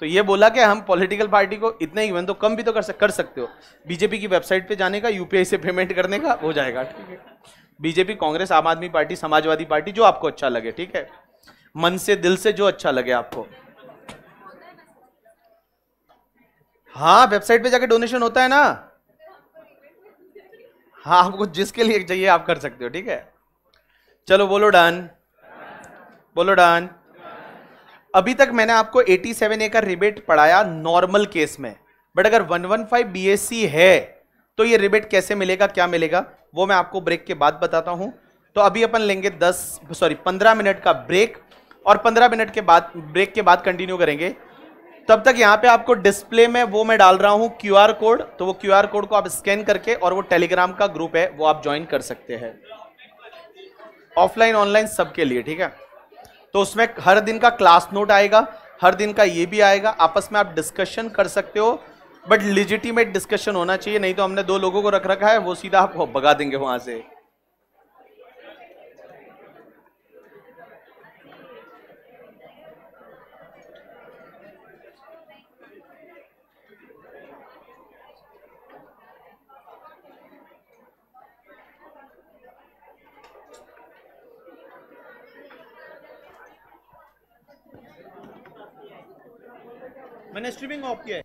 तो ये बोला कि हम पॉलिटिकल पार्टी को इतना इवन तो कम भी तो कर सक, कर सकते हो बीजेपी की वेबसाइट पे जाने का यूपीआई से पेमेंट करने का हो जाएगा ठीक है बीजेपी कांग्रेस आम आदमी पार्टी समाजवादी पार्टी जो आपको अच्छा लगे ठीक है मन से दिल से जो अच्छा लगे आपको हाँ वेबसाइट पे जाके डोनेशन होता है ना हाँ आपको जिसके लिए चाहिए आप कर सकते हो ठीक है चलो बोलो डन बोलो डन अभी तक मैंने आपको 87 ए का रिबेट पढ़ाया नॉर्मल केस में बट अगर 115 वन है तो ये रिबेट कैसे मिलेगा क्या मिलेगा वो मैं आपको ब्रेक के बाद बताता हूँ तो अभी अपन लेंगे 10 सॉरी 15 मिनट का ब्रेक और 15 मिनट के बाद ब्रेक के बाद कंटिन्यू करेंगे तब तक यहाँ पे आपको डिस्प्ले में वो मैं डाल रहा हूँ क्यू कोड तो वो क्यू कोड को आप स्कैन करके और वो टेलीग्राम का ग्रुप है वो आप ज्वाइन कर सकते हैं ऑफलाइन ऑनलाइन सबके लिए ठीक है तो उसमें हर दिन का क्लास नोट आएगा हर दिन का ये भी आएगा आपस में आप डिस्कशन कर सकते हो बट लिजिटिमेट डिस्कशन होना चाहिए नहीं तो हमने दो लोगों को रख रखा है वो सीधा आप भगा देंगे वहाँ से मैंने स्ट्रीमिंग ऑफ किया है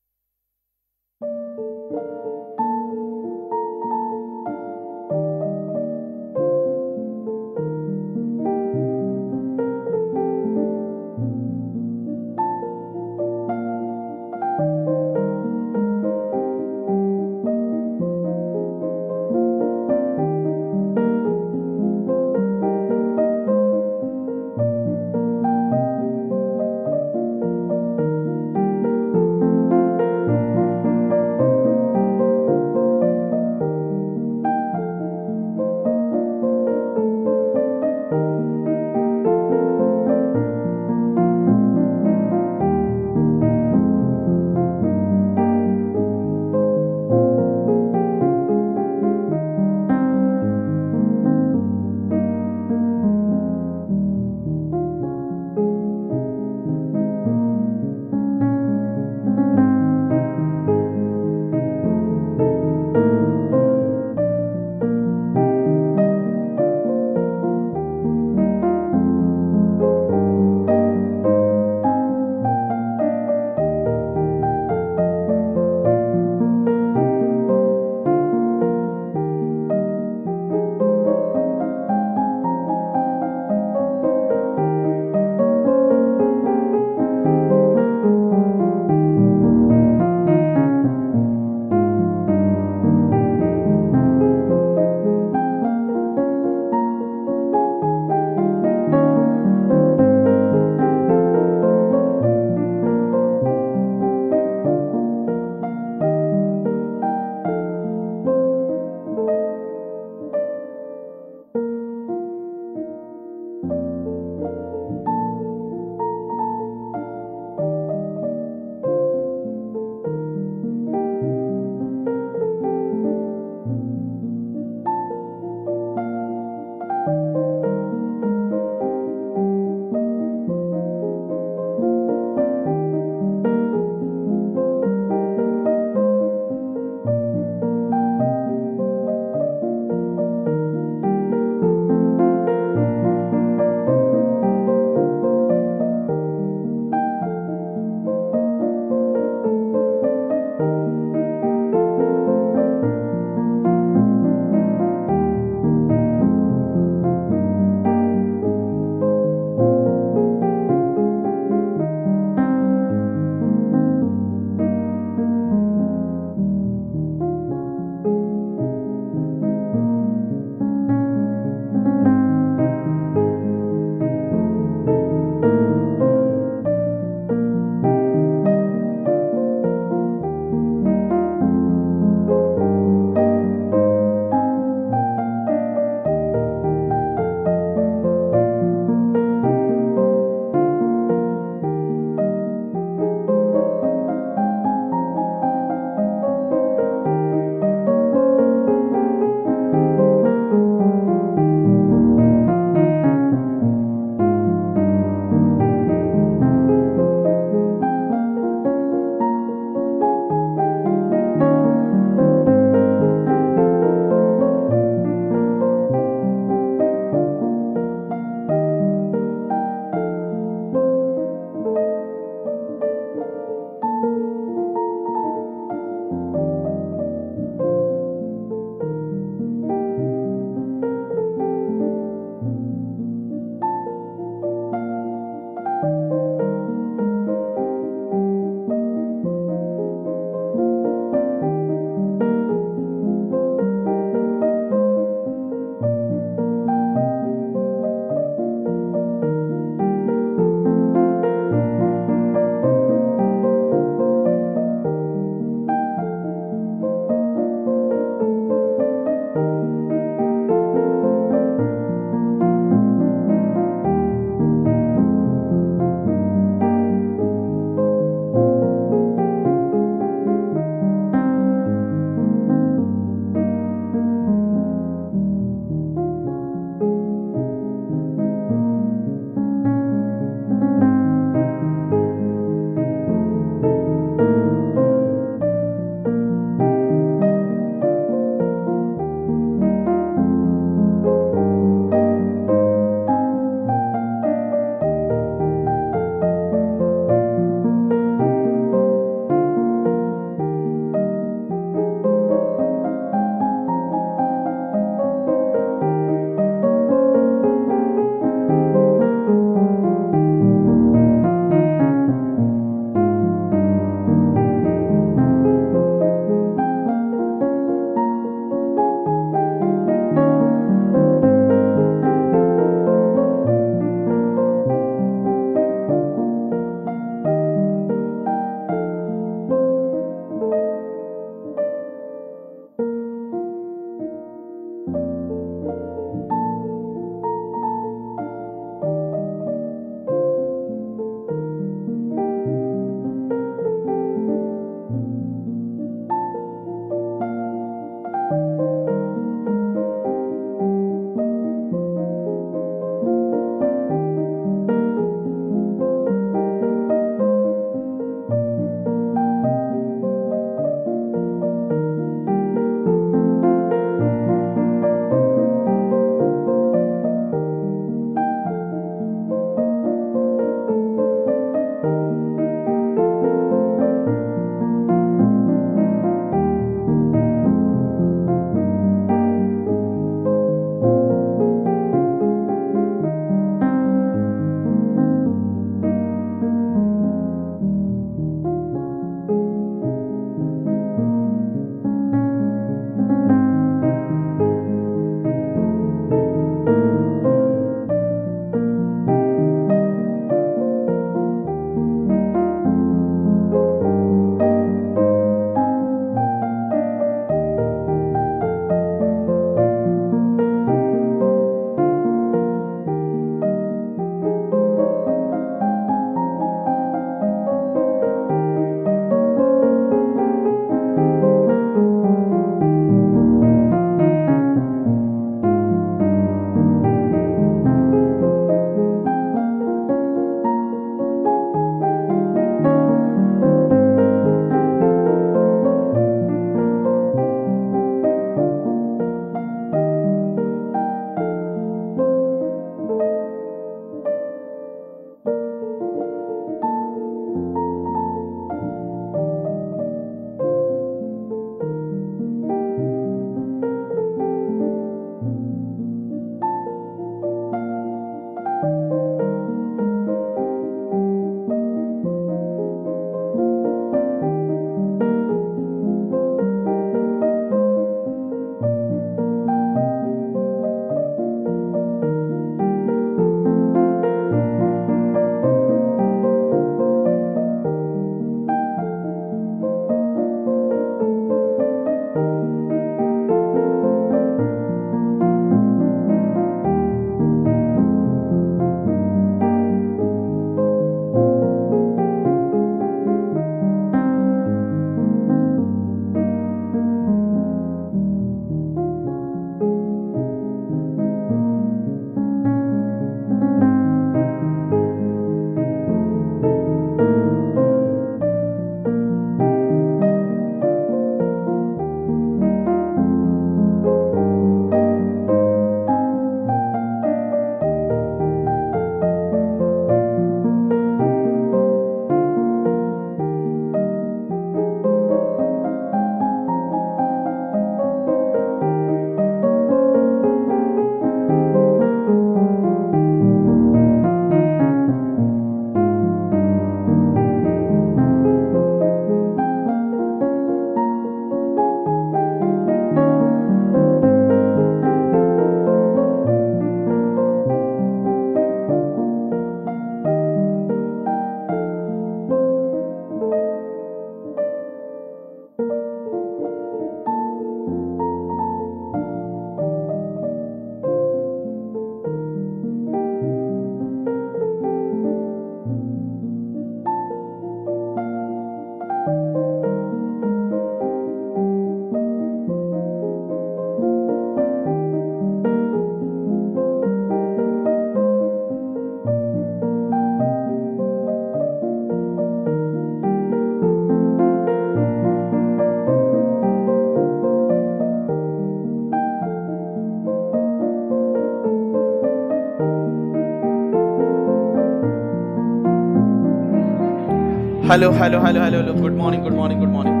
hello hello hello hello hello good morning good morning good morning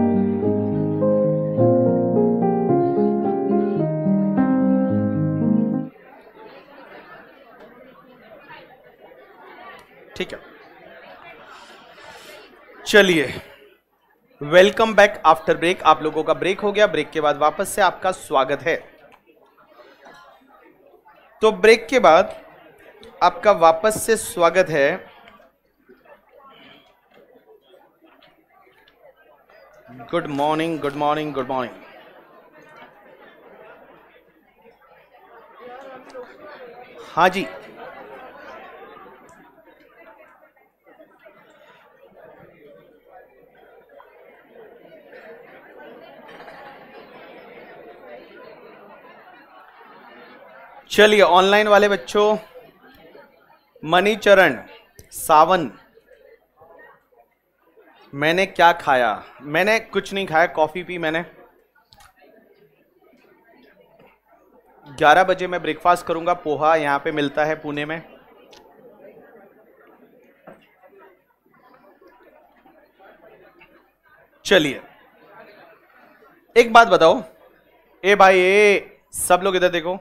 ठीक है चलिए वेलकम बैक आफ्टर ब्रेक आप लोगों का ब्रेक हो गया ब्रेक के बाद वापस से आपका स्वागत है तो ब्रेक के बाद आपका वापस से स्वागत है good morning good morning good morning हाँ जी चलिए ऑनलाइन वाले बच्चों मणिचरण सावन मैंने क्या खाया मैंने कुछ नहीं खाया कॉफ़ी पी मैंने 11 बजे मैं ब्रेकफास्ट करूंगा पोहा यहाँ पे मिलता है पुणे में चलिए एक बात बताओ ए भाई ए सब लोग इधर देखो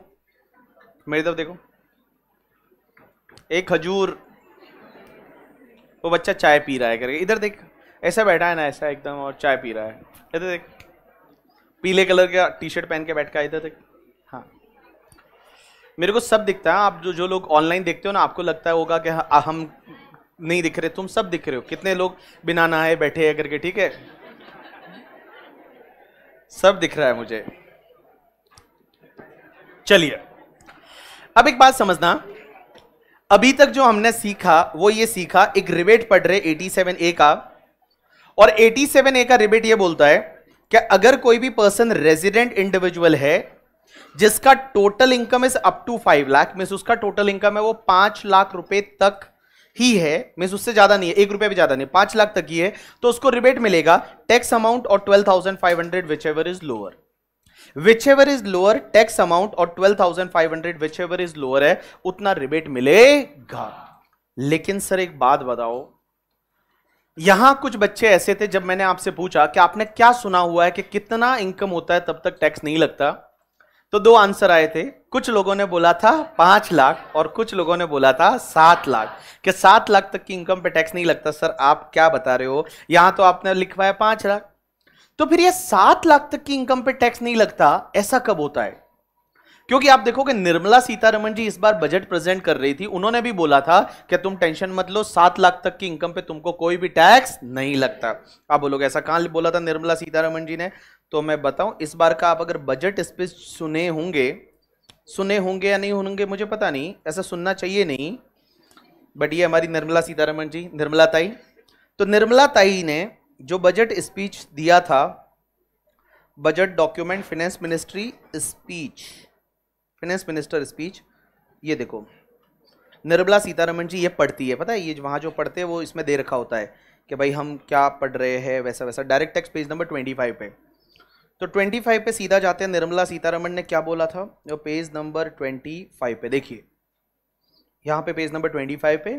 मेरी तरफ देखो एक खजूर वो बच्चा चाय पी रहा है करके इधर देख ऐसा बैठा है ना ऐसा एकदम और चाय पी रहा है इधर देख पीले कलर का टी शर्ट पहन के बैठ का इधर देख हाँ मेरे को सब दिखता है आप जो जो लोग ऑनलाइन देखते हो ना आपको लगता है होगा कि हम नहीं दिख रहे तुम सब दिख रहे हो कितने लोग बिना नहाए बैठे हैं करके ठीक है सब दिख रहा है मुझे चलिए अब एक बात समझना अभी तक जो हमने सीखा वो ये सीखा एक रिवेट पढ़ रहे 87 ए का और 87 ए का रिबेट ये बोलता है कि अगर कोई भी पर्सन रेजिडेंट इंडिविजुअल है जिसका total income is up to five lakh mean उसका टोटल इनकम है वो पांच लाख रुपए तक ही है मीन उससे ज्यादा नहीं है एक रुपए भी ज्यादा नहीं पांच लाख तक ही है तो उसको रिबेट मिलेगा टैक्स अमाउंट और twelve thousand five hundred which ever is lower which ever is lower tax amount और twelve thousand five hundred which ever is lower है उतना रिबेट मिलेगा लेकिन सर एक बात बताओ यहां कुछ बच्चे ऐसे थे जब मैंने आपसे पूछा कि आपने क्या सुना हुआ है कि कितना इनकम होता है तब तक टैक्स नहीं लगता तो दो आंसर आए थे कुछ लोगों ने बोला था पांच लाख और कुछ लोगों ने बोला था सात लाख कि सात लाख तक की इनकम पे टैक्स नहीं लगता सर आप क्या बता रहे हो यहां तो आपने लिखवाया पांच लाख तो फिर ये सात लाख तक की इनकम पे टैक्स नहीं लगता ऐसा कब होता है क्योंकि आप देखोगे निर्मला सीतारमन जी इस बार बजट प्रेजेंट कर रही थी उन्होंने भी बोला था कि तुम टेंशन मत लो सात लाख तक की इनकम पे तुमको कोई भी टैक्स नहीं लगता आप बोलोगे ऐसा कहाँ बोला था निर्मला सीतारमन जी ने तो मैं बताऊं इस बार का आप अगर बजट स्पीच सुने होंगे सुने होंगे या नहीं होंगे मुझे पता नहीं ऐसा सुनना चाहिए नहीं बट ये हमारी निर्मला सीतारमन जी निर्मला ताई तो निर्मला ताई ने जो बजट स्पीच दिया था budget document finance ministry speech finance minister speech ये देखो निर्मला सीतारमन जी ये पढ़ती है पता है ये वहाँ जो पढ़ते हैं वो इसमें दे रखा होता है कि भाई हम क्या पढ़ रहे हैं वैसा वैसा direct text page number twenty five पे तो ट्वेंटी फाइव पे सीधा जाते हैं निर्मला सीतारमन ने क्या बोला था जो पेज नंबर ट्वेंटी फाइव पे देखिए यहाँ पे पेज नंबर ट्वेंटी फाइव पे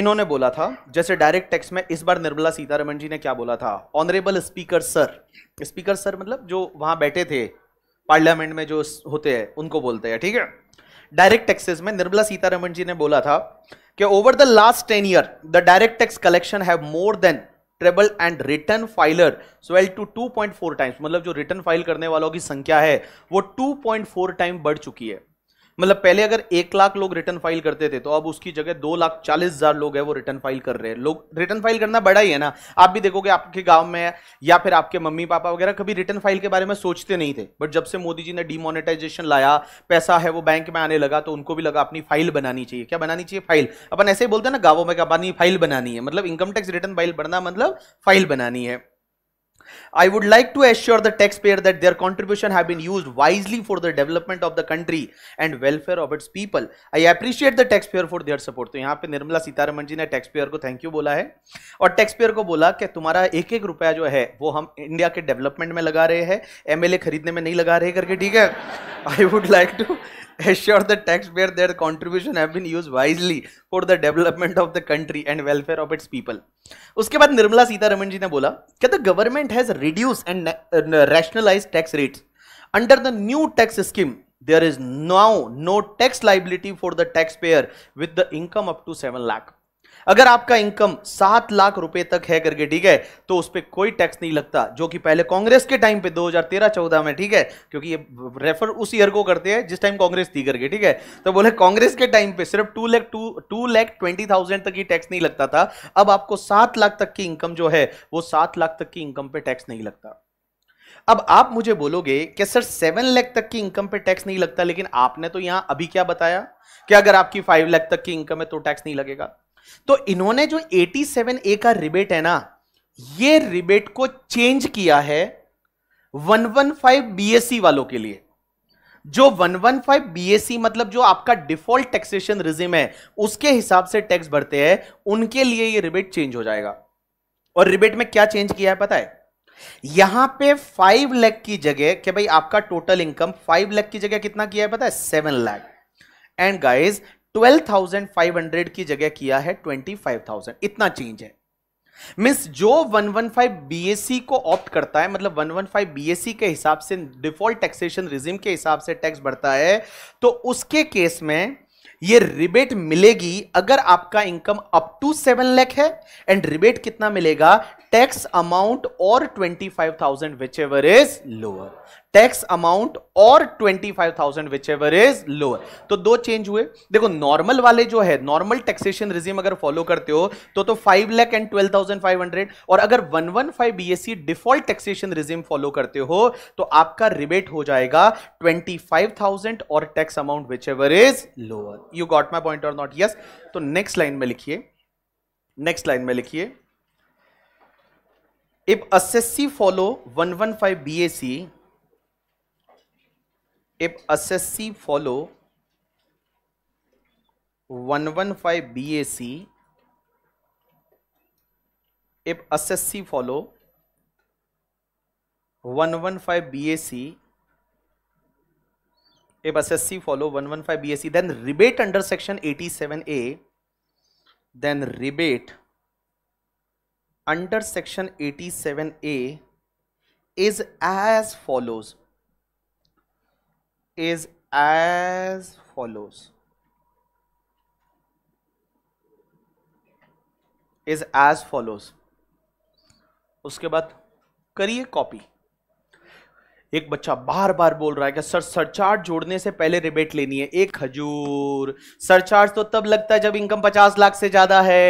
इन्होंने बोला था जैसे डायरेक्ट टेक्स में इस बार निर्मला सीतारमन जी ने क्या बोला था honourable speaker sir speaker sir मतलब जो वहाँ बैठे थे पार्लियामेंट में जो होते हैं उनको बोलते हैं ठीक है डायरेक्ट टैक्सेस में निर्मला सीतारमण जी ने बोला था कि over the last ten year the direct tax collection have more than treble and return filer swell to 2.4 times मतलब जो रिटर्न फाइल करने वालों की संख्या है वो 2.4 टाइम बढ़ चुकी है मतलब पहले अगर एक लाख लोग रिटर्न फाइल करते थे तो अब उसकी जगह दो लाख चालीस हजार लोग है वो रिटर्न फाइल कर रहे हैं लोग रिटर्न फाइल करना बड़ा ही है ना आप भी देखोगे आपके गांव में या फिर आपके मम्मी पापा वगैरह कभी रिटर्न फाइल के बारे में सोचते नहीं थे बट जब से मोदी जी ने डिमोनेटाइजेशन लाया पैसा है वो बैंक में आने लगा तो उनको भी लगा अपनी फाइल बनानी चाहिए क्या बनानी चाहिए फाइल अपन ऐसे ही बोलते हैं ना गाँवों में अपनी फाइल बनानी है मतलब इनकम टैक्स रिटर्न फाइल बनना मतलब फाइल बनानी है I would like to assure the taxpayer that their contribution have been used wisely for the development of the country and welfare of its people. I appreciate the taxpayer for their support. तो यहाँ पे निर्मला सीतारमन जी ने taxpayer को thank you बोला है और taxpayer को बोला कि तुम्हारा एक एक रुपया जो है वो हम इंडिया के development में लगा रहे हैं mla खरीदने में नहीं लगा रहे करके ठीक है i would like to assure the taxpayer their contribution have been used wisely for the development of the country and welfare of its people उसके बाद निर्मला सीतारमन जी ने बोला कि the government has reduce and rationalise tax rates under the new tax scheme there is now no tax liability for the taxpayer with the income up to seven lakh अगर आपका income सात लाख रुपए तक है करके ठीक है तो उस पर कोई टैक्स नहीं लगता जो कि पहले कांग्रेस के टाइम पे 2013-14 में ठीक है क्योंकि ये रेफर उस ईयर को करते हैं जिस टाइम कांग्रेस थी करके ठीक है तो बोले कांग्रेस के टाइम पे सिर्फ two lakh two two lakh twenty thousand तक ही टैक्स नहीं लगता था अब आपको सात लाख तक की इनकम जो है वो सात लाख तक की इनकम पे टैक्स नहीं लगता अब आप मुझे बोलोगे कि सर सेवन लैख तक की इनकम पे टैक्स नहीं लगता लेकिन आपने तो यहां अभी क्या बताया कि अगर आपकी फाइव लैख तक की इनकम है तो टैक्स नहीं लगेगा तो इन्होंने जो 87 ए का रिबेट है ना ये रिबेट को चेंज किया है 115 बीएससी e वालों के लिए जो 115 बीएससी e मतलब जो आपका डिफॉल्ट टैक्सेशन रिजिम है उसके हिसाब से टैक्स भरते हैं उनके लिए ये रिबेट चेंज हो जाएगा और रिबेट में क्या चेंज किया है पता है यहां पे 5 लाख की जगह कि भाई आपका टोटल इनकम 5 लाख की जगह कितना किया है पता है 7 लाख एंड गाइस 12,500 की जगह किया है 25,000 इतना चेंज है मीन्स जो 115 बीएससी को ऑप्ट करता है मतलब 115 बीएससी के हिसाब से डिफॉल्ट टैक्सेशन रिजिम के हिसाब से टैक्स बढ़ता है तो उसके केस में ये रिबेट मिलेगी अगर आपका income up to seven lakh है एंड रिबेट कितना मिलेगा टैक्स अमाउंट और twenty five thousand which ever is lower tax amount और 25,000 विच एवर इज लोअर तो दो चेंज हुए देखो नॉर्मल वाले जो है नॉर्मल टैक्सेशन रिजीम अगर फॉलो करते हो तो तो 5 लाख एंड 12,500 और अगर 115 C default taxation regime follow करते हो तो आपका रिबेट हो जाएगा 25,000 और tax amount which ever is lower you got my point और नॉट यस तो नेक्स्ट लाइन में लिखिए नेक्स्ट लाइन में लिखिए if assessee follow 115 C if SSC follow 115 BAC if SSC follow 115 BAC if SSC follow 115 BAC then rebate under section 87A then rebate under section 87A is as follows is as follows is as follows उसके बाद करिए copy एक बच्चा बार बार बोल रहा है कि sir surcharge जोड़ने से पहले रिबेट लेनी है एक खजूर सरचार्ज तो तब लगता है जब इनकम पचास लाख से ज्यादा है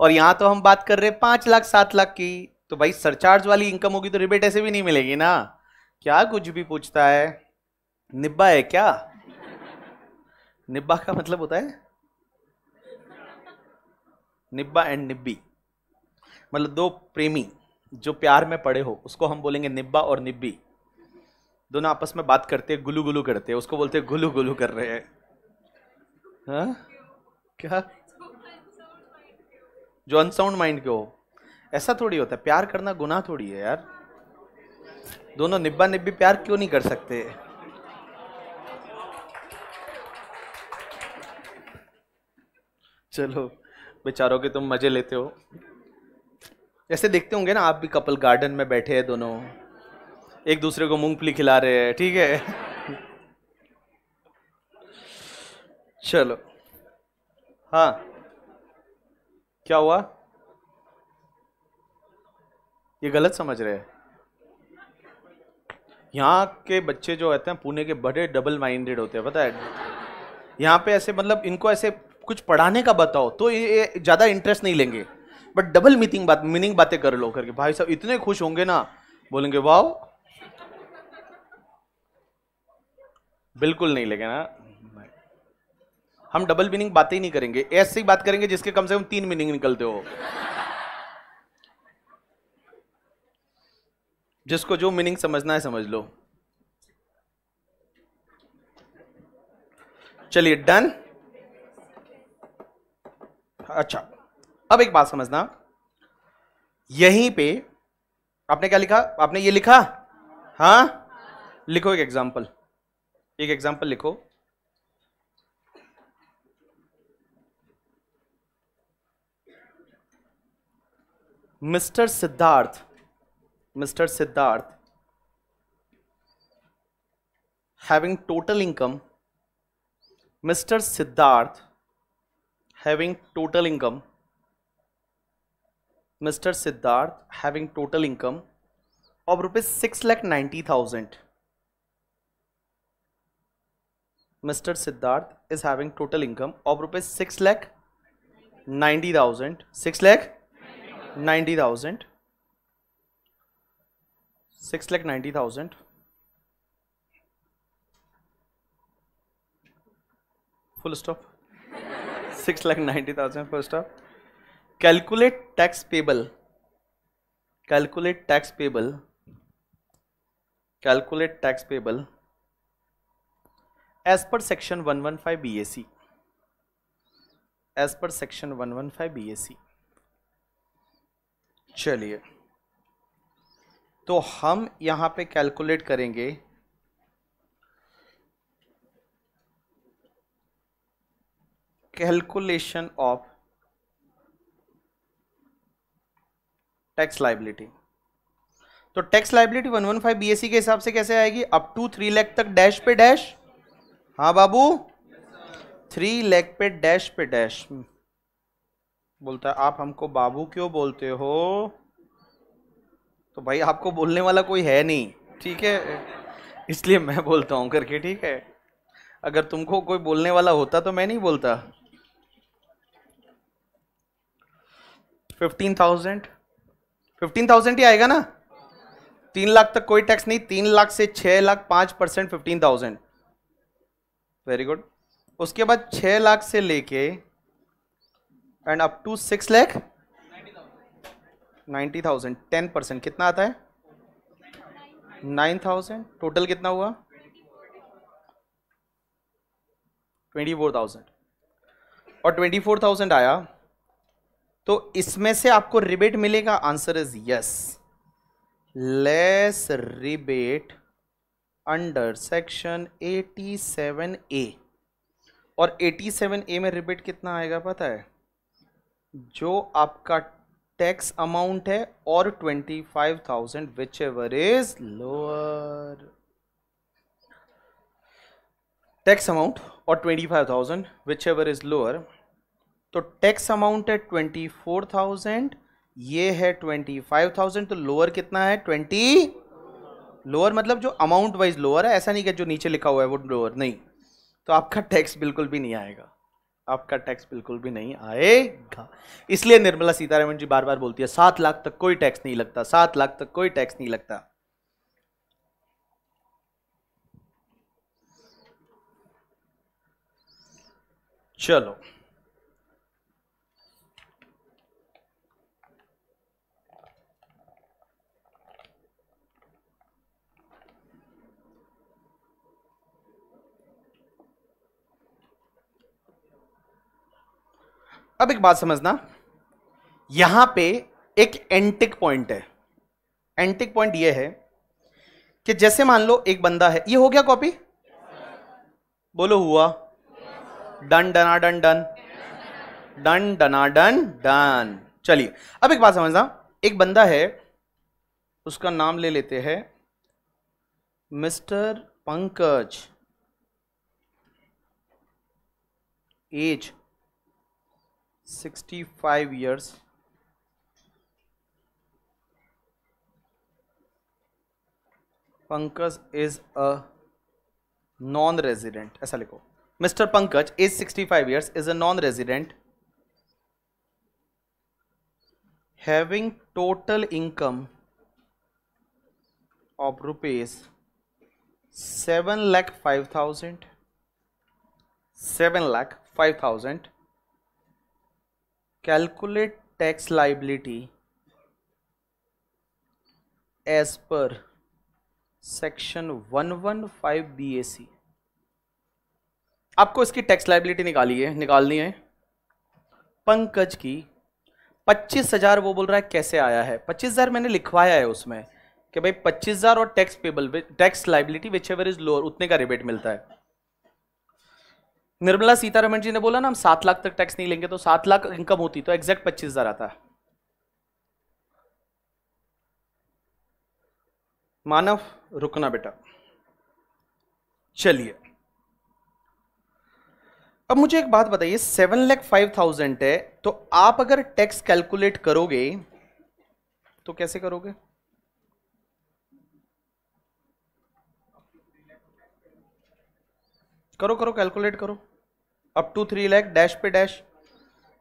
और यहां तो हम बात कर रहे हैं पांच लाख सात लाख की तो भाई सरचार्ज वाली इनकम होगी तो रिबेट ऐसे भी नहीं मिलेगी ना क्या कुछ भी पूछता है निब्बा है क्या निब्बा का मतलब होता है निब्बा एंड निब्बी मतलब दो प्रेमी जो प्यार में पड़े हो उसको हम बोलेंगे निब्बा और निब्बी दोनों आपस में बात करते हैं गुलू गुलू करते हैं उसको बोलते हैं गुलू गुलू कर रहे हैं हाँ? क्या जो अनसाउंड माइंड के हो ऐसा थोड़ी होता है प्यार करना गुनाह थोड़ी है यार दोनों निब्बा निब्बी प्यार क्यों नहीं कर सकते चलो बेचारों के तुम मज़े लेते हो ऐसे देखते होंगे ना आप भी कपल गार्डन में बैठे हैं दोनों एक दूसरे को मूंगफली खिला रहे हैं ठीक है चलो हाँ क्या हुआ ये गलत समझ रहे हैं यहाँ के बच्चे जो होते हैं पुणे के बड़े डबल माइंडेड होते हैं पता है यहाँ पे ऐसे मतलब इनको ऐसे कुछ पढ़ाने का बताओ तो ये ज़्यादा इंटरेस्ट नहीं लेंगे बट डबल मीनिंग बात मीनिंग बातें कर लो करके भाई साहब इतने खुश होंगे ना बोलेंगे वाह बिल्कुल नहीं लेंगे ना हम डबल मीनिंग बातें ही नहीं करेंगे ऐसी बात करेंगे जिसके कम से कम तीन मीनिंग निकलते हो जिसको जो मीनिंग समझना है समझ लो चलिए डन अच्छा अब एक बात समझना यहीं पे आपने क्या लिखा आपने ये लिखा हाँ लिखो एक एग्जाम्पल एक एग्जाम्पल लिखो mister Siddharth mister Siddharth having total income mister Siddharth having total income Mr. Siddharth having total income of rupees 6 lakh 90,000. Mr. Siddharth is having total income of rupees 6 lakh 90,000. 6 lakh 90,000. 6 lakh 90,000. Full stop. Six lakh ninety thousand first of calculate tax payable calculate tax payable calculate tax payable as per section one one five B S C as per section one one five B S C चलिए तो हम यहाँ पे calculate करेंगे calculation of tax liability तो tax liability 115 BSC के हिसाब से कैसे आएगी अप टू थ्री लैख तक डैश पे डैश हाँ बाबू थ्री लैख पे डैश पे डैश हम्म। बोलता है आप हमको बाबू क्यों बोलते हो तो भाई आपको बोलने वाला कोई है नहीं ठीक है इसलिए मैं बोलता हूँ करके ठीक है अगर तुमको कोई बोलने वाला होता तो मैं नहीं बोलता फिफ्टीन थाउजेंड फिफ्टीन थाउजेंड ही आएगा ना तीन लाख तक कोई टैक्स नहीं तीन लाख से छः लाख पाँच percent fifteen thousand very good उसके बाद छः लाख से लेके and up to six lakh ninety thousand ten percent कितना आता है नाइन थाउजेंड टोटल कितना हुआ ट्वेंटी फोर थाउजेंड और ट्वेंटी फोर थाउजेंड आया तो इसमें से आपको रिबेट मिलेगा answer is yes less rebate under section A और ए में रिबेट कितना आएगा पता है जो आपका टैक्स अमाउंट है और 25,000 which ever is lower tax amount और 25,000 विच एवर इज लोअर तो टैक्स अमाउंट है ट्वेंटी फोर थाउजेंड ये है ट्वेंटी फाइव थाउजेंड तो लोअर कितना है ट्वेंटी लोअर मतलब जो अमाउंट वाइज लोअर है ऐसा नहीं कि जो नीचे लिखा हुआ है वो लोअर नहीं तो आपका टैक्स बिल्कुल भी नहीं आएगा आपका टैक्स बिल्कुल भी नहीं आएगा इसलिए निर्मला सीतारमण जी बार बार बोलती है सात लाख तक कोई टैक्स नहीं लगता सात लाख तक कोई टैक्स नहीं लगता चलो अब एक बात समझना यहां पे एक एंटिक पॉइंट है एंटिक पॉइंट ये है कि जैसे मान लो एक बंदा है ये हो गया कॉपी बोलो हुआ डन डना डन डन डन डना डन डन चलिए अब एक बात समझना एक बंदा है उसका नाम ले लेते हैं mister Pankaj age 65 years Pankaj is a non-resident. Mr. लिखो is 65 years is a non-resident having total income of rupees 7 lakh 5000 7 lakh 5000 calculate tax liability as per section 115 C आपको इसकी टैक्स लाइबिलिटी निकाली है निकालनी है पंकज की पच्चीस हजार वो बोल रहा है कैसे आया है पच्चीस हजार मैंने लिखवाया है उसमें कि भाई पच्चीस हजार और tax payable tax liability which ever is lower उतने का रिबेट मिलता है निर्मला सीतारमण जी ने बोला ना हम सात लाख तक टैक्स नहीं लेंगे तो सात लाख इनकम होती तो एग्जैक्ट पच्चीस हजार आता मानव रुकना बेटा चलिए अब मुझे एक बात बताइए सेवन लैख फाइव थाउजेंड है तो आप अगर टैक्स कैलकुलेट करोगे तो कैसे करोगे करो करो कैलकुलेट करो up to three lakh dash पे डैश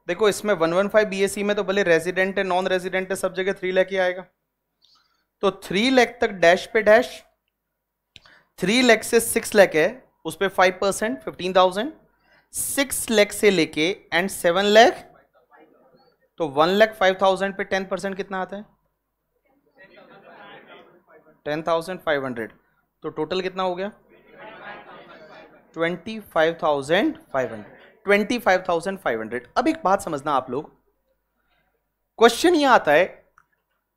देखो इसमें वन वन फाइव बी में तो भले रेजिडेंट है नॉन रेजिडेंट है सब जगह थ्री लैख ही आएगा तो थ्री लैख तक डैश पे डैश थ्री लैख से सिक्स लैख है उस पर five percent fifteen thousand six lakh से लेके एंड सेवन लैख तो वन लैख फाइव थाउजेंड पे टेन परसेंट कितना आता है टेन थाउजेंड फाइव हंड्रेड तो टोटल कितना हो गया twenty five thousand five hundred twenty five thousand five hundred अब एक बात समझना आप लोग क्वेश्चन ये आता है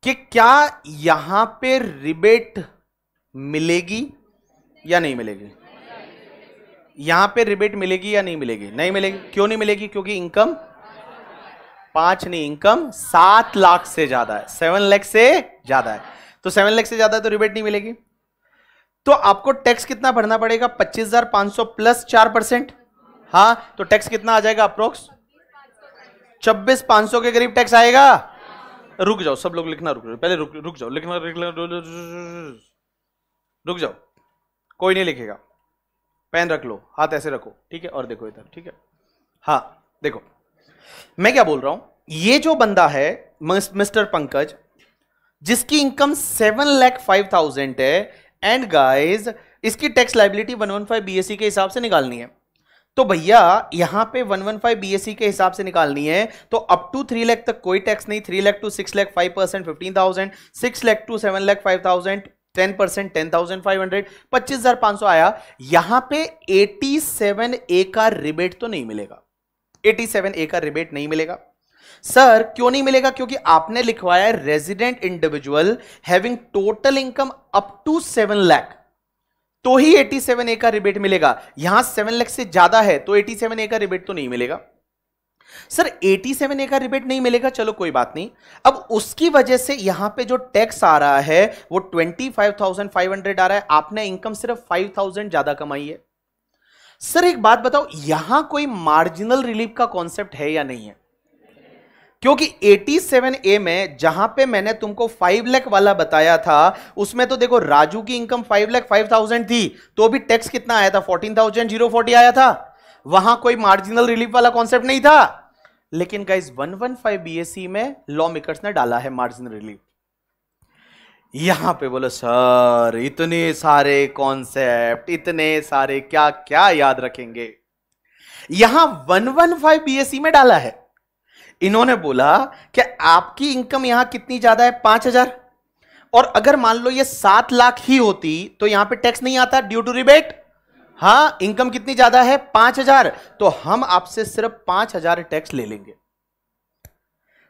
कि क्या यहां पे रिबेट मिलेगी या नहीं मिलेगी यहां पे रिबेट मिलेगी या नहीं मिलेगी नहीं मिलेगी क्यों नहीं मिलेगी क्योंकि इनकम पांच नहीं इनकम सात लाख से ज्यादा है सेवन लाख से ज्यादा है तो सेवन लाख से ज्यादा है तो रिबेट नहीं मिलेगी तो आपको टैक्स कितना भरना पड़ेगा 25,500 प्लस चार परसेंट हाँ तो टैक्स कितना आ जाएगा अप्रोक्स छब्बीस पांच सौ के करीब टैक्स आएगा रुक जाओ सब लोग लिखना रुक जाओ पहले रुक रुक जाओ लिखना रुक, रुक जाओ कोई नहीं लिखेगा पेन रख लो हाथ ऐसे रखो ठीक है और देखो इधर ठीक है हाँ देखो मैं क्या बोल रहा हूं ये जो बंदा है मिस्टर पंकज जिसकी income seven lakh five thousand है एंड गाइज इसकी टैक्स लाइबिलिटी फाइव बी के हिसाब से निकालनी है तो भैया यहां पे 115 वन e के हिसाब से निकालनी है तो अप टू थ्री लाख तक कोई टैक्स नहीं three lakh to six lakh five percent fifteen thousand six lakh to seven lakh five thousand ten percent ten thousand five hundred पच्चीस हजार पांच सौ आया यहां पे एटी सेवन ए का रिबेट तो नहीं मिलेगा एटी सेवन ए का रिबेट नहीं मिलेगा सर क्यों नहीं मिलेगा क्योंकि आपने लिखवाया है resident individual having total income up to seven lakh तो ही 87 ए का रिबेट मिलेगा यहां सेवन लैख से ज्यादा है तो 87 ए का रिबेट तो नहीं मिलेगा सर 87 ए का रिबेट नहीं मिलेगा चलो कोई बात नहीं अब उसकी वजह से यहां पे जो टैक्स आ रहा है वो 25,500 आ रहा है आपने इनकम सिर्फ 5,000 ज्यादा कमाई है सर एक बात बताओ यहां कोई मार्जिनल रिलीफ का कॉन्सेप्ट है या नहीं है क्योंकि ए में जहां पे मैंने तुमको 5 लाख वाला बताया था उसमें तो देखो राजू की इनकम 5 लाख 5000 थी तो भी टैक्स कितना आया था 14,040 आया था वहां कोई मार्जिनल रिलीफ वाला कॉन्सेप्ट नहीं था लेकिन गाइज 115 वन में लॉ मेकर्स ने डाला है मार्जिनल रिलीफ यहां पे बोलो सर इतने सारे कॉन्सेप्ट इतने सारे क्या क्या याद रखेंगे यहां 115 बीएससी में डाला है इन्होंने बोला कि आपकी इनकम यहां कितनी ज्यादा है पांच हजार और अगर मान लो ये सात लाख ही होती तो यहां पे टैक्स नहीं आता ड्यू टू रिबेट हां इनकम कितनी ज्यादा है पांच हजार तो हम आपसे सिर्फ पांच हजार टैक्स ले लेंगे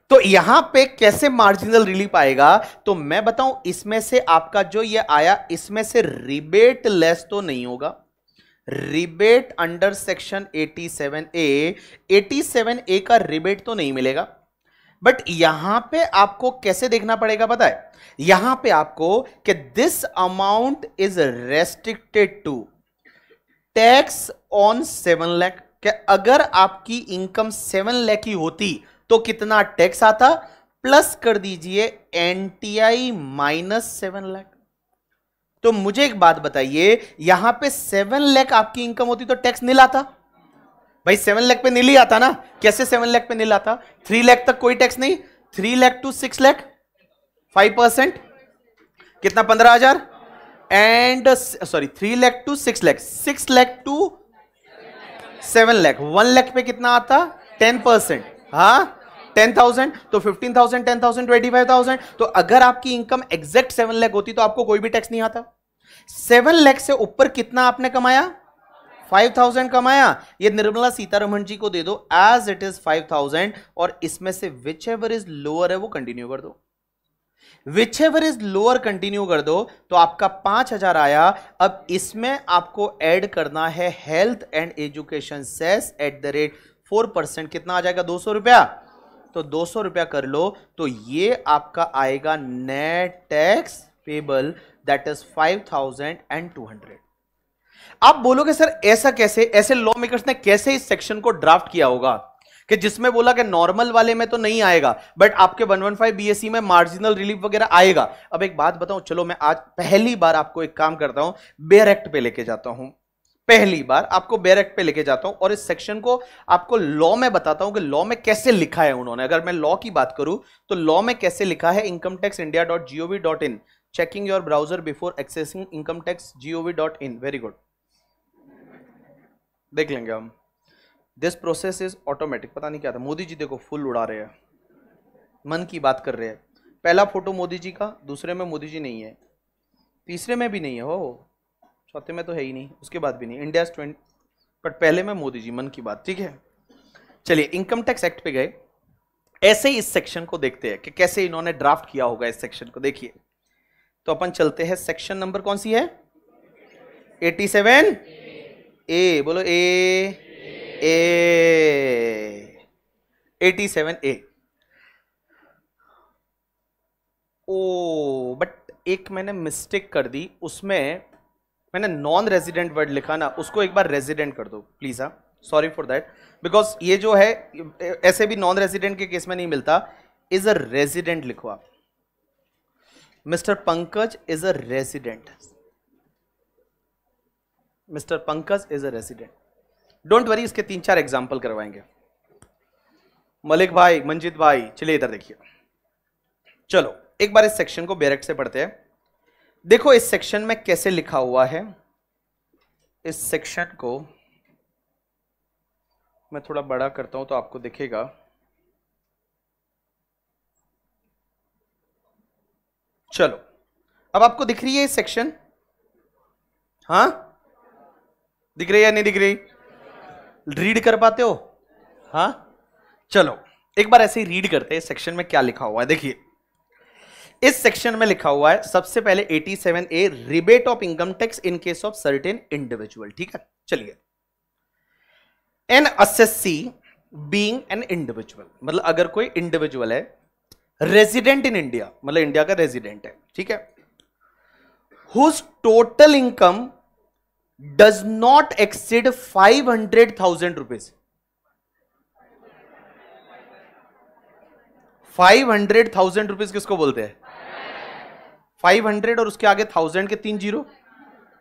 तो यहां पे कैसे मार्जिनल रिलीफ आएगा तो मैं बताऊं इसमें से आपका जो ये आया इसमें से रिबेट लेस तो नहीं होगा rebate under section 87 A 87 A का रिबेट तो नहीं मिलेगा बट यहां पे आपको कैसे देखना पड़ेगा बताए यहां पे आपको कि this amount is restricted to tax on seven lakh क्या अगर आपकी इनकम सेवन लैख ही होती तो कितना टैक्स आता प्लस कर दीजिए एनटीआई माइनस सेवन लैख तो मुझे एक बात बताइए यहां पे सेवन लैख आपकी इनकम होती तो टैक्स नहीं लाता भाई सेवन लैख पे नहीं ली आता ना कैसे सेवन लैख पे नहीं लाता थ्री लैख तक कोई टैक्स नहीं three lakh to six lakh five percent कितना पंद्रह हजार and sorry three lakh to six lakh six lakh to seven lakh one lakh पे कितना आता टेन परसेंट हाँ 10,000 तो 15,000 10,000 25,000 तो अगर आपकी इनकम एग्जैक्ट 7 लाख होती तो आपको कोई भी टैक्स नहीं आता 7 लाख से ऊपर कितना आपने कमाया 5,000 कमाया ये निर्मला सीतारमण जी को दे दो एज इट इज 5,000 और इसमें से विच एवर इज लोअर है वो कंटिन्यू कर दो which ever is lower continue कर दो तो आपका पांच हजार आया अब इसमें आपको ऐड करना है health and education cess at the rate four percent कितना आ जाएगा दो सौ रुपया तो दो सौ रुपया कर लो तो ये आपका आएगा net tax payable that is five thousand and two hundred आप बोलोगे सर ऐसा कैसे ऐसे लॉ मेकर्स ने कैसे इस सेक्शन को ड्राफ्ट किया होगा कि जिसमें बोला कि नॉर्मल वाले में तो नहीं आएगा बट आपके 115 बीएससी e में मार्जिनल रिलीफ वगैरह आएगा अब एक बात बताऊं चलो मैं आज पहली बार आपको एक काम करता हूं बेयर एक्ट पे लेके जाता हूं पहली बार आपको बैरक पे लेके जाता हूं और इस सेक्शन को आपको लॉ में बताता हूं कि लॉ में कैसे लिखा है उन्होंने अगर मैं लॉ की बात करूं तो लॉ में कैसे लिखा है income tax India dot G O dot in checking your browser before accessing income tax G O dot in very good देख लेंगे हम दिस प्रोसेस इज ऑटोमेटिक पता नहीं क्या था मोदी जी देखो फुल उड़ा रहे हैं मन की बात कर रहे हैं पहला फोटो मोदी जी का दूसरे में मोदी जी नहीं है तीसरे में भी नहीं है हो चौथे में तो है ही नहीं उसके बाद भी नहीं इंडिया ट्वेंट बट पहले में मोदी जी मन की बात ठीक है चलिए इनकम टैक्स एक्ट पे गए ऐसे ही इस सेक्शन को देखते हैं कि कैसे इन्होंने ड्राफ्ट किया होगा इस सेक्शन को देखिए तो अपन चलते हैं सेक्शन नंबर कौन सी है 87 सेवन ए बोलो A eighty seven A oh but एक मैंने मिस्टेक कर दी उसमें मैंने नॉन रेजिडेंट वर्ड लिखा ना उसको एक बार रेजिडेंट कर दो प्लीज़ हाँ सॉरी फॉर दैट बिकॉज ये जो है ऐसे भी नॉन रेजिडेंट के केस में नहीं मिलता इज अ रेजिडेंट लिखो आप mister Pankaj is a resident mister Pankaj is a resident don't worry इसके तीन चार एग्जाम्पल करवाएंगे मलिक भाई मंजित भाई चलिए इधर देखिए चलो एक बार इस सेक्शन को बेरेक्ट से पढ़ते हैं देखो इस सेक्शन में कैसे लिखा हुआ है इस सेक्शन को मैं थोड़ा बड़ा करता हूं तो आपको दिखेगा चलो अब आपको दिख रही है इस सेक्शन हाँ दिख रही है या नहीं दिख रही रीड कर पाते हो हाँ चलो एक बार ऐसे ही रीड करते हैं सेक्शन में क्या लिखा हुआ है देखिए इस सेक्शन में लिखा हुआ है सबसे पहले 87 A rebate of income tax in case of certain individual ठीक है चलिए an assessee being an individual मतलब अगर कोई इंडिविजुअल है रेजिडेंट इन इंडिया मतलब इंडिया का रेजिडेंट है ठीक है whose total income does not exceed five hundred thousand rupees five hundred thousand rupees किसको बोलते हैं फाइव हंड्रेड और उसके आगे थाउजेंड के तीन जीरो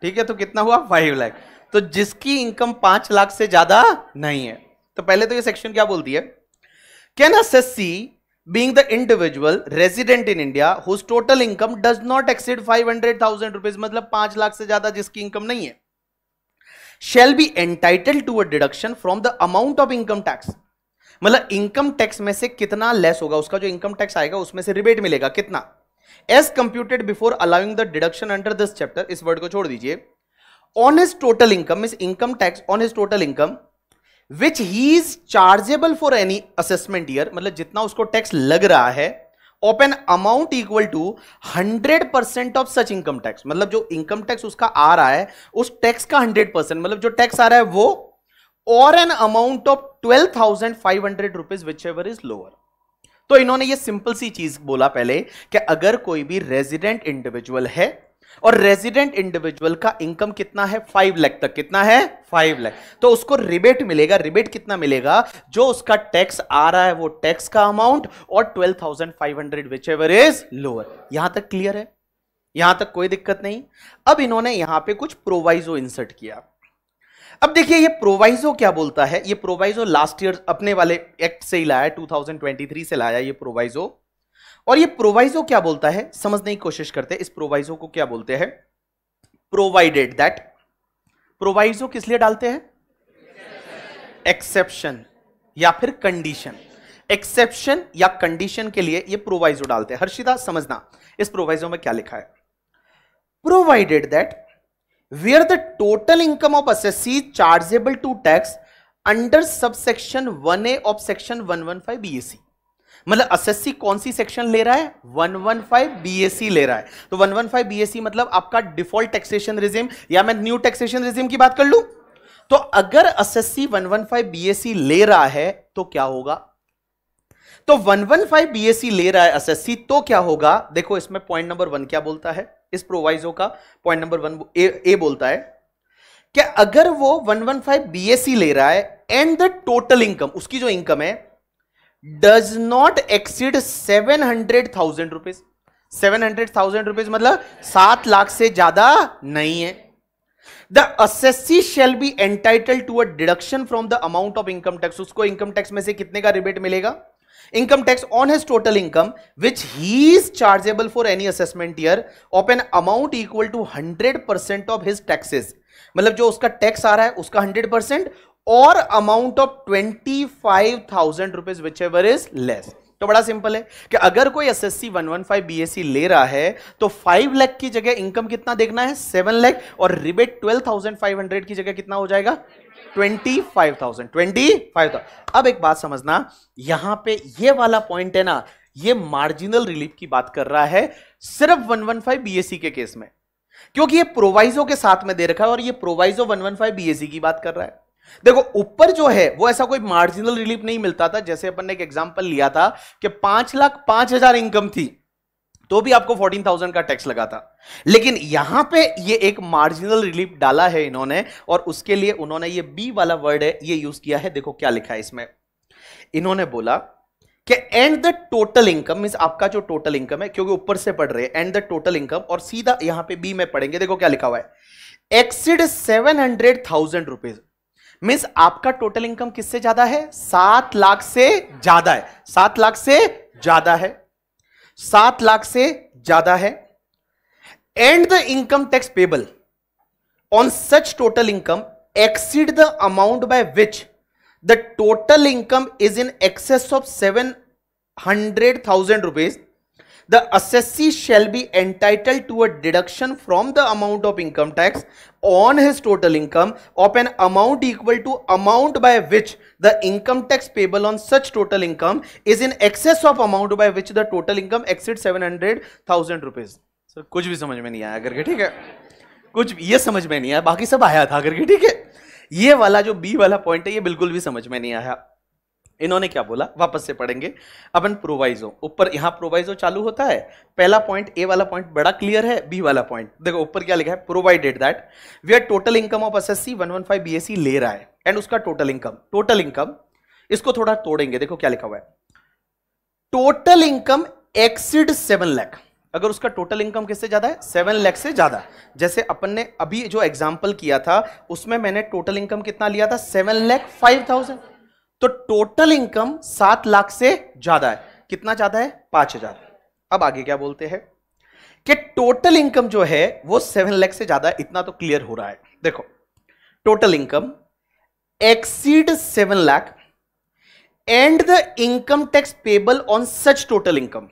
ठीक है तो कितना हुआ फाइव लाख तो जिसकी इनकम पांच लाख से ज्यादा नहीं है तो पहले तो ये सेक्शन क्या बोलती है can S S C being the individual resident in India whose total income does not exceed 500,000 rupees मतलब पांच लाख से ज्यादा जिसकी इनकम नहीं है shall be entitled to a deduction from the amount of income tax मतलब इनकम टैक्स में से कितना लेस होगा उसका जो इनकम टैक्स आएगा उसमें से रिबेट मिलेगा कितना as computed before allowing the deduction under this chapter इस वर्ड को छोड़ दीजिए on his total income is income tax on his total income which he is chargeable for any assessment year मतलब जितना उसको टैक्स लग रहा है of an amount equal to hundred percent of such income tax मतलब जो इनकम टैक्स उसका आ रहा है उस टैक्स का हंड्रेड परसेंट मतलब जो टैक्स आ रहा है वो और an amount of twelve thousand five hundred rupees which ever is lower तो इन्होंने ये सिंपल सी चीज बोला पहले कि अगर कोई भी रेजिडेंट इंडिविजुअल है और रेजिडेंट इंडिविजुअल का इनकम कितना है फाइव लैख तक कितना है फाइव लैख तो उसको रिबेट मिलेगा रिबेट कितना मिलेगा जो उसका टैक्स आ रहा है वो टैक्स का अमाउंट और twelve thousand five hundred which ever is lower यहां तक क्लियर है यहां तक कोई दिक्कत नहीं अब इन्होंने यहां पे कुछ प्रोवाइजो इंसर्ट किया अब देखिए ये प्रोवाइजो क्या बोलता है ये प्रोवाइजो लास्ट ईयर अपने वाले एक्ट से ही लाया 2023 से लाया ये प्रोवाइजो और ये प्रोवाइजो क्या बोलता है समझने की कोशिश करते हैं इस प्रोवाइजो को क्या बोलते हैं प्रोवाइडेड दैट प्रोवाइजो किस लिए डालते हैं एक्सेप्शन या फिर कंडीशन एक्सेप्शन या कंडीशन के लिए ये प्रोवाइजो डालते हैं हर्षिदा समझना इस प्रोवाइजो में क्या लिखा है provided that where the total income of assessee chargeable to tax under subsection 1A of section 115 BAC मतलब सी कौन सी सेक्शन ले रहा है 115 सी ले रहा है तो 115 सी मतलब आपका डिफॉल्ट टैक्सेशन रिजिम या मैं न्यू टैक्सेशन रिजिम की बात कर लू तो अगर बी 115 सी ले रहा है तो क्या होगा तो 115 सी ले रहा है एसएससी तो क्या होगा देखो इसमें पॉइंट नंबर वन क्या बोलता है इस प्रोवाइजो का पॉइंट नंबर वन ए, बोलता है क्या अगर वो 115 सी ले रहा है एंड द टोटल इनकम उसकी जो इनकम है does not exceed seven hundred thousand rupees seven hundred thousand rupees मतलब सात लाख से ज्यादा नहीं है the assessee shall be entitled to a deduction from the amount of income tax उसको इनकम टैक्स में से कितने का रिबेट मिलेगा income tax on his total income which he is chargeable for any assessment year of an amount equal to 100% of his taxes मतलब जो उसका tax आ रहा है उसका 100% और amount of twenty five thousand rupees which ever is less तो बड़ा simple है कि अगर कोई S S C one one five B S C ले रहा है तो फाइव लैख की जगह इनकम कितना देखना है सेवन लैख और rebate twelve thousand five hundred की जगह कितना हो जाएगा twenty five thousand twenty five thousand अब एक बात समझना यहां पे ये वाला पॉइंट है ना ये मार्जिनल रिलीफ की बात कर रहा है सिर्फ वन वन फाइव बीएससी के केस में क्योंकि ये प्रोवाइजो के साथ में दे रखा है और ये proviso one one five BSC की बात कर रहा है देखो ऊपर जो है वो ऐसा कोई मार्जिनल रिलीफ नहीं मिलता था जैसे अपन ने एक एग्जांपल लिया था कि पांच लाख पांच हजार इनकम थी तो भी आपको 14,000 का टैक्स लगा था लेकिन यहां पे ये एक मार्जिनल रिलीफ डाला है इन्होंने और उसके लिए उन्होंने ये बी वाला वर्ड है ये यूज किया है देखो क्या लिखा है इसमें इन्होंने बोला कि and the total income mean आपका जो टोटल इनकम है क्योंकि ऊपर से पढ़ रहे एंड द टोटल इनकम और सीधा यहां पर बी में पढ़ेंगे देखो क्या लिखा हुआ है exceed seven hundred thousand rupees means आपका टोटल इनकम किससे ज्यादा है सात लाख से ज्यादा है सात लाख से ज्यादा है सात लाख से ज्यादा है and the income tax payable on such total income exceed the amount by which the total income is in excess of seven hundred thousand rupees the assessee shall be entitled to a deduction from the amount of income tax on his total income of an amount equal to amount by which the income tax payable on such total income is in excess of amount by which the total income exceeds 700,000 rupees. Sir कुछ भी समझ में नहीं आया करके ठीक है कुछ ये समझ में नहीं आया बाकी सब आया था करके ठीक है ये वाला जो बी वाला पॉइंट है ये बिल्कुल भी समझ में नहीं आया इन्होंने क्या बोला वापस से पढ़ेंगे अपन प्रोवाइजो ऊपर यहाँ प्रोवाइजो चालू होता है पहला पॉइंट ए वाला पॉइंट बड़ा क्लियर है बी वाला पॉइंट देखो ऊपर क्या लिखा है provided that where total income of S S C one one five B S C ले रहा है एंड उसका टोटल इनकम टोटल इनकम इसको थोड़ा तोड़ेंगे देखो क्या लिखा हुआ है total income exceed seven lakh अगर उसका टोटल इनकम किससे ज़्यादा है सेवन लैख से ज़्यादा जैसे अपन ने अभी जो एग्जाम्पल किया था उसमें मैंने टोटल इनकम कितना लिया था सेवन लैख फाइव थाउजेंड तो टोटल इनकम सात लाख से ज्यादा है कितना ज्यादा है पांच हजार अब आगे क्या बोलते हैं कि टोटल इनकम जो है वो सेवन लाख से ज्यादा इतना तो क्लियर हो रहा है देखो total income exceed seven lakh and the income tax payable on such total income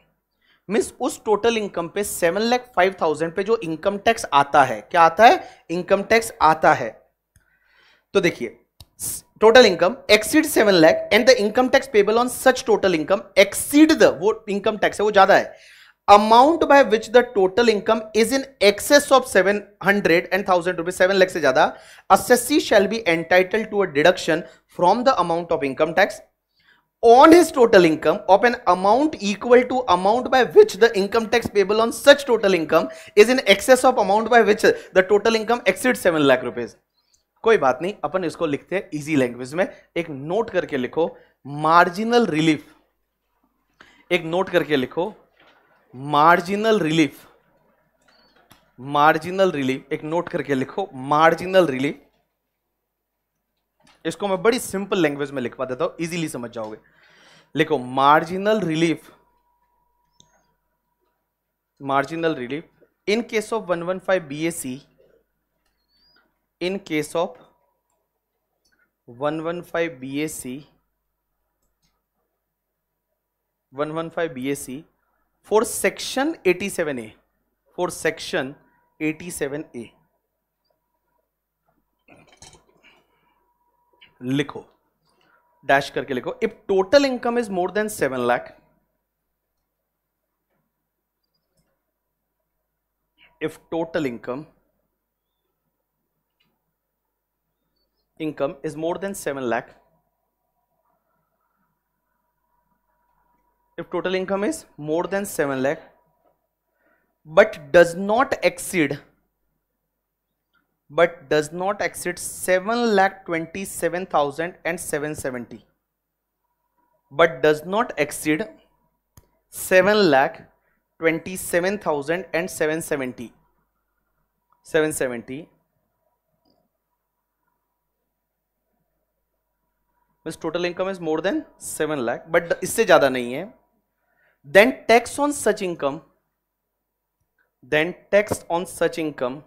mean उस टोटल इनकम पे सेवन लैख फाइव थाउजेंड पे जो इनकम टैक्स आता है क्या आता है इनकम टैक्स आता है तो देखिए total income exceed 7 lakh and the income tax payable on such total income exceed the वो income tax है वो ज्यादा है amount by which the total income is in excess of 700 and 1000 rupees 7 lakh से ज्यादा assessee shall be entitled to a deduction from the amount of income tax on his total income of an amount equal to amount by which the income tax payable on such total income is in excess of amount by which the total income exceeds 7 lakh rupees कोई बात नहीं अपन इसको लिखते हैं easy language में एक note करके लिखो मार्जिनल रिलीफ एक नोट करके लिखो मार्जिनल रिलीफ मार्जिनल रिलीफ एक नोट करके लिखो मार्जिनल रिलीफ इसको मैं बड़ी सिंपल लैंग्वेज में लिखवा देता हूं इजीली समझ जाओगे लिखो marginal relief marginal relief in case of 115 BAC in case of one one one one five B A C five B A C for section eighty seven A for section eighty seven A लिखो dash करके लिखो if total income is more than seven lakh if total income income is more than 7 lakh if total income is more than 7 lakh but does not exceed but does not exceed 7 lakh 27,000 and 770 but does not exceed 7 lakh 27,000 and 770 770 means total income is more than seven lakh but इससे ज्यादा नहीं है then tax on such income then tax on such income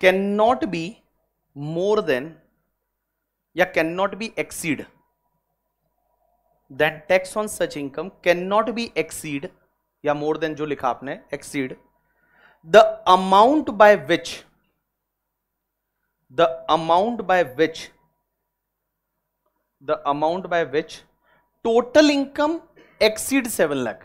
cannot be more than या cannot be exceed then tax on such income cannot be exceed या more than जो लिखा आपने exceed the amount by which the amount by which the amount by which total income exceed 7 lakh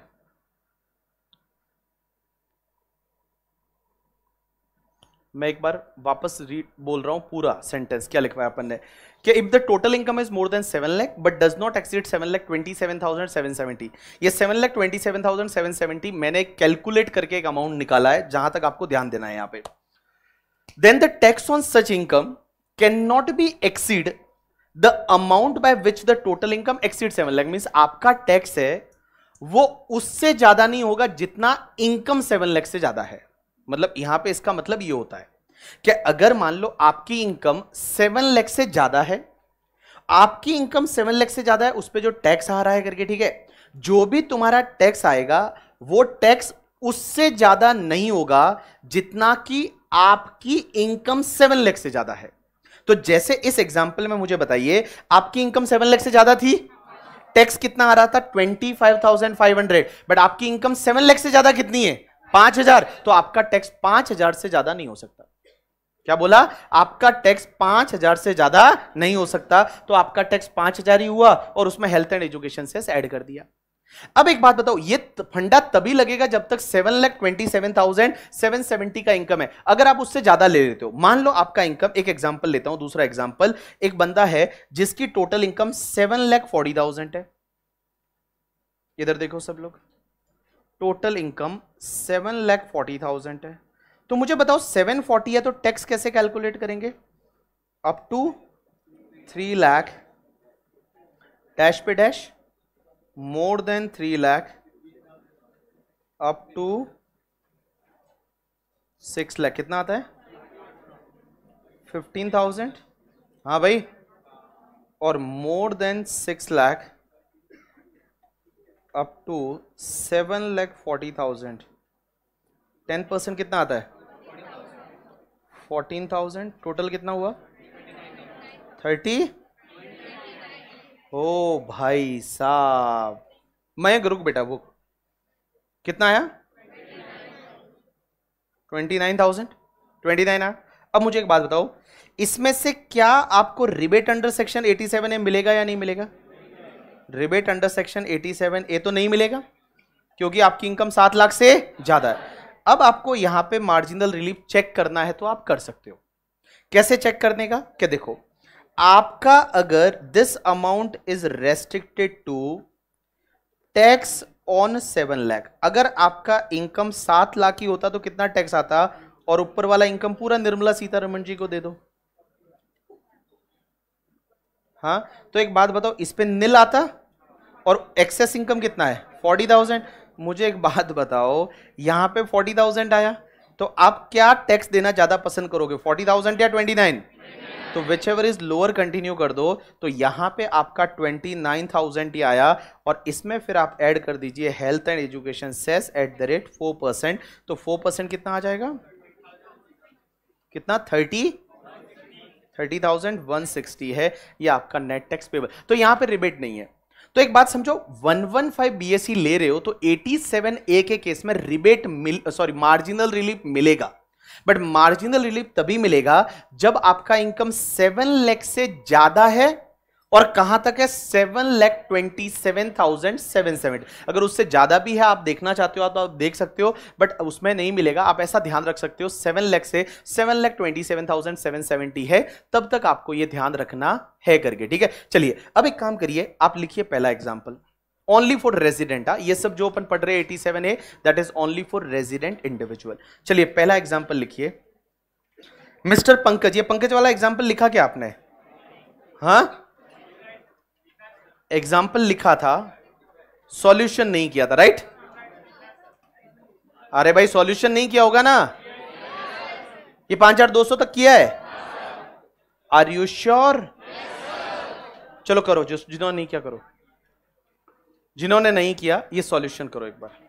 मैं एक बार वापस read बोल रहा हूं पूरा सेंटेंस क्या लिखवाया अपन ने कि if the total income is more than seven lakh but does not exceed seven lakh twenty seven thousand seven seventy ये seven lakh twenty seven thousand seven seventy मैंने कैलकुलेट करके एक अमाउंट निकाला है जहां तक आपको ध्यान देना है यहां पे then the tax on such income cannot be exceed the amount by which the total income exceeds 7 lakh means आपका tax है वो उससे ज्यादा नहीं होगा जितना income 7 lakh से ज्यादा है मतलब यहां पे इसका मतलब ये होता है कि अगर मान लो आपकी इनकम 7 लाख से ज्यादा है आपकी इनकम 7 लाख से ज्यादा है उस पर जो टैक्स आ रहा है करके ठीक है जो भी तुम्हारा टैक्स आएगा वो टैक्स उससे ज्यादा नहीं होगा जितना कि आपकी इनकम सेवन लेख से ज्यादा है तो जैसे इस एग्जाम्पल में मुझे बताइए आपकी इनकम सेवन लैख से ज्यादा थी टैक्स कितना आ रहा था twenty five thousand five hundred but आपकी इनकम सेवन लैख से ज्यादा कितनी है पांच हजार तो आपका टैक्स पांच हजार से ज्यादा नहीं हो सकता क्या बोला आपका टैक्स पांच हजार से ज्यादा नहीं हो सकता तो आपका टैक्स पांच हजार ही हुआ और उसमें हेल्थ एंड एजुकेशन से ऐड कर दिया अब एक बात बताओ ये फंडा तभी लगेगा जब तक seven lakh twenty seven thousand seven seventy का इनकम है अगर आप उससे ज्यादा ले लेते हो मान लो आपका इनकम एक एग्जाम्पल लेता हूं दूसरा एग्जाम्पल एक बंदा है जिसकी total income seven lakh forty thousand है इधर देखो सब लोग total income seven lakh forty thousand है तो मुझे बताओ सेवन फोर्टी है तो टैक्स कैसे कैलकुलेट करेंगे up to three lakh dash पे dash more than three lakh up to six lakh कितना आता है फिफ्टीन थाउजेंड हाँ भाई और more than six lakh up to seven lakh forty thousand ten percent कितना आता है फोर्टीन थाउजेंड टोटल कितना हुआ थर्टी ओ भाई साहब मैं रुक बेटा वो कितना आया twenty nine thousand twenty nine आया अब मुझे एक बात बताओ इसमें से क्या आपको rebate under section eighty seven A मिलेगा या नहीं मिलेगा rebate under section eighty seven A तो नहीं मिलेगा क्योंकि आपकी इनकम सात लाख से ज़्यादा है अब आपको यहाँ पे मार्जिनल रिलीफ चेक करना है तो आप कर सकते हो कैसे चेक करने का क्या देखो आपका अगर this amount is restricted to tax on seven lakh अगर आपका इनकम सात लाख ही होता तो कितना टैक्स आता और ऊपर वाला इनकम पूरा निर्मला सीतारमन जी को दे दो हाँ तो एक बात बताओ इस पर नील आता और एक्सेस इनकम कितना है फोर्टी थाउजेंड मुझे एक बात बताओ यहाँ पे फोर्टी थाउजेंड आया तो आप क्या टैक्स देना ज्यादा पसंद करोगे फोर्टी थाउजेंड या ट्वेंटी नाइन तो which ever is lower continue कर दो तो यहाँ पे आपका ट्वेंटी नाइन थाउजेंड ही आया और इसमें फिर आप ऐड कर दीजिए health and education cess at the rate four percent तो फोर परसेंट कितना आ जाएगा कितना thirty thirty thousand one sixty है ये आपका नेट टैक्स पेबल तो यहाँ पे रिबेट नहीं है तो एक बात समझो 115 बीएससी e ले रहे हो तो 87 ए के केस में रिबेट मिल सॉरी मार्जिनल रिलीफ मिलेगा बट मार्जिनल रिलीफ तभी मिलेगा जब आपका इनकम सेवन लैख से ज्यादा है और कहां तक है seven lakh twenty seven thousand seven seven अगर उससे ज्यादा भी है आप देखना चाहते हो तो आप देख सकते हो बट उसमें नहीं मिलेगा आप ऐसा ध्यान रख सकते हो सेवन लैख से seven lakh twenty seven thousand seven seventy है तब तक आपको ये ध्यान रखना है करके ठीक है चलिए अब एक काम करिए आप लिखिए पहला एग्जाम्पल ओनली फॉर रेजिडेंट ये सब जो अपन पढ़ रहे eighty seven A that is only for resident individual चलिए पहला एग्जाम्पल लिखिए मिस्टर पंकज ये पंकज वाला एग्जाम्पल लिखा क्या आपने हाँ एग्जाम्पल लिखा था सॉल्यूशन नहीं किया था राइट अरे भाई सॉल्यूशन नहीं किया होगा ना ये पांच हजार दो सौ तक किया है आर यू श्योर चलो करो जो जिन्होंने नहीं किया करो जिन्होंने नहीं किया ये सॉल्यूशन करो एक बार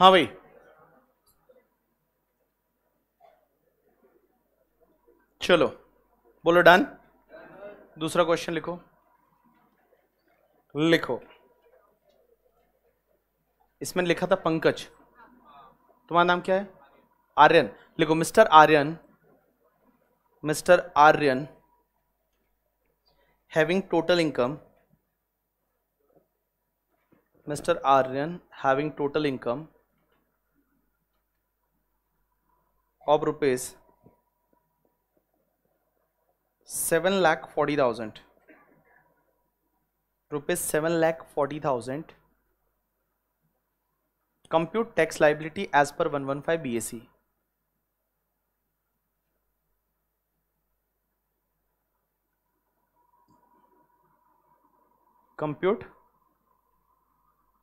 हाँ भाई चलो बोलो डन दूसरा क्वेश्चन लिखो लिखो इसमें लिखा था पंकज तुम्हारा नाम क्या है आर्यन लिखो mister Aryan mister Aryan having total income mister Aryan having total income of rupees 7 lakh 40,000 rupees 7 lakh 40,000 compute tax liability as per 115 BAC compute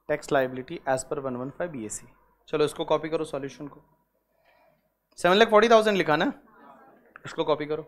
tax liability as per 115 BAC चलो इसको कॉपी करो सॉल्यूशन को सेवन लैख फोर्टी थाउजेंड लिखा ना इसको copy करो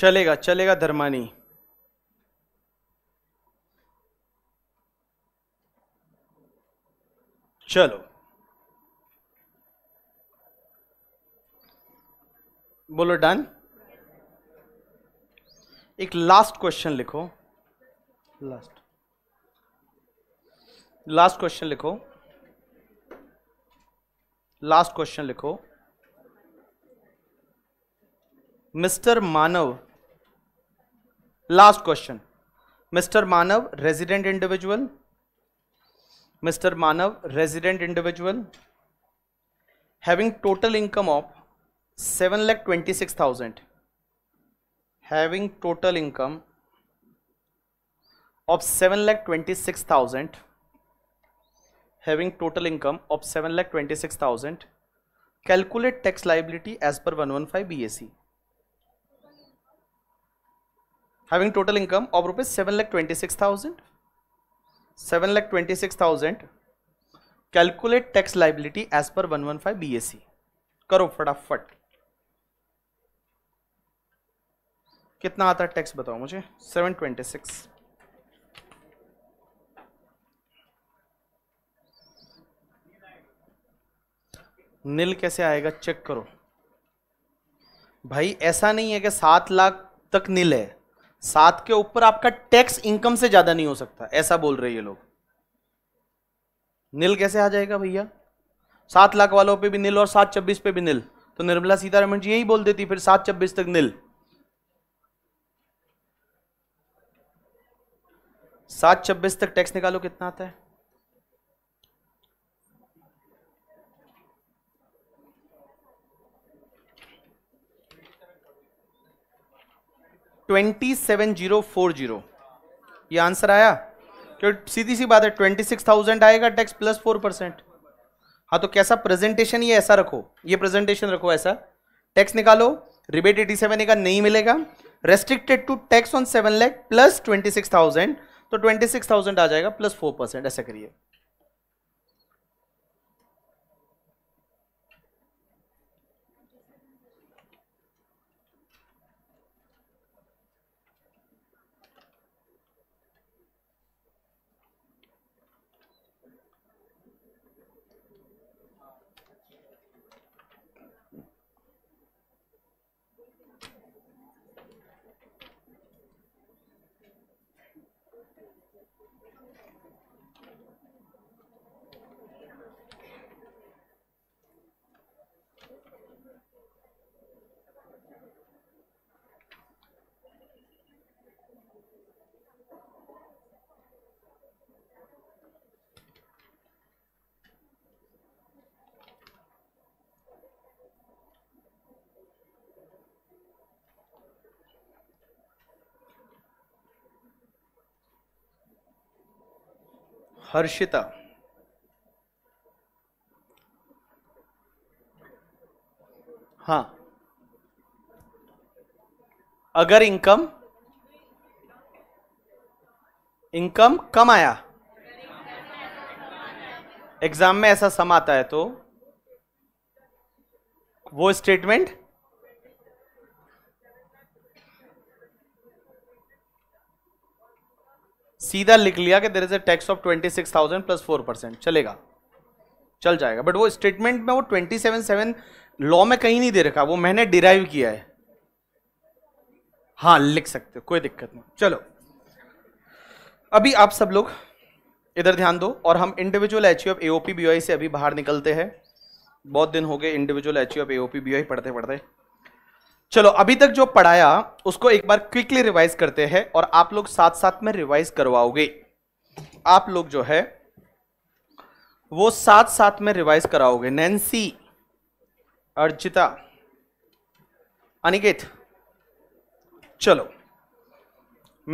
चलेगा चलेगा धर्मानी चलो बोलो डन एक लास्ट क्वेश्चन लिखो लास्ट लास्ट क्वेश्चन लिखो लास्ट क्वेश्चन लिखो mister Manav Last question. Mr. Manav, resident individual. Mr. Manav, resident individual, having total income of seven lakh twenty-six thousand, having total income of seven lakh twenty-six thousand, having total income of seven lakh twenty-six thousand, calculate tax liability as per 115 BAC. having total income of rupees 7 lakh 26,000. 7 lakh 26,000. Calculate tax liability as per 115 BSE. करो फटाफट कितना आता है tax बताओ मुझे 726 नील कैसे आएगा check करो भाई ऐसा नहीं है कि सात लाख तक नील है सात के ऊपर आपका टैक्स इनकम से ज्यादा नहीं हो सकता ऐसा बोल रहे ये लोग नील कैसे आ जाएगा भैया सात लाख वालों पे भी नील और सात छब्बीस पे भी नील तो निर्मला सीतारमण जी यही बोल देती फिर सात छब्बीस तक नील सात छब्बीस तक टैक्स निकालो कितना आता है twenty seven zero four zero ये आंसर आया क्यों सीधी सी बात है ट्वेंटी सिक्स थाउजेंड आएगा टैक्स प्लस फोर परसेंट हाँ तो कैसा प्रेजेंटेशन ये ऐसा रखो ये प्रेजेंटेशन रखो ऐसा टैक्स निकालो रिबेट एटी सेवन का नहीं मिलेगा restricted to tax on seven lakh plus twenty six thousand तो ट्वेंटी सिक्स थाउजेंड आ जाएगा प्लस फोर परसेंट ऐसा करिए हर्षिता हाँ अगर इनकम इनकम कम आया एग्जाम में ऐसा सम आता है तो वो स्टेटमेंट सीधा लिख लिया कि there is a tax of twenty six thousand plus four percent चलेगा चल जाएगा बट वो स्टेटमेंट में वो ट्वेंटी सेवन सेवन लॉ में कहीं नहीं दे रखा वो मैंने डिराइव किया है हाँ लिख सकते हो कोई दिक्कत नहीं चलो अभी आप सब लोग इधर ध्यान दो और हम individual H of AOP I से अभी बाहर निकलते हैं बहुत दिन हो गए individual H of AOP I पढ़ते पढ़ते चलो अभी तक जो पढ़ाया उसको एक बार क्विकली रिवाइज करते हैं और आप लोग साथ साथ में रिवाइज करवाओगे आप लोग जो है वो साथ साथ में रिवाइज कराओगे नैन्सी अर्जिता अनिकेत चलो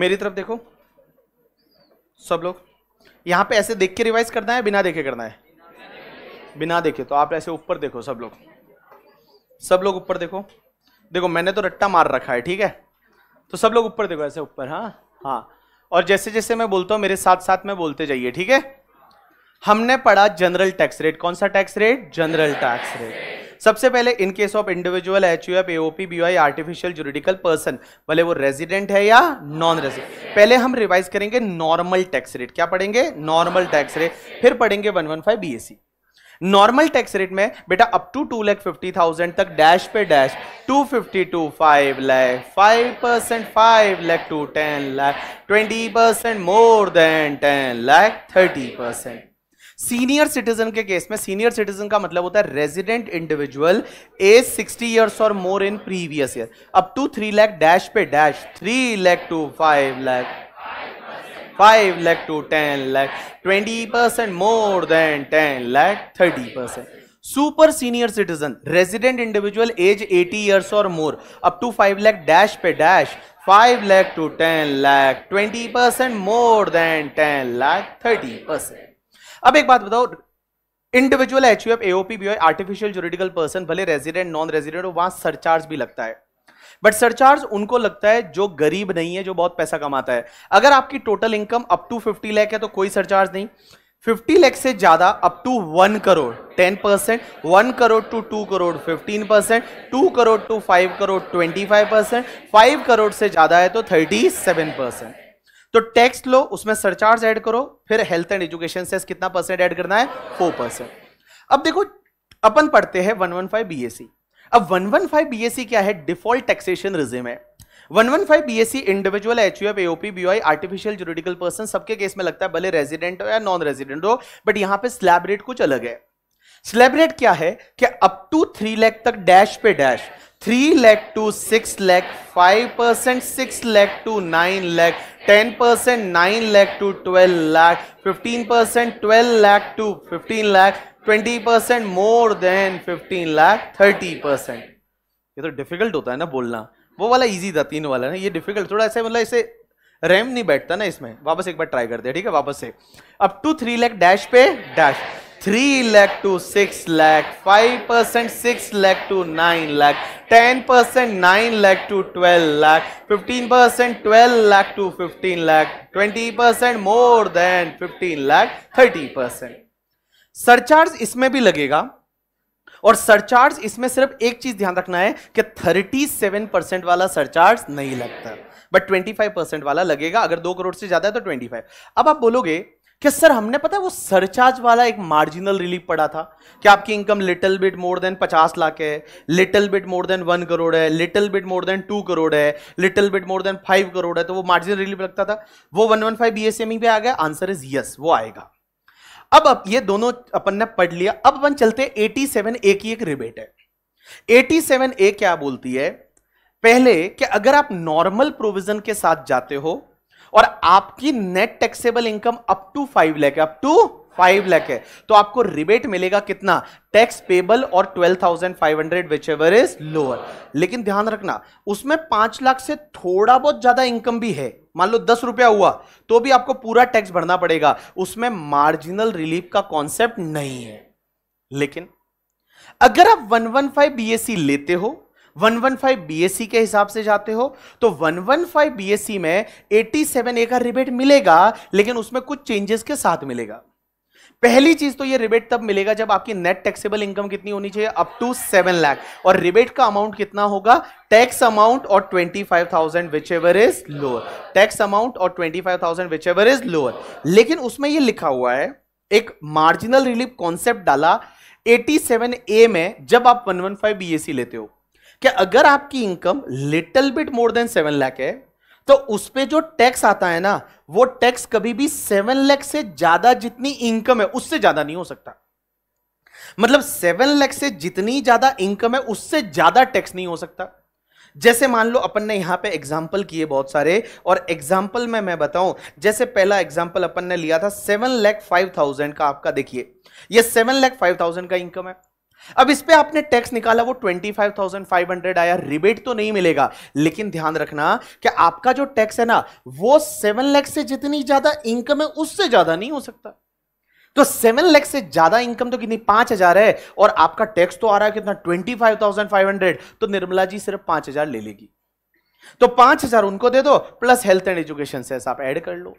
मेरी तरफ देखो सब लोग यहां पे ऐसे देख के रिवाइज करना है बिना देखे करना है बिना देखे तो आप ऐसे ऊपर देखो सब लोग सब लोग ऊपर देखो देखो मैंने तो रट्टा मार रखा है ठीक है तो सब लोग ऊपर देखो ऐसे ऊपर हाँ हाँ और जैसे जैसे मैं बोलता हूँ मेरे साथ साथ में बोलते जाइए ठीक है हमने पढ़ा जनरल टैक्स रेट कौन सा tax rate general tax rate सबसे पहले in case of individual H U F AOP B I artificial juridical person भले वो रेजिडेंट है या नॉन रेजिडेंट पहले हम रिवाइज करेंगे नॉर्मल टैक्स रेट क्या पढ़ेंगे नॉर्मल टैक्स रेट फिर पढ़ेंगे one one five B S C normal tax rate में बेटा up to two lakh fifty thousand तक डैश पे dash two fifty to five lakh five percent five lakh to ten lakh twenty percent more than ten lakh thirty percent senior citizen के case में senior citizen का मतलब होता है रेजिडेंट इंडिविजुअल एज 60 इयर्स और more in previous year up to three lakh dash पे dash three lakh to five lakh five lakh to ten lakh twenty percent more than ten lakh thirty percent super senior citizen resident individual age eighty years और more up to five lakh dash पे dash five lakh to ten lakh twenty percent more than ten lakh thirty percent अब एक बात बताओ individual H U F AOP artificial juridical person भले resident non resident वहां surcharge भी लगता है बट सरचार्ज उनको लगता है जो गरीब नहीं है जो बहुत पैसा कमाता है अगर आपकी total income up to fifty lakh है तो कोई सरचार्ज नहीं 50 लाख से ज्यादा up to 1 crore 10 percent one crore to two crore 15 percent two crore to five crore 25 percent five crore से ज्यादा है तो 37 परसेंट तो टैक्स लो उसमें सरचार्ज ऐड करो फिर हेल्थ एंड एजुकेशन से कितना परसेंट ऐड करना है 4 परसेंट अब देखो अपन पढ़ते हैं 115 सी अब 115 वन क्या है डिफॉल्ट टैक्सेशन रिजिम है 115 BSC individual H U F AOP BOI artificial juridical person सबके केस में लगता है भले रेजिडेंट हो या नॉन रेजिडेंट हो बट यहां पे स्लैब रेट कुछ अलग है स्लैब रेट क्या है कि अप टू थ्री लैख तक डैश पे dash three lakh to six lakh five percent six lakh to nine lakh ten percent nine lakh to twelve lakh fifteen percent twelve lakh to fifteen lakh twenty percent more than fifteen lakh thirty percent ये तो difficult होता है ना बोलना वो वाला इजी था तीन वाला ना ये डिफिकल्ट थोड़ा ऐसे मतलब इसे रैम नहीं बैठता ना इसमें वापस एक बार ट्राई करते हैं ठीक है वापस से up to three lakh dash पे dash three lakh to six lakh five percent six lakh to nine lakh ten percent nine lakh to twelve lakh fifteen percent twelve lakh to fifteen lakh twenty percent more than fifteen lakh thirty percent surcharge इसमें भी लगेगा और surcharge इसमें सिर्फ एक चीज ध्यान रखना है कि 37 परसेंट वाला सरचार्ज नहीं लगता बट 25 परसेंट वाला लगेगा अगर दो करोड़ से ज्यादा है तो 25 अब आप बोलोगे कि सर हमने पता है वो सरचार्ज वाला एक मार्जिनल रिलीफ पड़ा था कि आपकी income little bit more than पचास लाख है little bit more than one crore है little bit more than two crore है little bit more than five crore है तो वो मार्जिनल रिलीफ लगता था वो one one five B S M E पे आ गया आंसर इज यस वो आएगा अब अब ये दोनों अपन ने पढ़ लिया अब अपन चलते एटी सेवन ए की एक रिबेट है एटी सेवन ए क्या बोलती है पहले कि अगर आप नॉर्मल प्रोविजन के साथ जाते हो और आपकी net taxable income up to five lakh up to five lakh है तो आपको रिबेट मिलेगा कितना टैक्स पेबल और twelve thousand five hundred which ever is lower लेकिन ध्यान रखना उसमें पांच लाख से थोड़ा बहुत ज्यादा इनकम भी है मान लो दस रुपया हुआ तो भी आपको पूरा टैक्स भरना पड़ेगा उसमें मार्जिनल रिलीफ का कॉन्सेप्ट नहीं है लेकिन अगर आप one one five B S C लेते हो वन वन फाइव के हिसाब से जाते हो तो one one five B S C में एटी सेवन ए का रिबेट मिलेगा लेकिन उसमें कुछ चेंजेस के साथ मिलेगा पहली चीज तो ये रिबेट तब मिलेगा जब आपकी नेट टैक्सेबल इनकम कितनी होनी चाहिए अप टू सेवन लाख और रिबेट का अमाउंट कितना होगा टैक्स अमाउंट और twenty five thousand which ever is lower tax amount और twenty five thousand which ever is lower लेकिन उसमें यह लिखा हुआ है एक मार्जिनल रिलीफ कॉन्सेप्ट डाला एटी सेवन ए में जब आप one one five B A C लेते हो क्या अगर आपकी income little bit more than seven lakh है तो उस पर जो टैक्स आता है ना वो टैक्स कभी भी सेवन लैख से ज्यादा जितनी इनकम है उससे ज्यादा नहीं हो सकता मतलब सेवन लैख से जितनी ज्यादा इनकम है उससे ज्यादा टैक्स नहीं हो सकता जैसे मान लो अपन ने यहां पे एग्जाम्पल किए बहुत सारे और एग्जाम्पल में मैं बताऊं जैसे पहला एग्जाम्पल अपन ने लिया था सेवन लैख फाइव थाउजेंड का आपका देखिए ये सेवन लैख फाइव थाउजेंड का इनकम है अब इस पे आपने टैक्स निकाला वो 25,500 आया रिबेट तो नहीं मिलेगा लेकिन ध्यान रखना कि आपका जो टैक्स है ना वो सेवन लैख से जितनी ज्यादा इनकम है उससे ज्यादा नहीं हो सकता तो सेवन लैख से ज्यादा इनकम तो कितनी पांच हजार है और आपका टैक्स तो आ रहा है कितना ट्वेंटी तो निर्मला जी सिर्फ पांच ले लेगी तो पांच उनको दे दो प्लस हेल्थ एंड एजुकेशन से आप एड कर लो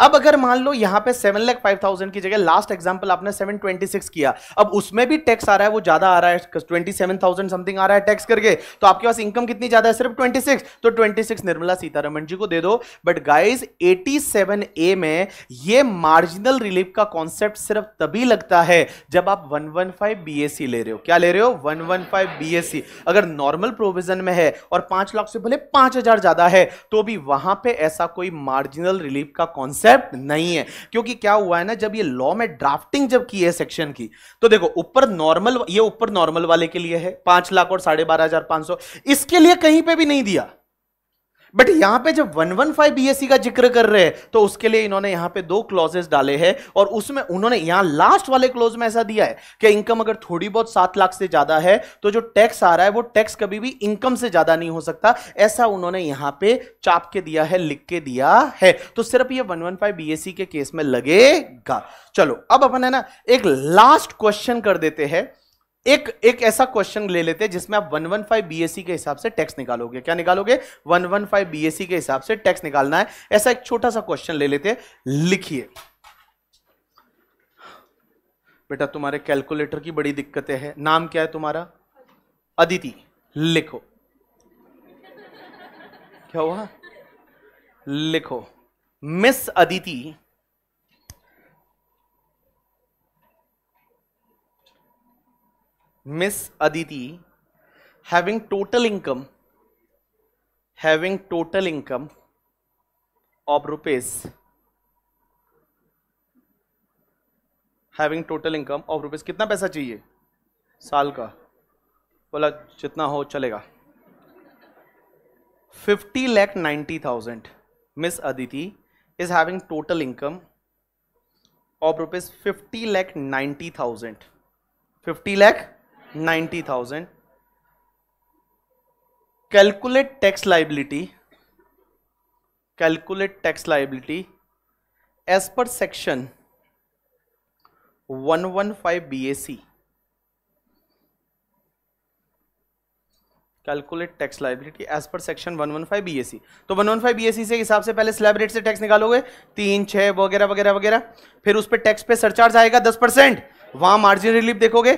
अब अगर मान लो यहां पे सेवन लैख फाइव थाउजेंड की जगह लास्ट एग्जांपल आपने सेवन ट्वेंटी सिक्स किया अब उसमें भी टैक्स आ रहा है वो ज्यादा आ रहा है ट्वेंटी सेवन थाउजेंड समथिंग आ रहा है टैक्स करके तो आपके पास इनकम कितनी ज्यादा है सिर्फ ट्वेंटी सिक्स तो ट्वेंटी सिक्स निर्मला सीतारमन जी को दे दो बट गाइज एटी ए में ये मार्जिनल रिलीफ का कॉन्सेप्ट सिर्फ तभी लगता है जब आप वन वन ले रहे हो क्या ले रहे हो वन वन अगर नॉर्मल प्रोविजन में है और पांच लाख से भले पांच ज्यादा है तो भी वहां पर ऐसा कोई मार्जिनल रिलीफ का कॉन्सेप्ट नहीं है क्योंकि क्या हुआ है ना जब ये लॉ में ड्राफ्टिंग जब की है सेक्शन की तो देखो ऊपर नॉर्मल ये ऊपर नॉर्मल वाले के लिए है पांच लाख और साढ़े बारह हजार पांच सौ इसके लिए कहीं पे भी नहीं दिया बट यहां पे जब 115 वन का जिक्र कर रहे हैं तो उसके लिए इन्होंने यहां पे दो क्लॉजेस डाले हैं और उसमें उन्होंने यहां लास्ट वाले क्लॉज में ऐसा दिया है कि इनकम अगर थोड़ी बहुत सात लाख से ज्यादा है तो जो टैक्स आ रहा है वो टैक्स कभी भी इनकम से ज्यादा नहीं हो सकता ऐसा उन्होंने यहां पर चाप के दिया है लिख के दिया है तो सिर्फ ये वन वन के केस में लगेगा चलो अब अपन है ना एक लास्ट क्वेश्चन कर देते हैं एक एक ऐसा क्वेश्चन ले लेते हैं जिसमें आप 115 वन फाइव बीएससी के हिसाब से टैक्स निकालोगे क्या निकालोगे 115 वन फाइव बीएससी के हिसाब से टैक्स निकालना है ऐसा एक छोटा सा क्वेश्चन ले लेते हैं लिखिए बेटा तुम्हारे कैलकुलेटर की बड़ी दिक्कतें हैं नाम क्या है तुम्हारा अदिति लिखो क्या हुआ लिखो miss Aditi miss Aditi having total income having total income of rupees having total income of rupees कितना पैसा चाहिए साल का बोला जितना हो चलेगा fifty lakh ninety thousand miss Aditi is having total income of rupees fifty lakh ninety thousand fifty lakh ninety thousand calculate tax liability calculate tax liability as per section one one five B A C calculate tax liability as per section one one A C तो one one A सी से हिसाब से पहले slab rate से tax निकालोगे तीन छह वगैरह वगैरह वगैरह फिर उस पर टैक्स पे सरचार्ज आएगा दस परसेंट वहां मार्जिन रिलीफ देखोगे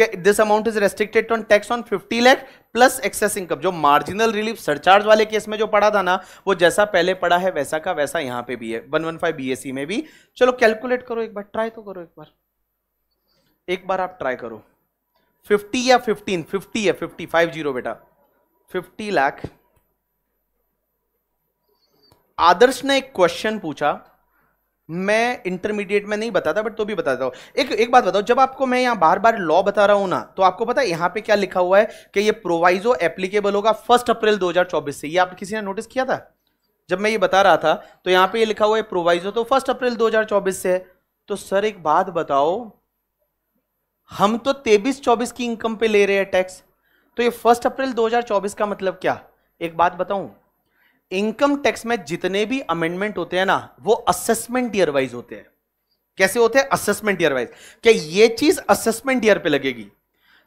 this amount is restricted on tax on 50 lakh plus excess income जो मार्जिनल रिलीफ सरचार्ज वाले केस में जो पड़ा था ना वो जैसा पहले पड़ा है वैसा का वैसा यहां पे भी है 115 बीएससी में भी चलो कैलकुलेट करो एक बार ट्राई तो करो एक बार एक बार आप ट्राई करो 50 या 15 50 है 50 फाइव जीरो बेटा 50 लाख आदर्श ने एक क्वेश्चन पूछा मैं इंटरमीडिएट में नहीं बताता बट तो भी बताता हूँ एक एक बात बताओ जब आपको मैं यहाँ बार बार लॉ बता रहा हूँ ना तो आपको पता है यहाँ पे क्या लिखा हुआ है कि ये प्रोवाइजो एप्लीकेबल होगा फर्स्ट अप्रैल 2024 से ये आप किसी ने नोटिस किया था जब मैं ये बता रहा था तो यहाँ पे ये लिखा हुआ है प्रोवाइजो तो फर्स्ट अप्रैल दो से है तो सर एक बात बताओ हम तो तेबिस चौबीस की इनकम पे ले रहे हैं टैक्स तो ये फर्स्ट अप्रैल दो का मतलब क्या एक बात बताऊं इनकम टैक्स में जितने भी अमेंडमेंट होते हैं ना वो असेसमेंट ईयर वाइज होते हैं कैसे होते हैं असेसमेंट ईयर वाइज क्या ये चीज असेसमेंट ईयर पे लगेगी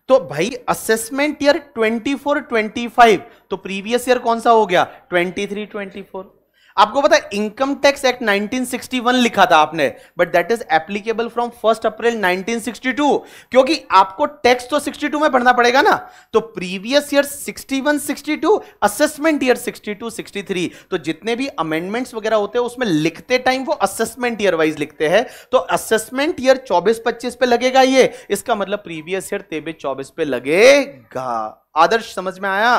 तो भाई असेसमेंट ईयर 24 25 तो प्रीवियस ईयर कौन सा हो गया 23 24 आपको पता है इनकम टैक्स एक्ट 1961 लिखा था आपने but that is applicable from first April 1962 क्योंकि आपको टैक्स तो 62 में भरना पड़ेगा ना तो प्रीवियस ईयर 61 62 असेसमेंट ईयर 62 63 तो जितने भी अमेंडमेंट्स वगैरह होते हैं उसमें लिखते टाइम वो असेसमेंट ईयर वाइज लिखते हैं तो असेसमेंट ईयर 24 25 पे लगेगा ये इसका मतलब प्रीवियस ईयर तेबे 24 पे लगेगा आदर्श समझ में आया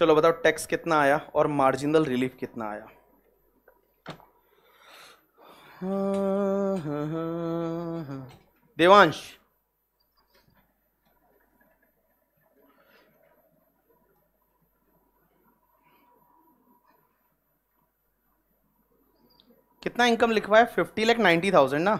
चलो बताओ टैक्स कितना आया और मार्जिनल रिलीफ कितना आया देवांश कितना इनकम लिखवाया फिफ्टी लैख नाइन्टी थाउजेंड ना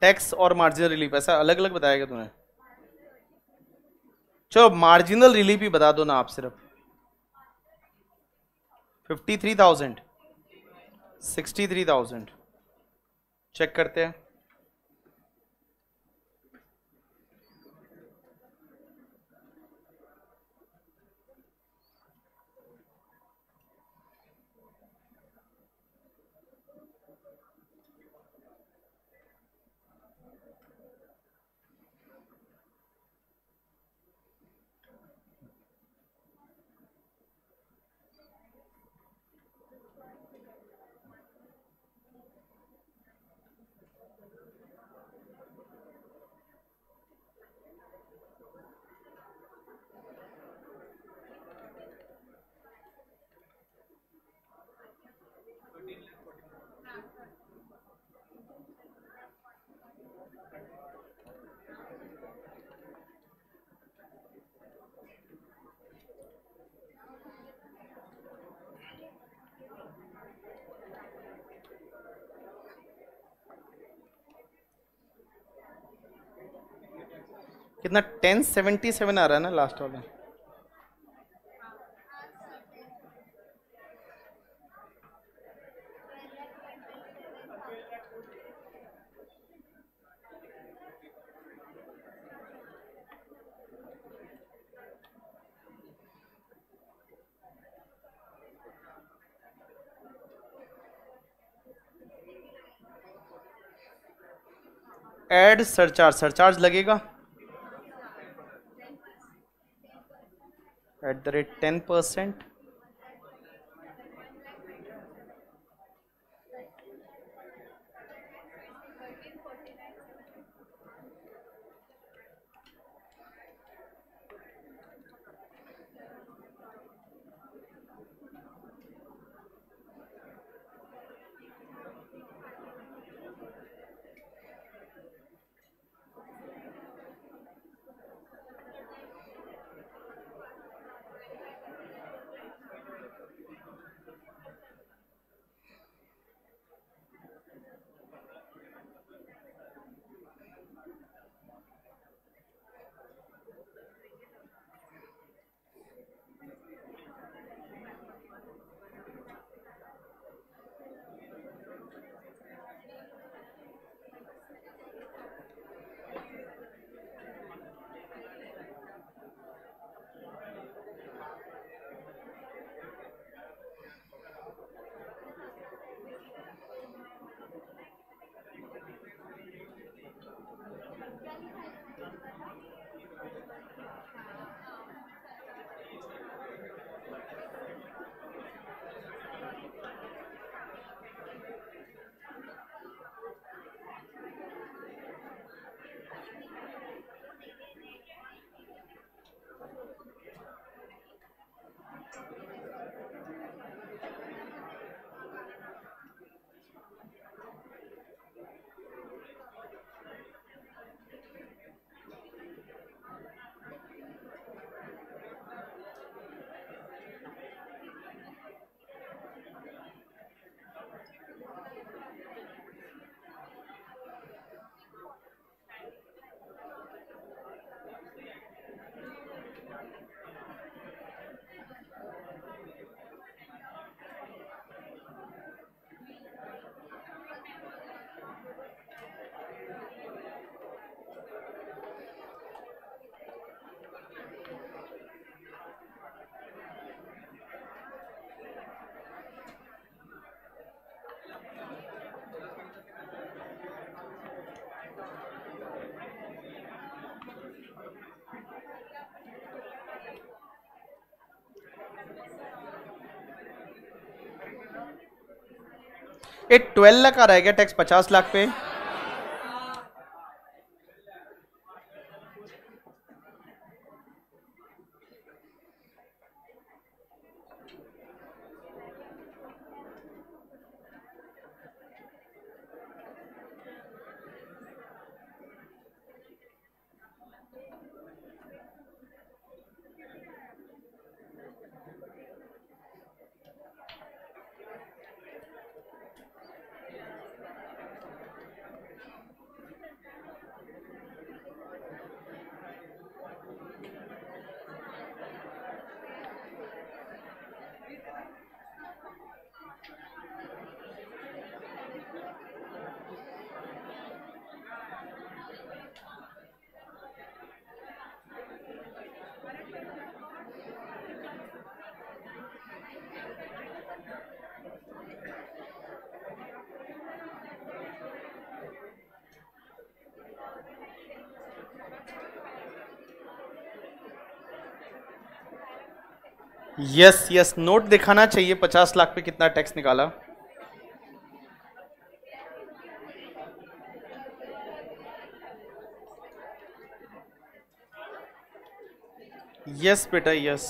टैक्स और मार्जिनल रिलीफ ऐसा अलग अलग बताया गया तुमने चलो मार्जिनल रिलीफ ही बता दो ना आप सिर्फ fifty three thousand sixty three thousand check करते हैं कितना टेन सेवेंटी सेवन आ रहा है ना लास्ट वाला एड सरचार्ज सरचार्ज लगेगा at the rate 10 percent ये ट्वेल्व लाख आ रहा है क्या टैक्स पचास लाख पे यस यस नोट दिखाना चाहिए पचास लाख पे कितना टैक्स निकाला यस बेटा यस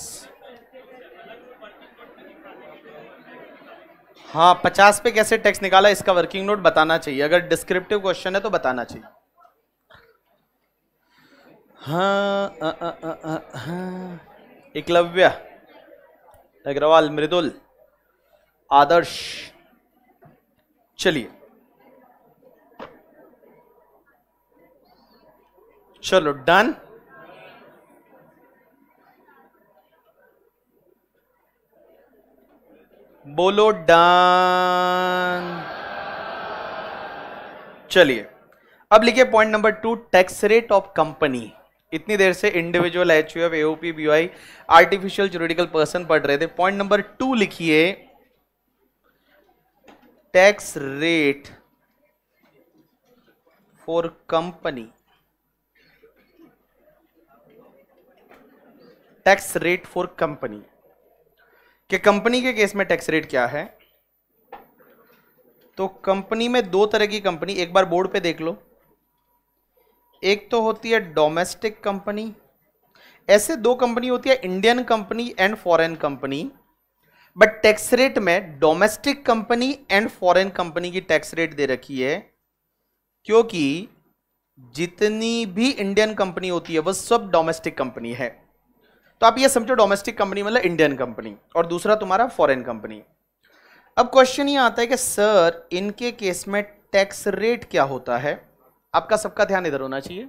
हाँ पचास पे कैसे टैक्स निकाला इसका वर्किंग नोट बताना चाहिए अगर डिस्क्रिप्टिव क्वेश्चन है तो बताना चाहिए हाँ, आ, आ, आ, आ, हाँ। एकलव्या अग्रवाल मृदुल आदर्श चलिए चलो डन बोलो डन चलिए अब लिखिए point number two tax rate of company इतनी देर से individual H U F A P B I artificial juridical person पढ़ रहे थे पॉइंट नंबर टू लिखिए tax rate for company tax rate for company के कंपनी के केस में टैक्स रेट क्या है तो कंपनी में दो तरह की कंपनी एक बार बोर्ड पे देख लो एक तो होती है डोमेस्टिक कंपनी ऐसे दो कंपनी होती है Indian company and foreign company but tax rate में domestic company and foreign company की टैक्स रेट दे रखी है क्योंकि जितनी भी इंडियन कंपनी होती है वह सब डोमेस्टिक कंपनी है तो आप ये समझो डोमेस्टिक कंपनी मतलब इंडियन कंपनी और दूसरा तुम्हारा फॉरेन कंपनी अब क्वेश्चन ये आता है कि सर इनके केस में टैक्स रेट क्या होता है आपका सबका ध्यान इधर होना चाहिए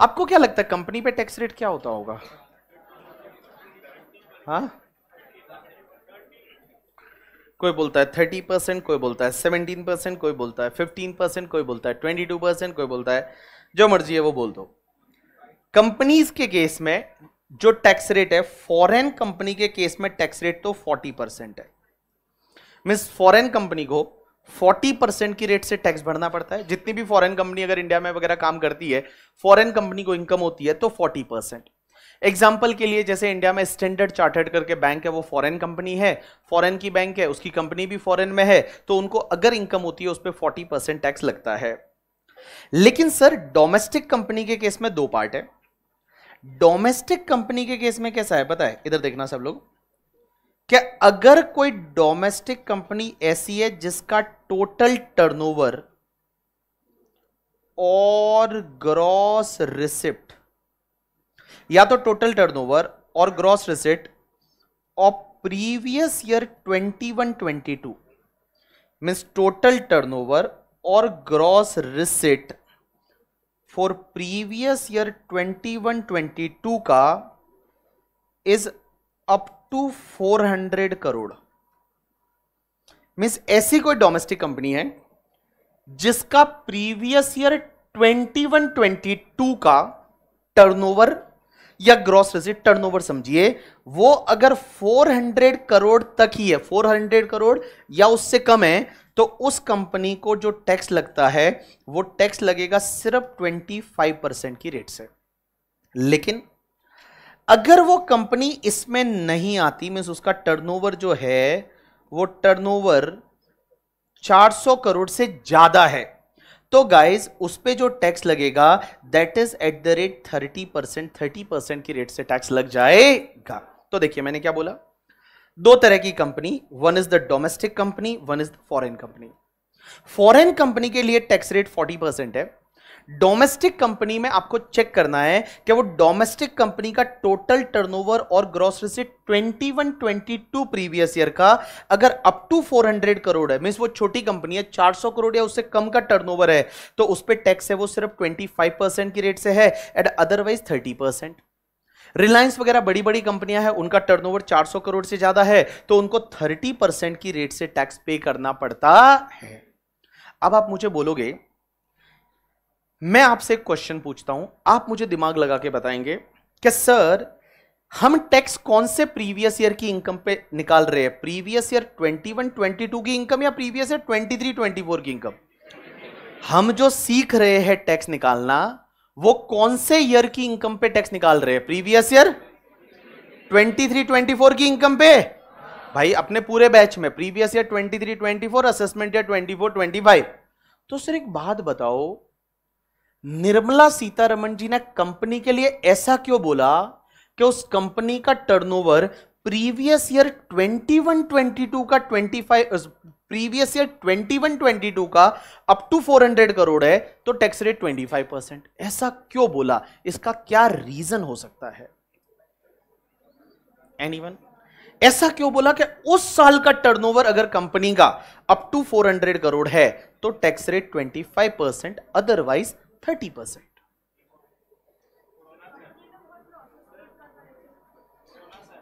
आपको क्या लगता है कंपनी पे टैक्स रेट क्या होता होगा हाँ कोई बोलता है थर्टी परसेंट कोई बोलता है सेवनटीन परसेंट कोई बोलता है फिफ्टीन परसेंट कोई बोलता है ट्वेंटी टू परसेंट कोई बोलता है जो मर्जी है वो बोल दो कंपनीज के केस में जो टैक्स रेट है फॉरेन कंपनी के केस में टैक्स रेट तो फोर्टी परसेंट है मीन्स फॉरेन कंपनी को 40 की रेट से टैक्स भरना पड़ता है जितनी भी फॉरेन कंपनी अगर इंडिया में वगैरह काम करती है फॉरेन कंपनी को इनकम होती है तो 40 परसेंट एग्जाम्पल के लिए जैसे इंडिया में स्टैंडर्ड चार्टर्ड करके बैंक है वो फॉरेन कंपनी है फॉरेन की बैंक है उसकी कंपनी भी फॉरेन में है तो उनको अगर इनकम होती है उस पर फोर्टी टैक्स लगता है लेकिन सर डोमेस्टिक कंपनी के केस में दो पार्ट है डोमेस्टिक कंपनी के केस में कैसा है पता है इधर देखना सब लोग क्या अगर कोई डोमेस्टिक कंपनी ऐसी है जिसका टोटल टर्नओवर और ग्रॉस रिसिप्ट या तो टोटल टर्नओवर और ग्रॉस रिसिप्ट और previous year 21 22 means total turnover और gross receipt for previous year 21 22 का is up to 400 crore means ऐसी कोई डोमेस्टिक कंपनी है जिसका प्रीवियस ईयर टू का टर्नओवर या ग्रॉस रिसिट टर्नओवर समझिए वो अगर 400 करोड़ तक ही है 400 करोड़ या उससे कम है तो उस कंपनी को जो टैक्स लगता है वो टैक्स लगेगा सिर्फ 25 परसेंट की रेट से लेकिन अगर वो कंपनी इसमें नहीं आती मीन्स उसका टर्नओवर जो है वो टर्नओवर 400 करोड़ से ज्यादा है तो गाइज उस पर जो टैक्स लगेगा that is at the rate thirty percent thirty percent की रेट से टैक्स लग जाएगा तो देखिए मैंने क्या बोला दो तरह की company one is the domestic company one is the foreign company foreign company के लिए टैक्स रेट फोर्टी परसेंट है डोमेस्टिक कंपनी में आपको चेक करना है कि वो डोमेस्टिक कंपनी का टोटल टर्नओवर और ग्रॉस रिसिट 21 22 प्रीवियस ईयर का अगर अप टू 400 करोड़ है मीन्स वो छोटी कंपनी है 400 करोड़ या उससे कम का टर्नओवर है तो उस पर टैक्स है वो सिर्फ 25 परसेंट की रेट से है एंड अदरवाइज 30 परसेंट रिलायंस वगैरह बड़ी बड़ी कंपनियां हैं उनका टर्नओवर 400 करोड़ से ज्यादा है तो उनको 30 परसेंट की रेट से टैक्स पे करना पड़ता है अब आप मुझे बोलोगे मैं आपसे एक क्वेश्चन पूछता हूं आप मुझे दिमाग लगा के बताएंगे कि सर हम टैक्स कौन से प्रीवियस ईयर की इनकम पे निकाल रहे हैं प्रीवियस ईयर 21 22 की इनकम या प्रीवियस ईयर 23 24 की इनकम हम जो सीख रहे हैं टैक्स निकालना वो कौन से ईयर की इनकम पे टैक्स निकाल रहे हैं प्रीवियस ईयर 23 24 की इनकम पे भाई अपने पूरे बैच में प्रीवियस ईयर 23 24 असेसमेंट ईयर 24 25 तो सर एक बात बताओ निर्मला सीतारमन जी ने कंपनी के लिए ऐसा क्यों बोला कि उस कंपनी का टर्नओवर प्रीवियस ईयर 21-22 का 25 प्रीवियस ईयर 21-22 का अप टू 400 करोड़ है तो टैक्स रेट 25 परसेंट ऐसा क्यों बोला इसका क्या रीजन हो सकता है एनीवन ऐसा क्यों बोला कि उस साल का टर्नओवर अगर कंपनी का अप टू 400 करोड़ है तो tax rate 25 percent otherwise thirty percent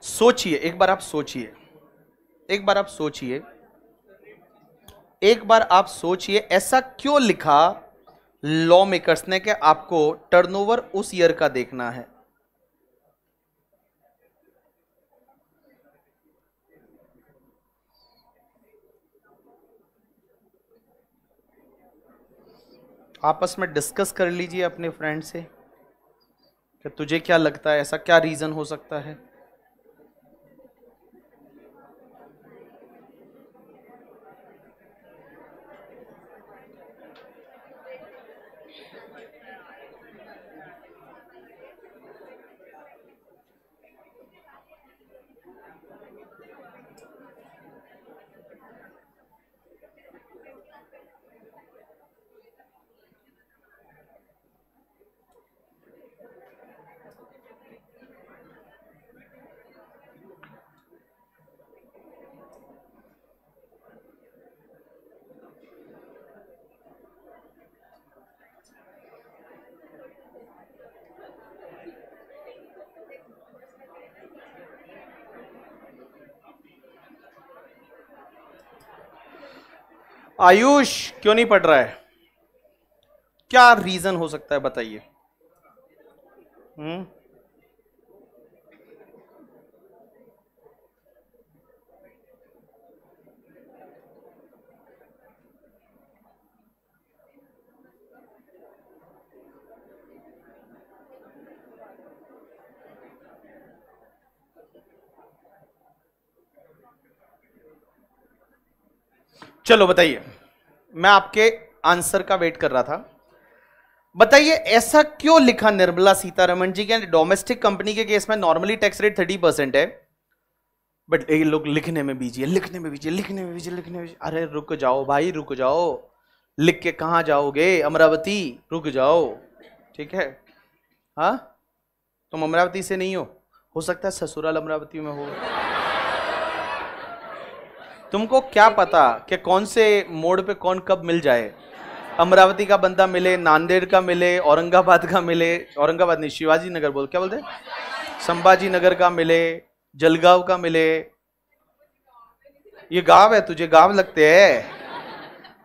सोचिए एक बार आप सोचिए एक बार आप सोचिए एक बार आप सोचिए ऐसा क्यों लिखा लॉ मेकर्स ने कि आपको टर्नओवर उस ईयर का देखना है आपस में डिस्कस कर लीजिए अपने फ्रेंड से कि तुझे क्या लगता है ऐसा क्या रीज़न हो सकता है आयुष क्यों नहीं पढ़ रहा है क्या रीजन हो सकता है बताइए हम्म चलो बताइए मैं आपके आंसर का वेट कर रहा था बताइए ऐसा क्यों लिखा निर्मला सीतारमण जी के डोमेस्टिक कंपनी के केस में normally tax rate thirty percent है बट ये लोग लिखने में बीजी है लिखने में बीजी लिखने में बीजी लिखने में अरे रुक जाओ भाई रुक जाओ लिख के कहाँ जाओगे अमरावती रुक जाओ ठीक है हाँ तुम अमरावती से नहीं हो हो सकता है ससुराल अमरावती में हो तुमको क्या पता कि कौन से मोड़ पे कौन कब मिल जाए अमरावती का बंदा मिले नांदेड़ का मिले औरंगाबाद का मिले औरंगाबाद नहीं शिवाजी नगर बोल क्या बोलते संभाजी नगर का मिले जलगांव का मिले ये गांव है तुझे गांव लगते हैं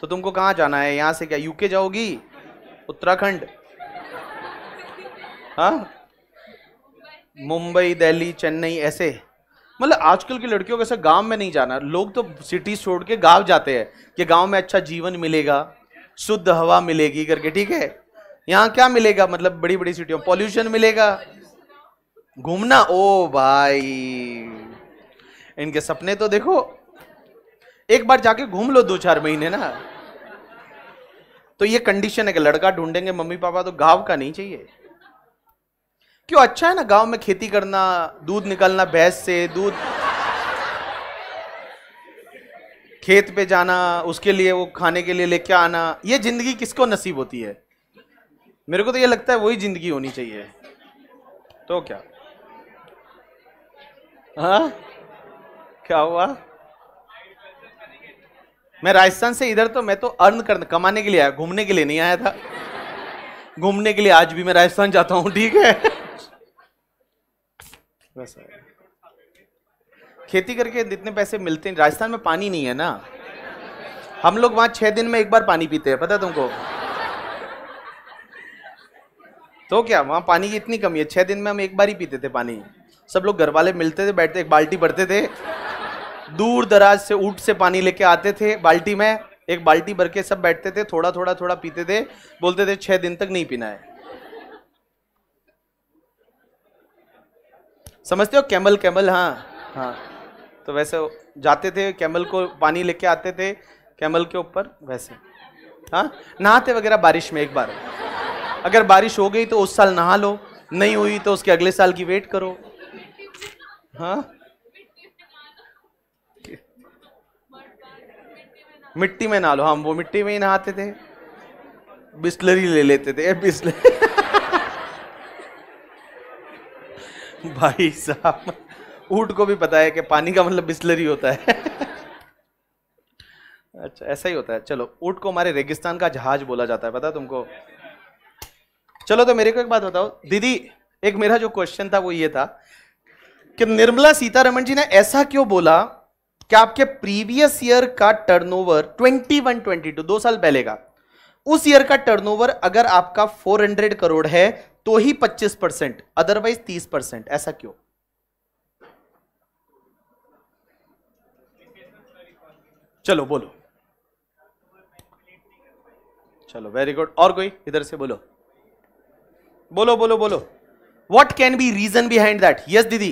तो तुमको कहाँ जाना है यहाँ से क्या यूके जाओगी उत्तराखंड हाँ मुंबई दिल्ली चेन्नई ऐसे मतलब आजकल की लड़कियों को साथ गांव में नहीं जाना लोग तो सिटी छोड़ के गांव जाते हैं कि गांव में अच्छा जीवन मिलेगा शुद्ध हवा मिलेगी करके ठीक है यहाँ क्या मिलेगा मतलब बड़ी बड़ी सिटियों पॉल्यूशन मिलेगा घूमना ओ भाई इनके सपने तो देखो एक बार जाके घूम लो दो चार महीने ना तो ये कंडीशन है कि लड़का ढूंढेंगे मम्मी पापा तो गांव का नहीं चाहिए क्यों अच्छा है ना गांव में खेती करना दूध निकालना भैंस से दूध खेत पे जाना उसके लिए वो खाने के लिए लेके आना ये जिंदगी किसको नसीब होती है मेरे को तो ये लगता है वही जिंदगी होनी चाहिए तो क्या हाँ क्या हुआ मैं राजस्थान से इधर तो मैं तो अर्न करने कमाने के लिए आया घूमने के लिए नहीं आया था घूमने के लिए आज भी मैं राजस्थान जाता हूँ ठीक है वैसा है खेती करके जितने पैसे मिलते हैं राजस्थान में पानी नहीं है ना हम लोग वहां छह दिन में एक बार पानी पीते हैं पता तुमको तो क्या वहां पानी की इतनी कमी है छह दिन में हम एक बार ही पीते थे पानी सब लोग घर वाले मिलते थे बैठते एक बाल्टी भरते थे दूर दराज से ऊट से पानी लेके आते थे बाल्टी में एक बाल्टी भर के सब बैठते थे थोड़ा थोड़ा थोड़ा पीते थे बोलते थे छह दिन तक नहीं पीना है समझते हो कैमल कैमल हाँ हाँ तो वैसे जाते थे कैमल को पानी लेके आते थे कैमल के ऊपर वैसे हाँ नहाते वगैरह बारिश में एक बार अगर बारिश हो गई तो उस साल नहा लो नहीं हुई तो उसके अगले साल की वेट करो हाँ मिट्टी में नहा लो हम हाँ, वो मिट्टी में ही नहाते थे बिस्लरी ले लेते थे बिस्लरी भाई साहब ऊट को भी पता है कि पानी का मतलब बिस्लरी होता है अच्छा ऐसा ही होता है चलो ऊट को हमारे रेगिस्तान का जहाज बोला जाता है पता तुमको चलो तो मेरे को एक बात बताओ दीदी एक मेरा जो क्वेश्चन था वो ये था कि निर्मला सीतारमण जी ने ऐसा क्यों बोला कि आपके प्रीवियस ईयर का टर्नओवर 22 दो साल पहले का उस ईयर का टर्नओवर अगर आपका 400 करोड़ है तो ही 25 परसेंट अदरवाइज 30 परसेंट ऐसा क्यों चलो बोलो चलो वेरी गुड और कोई इधर से बोलो बोलो बोलो बोलो what can be reason behind that yes दीदी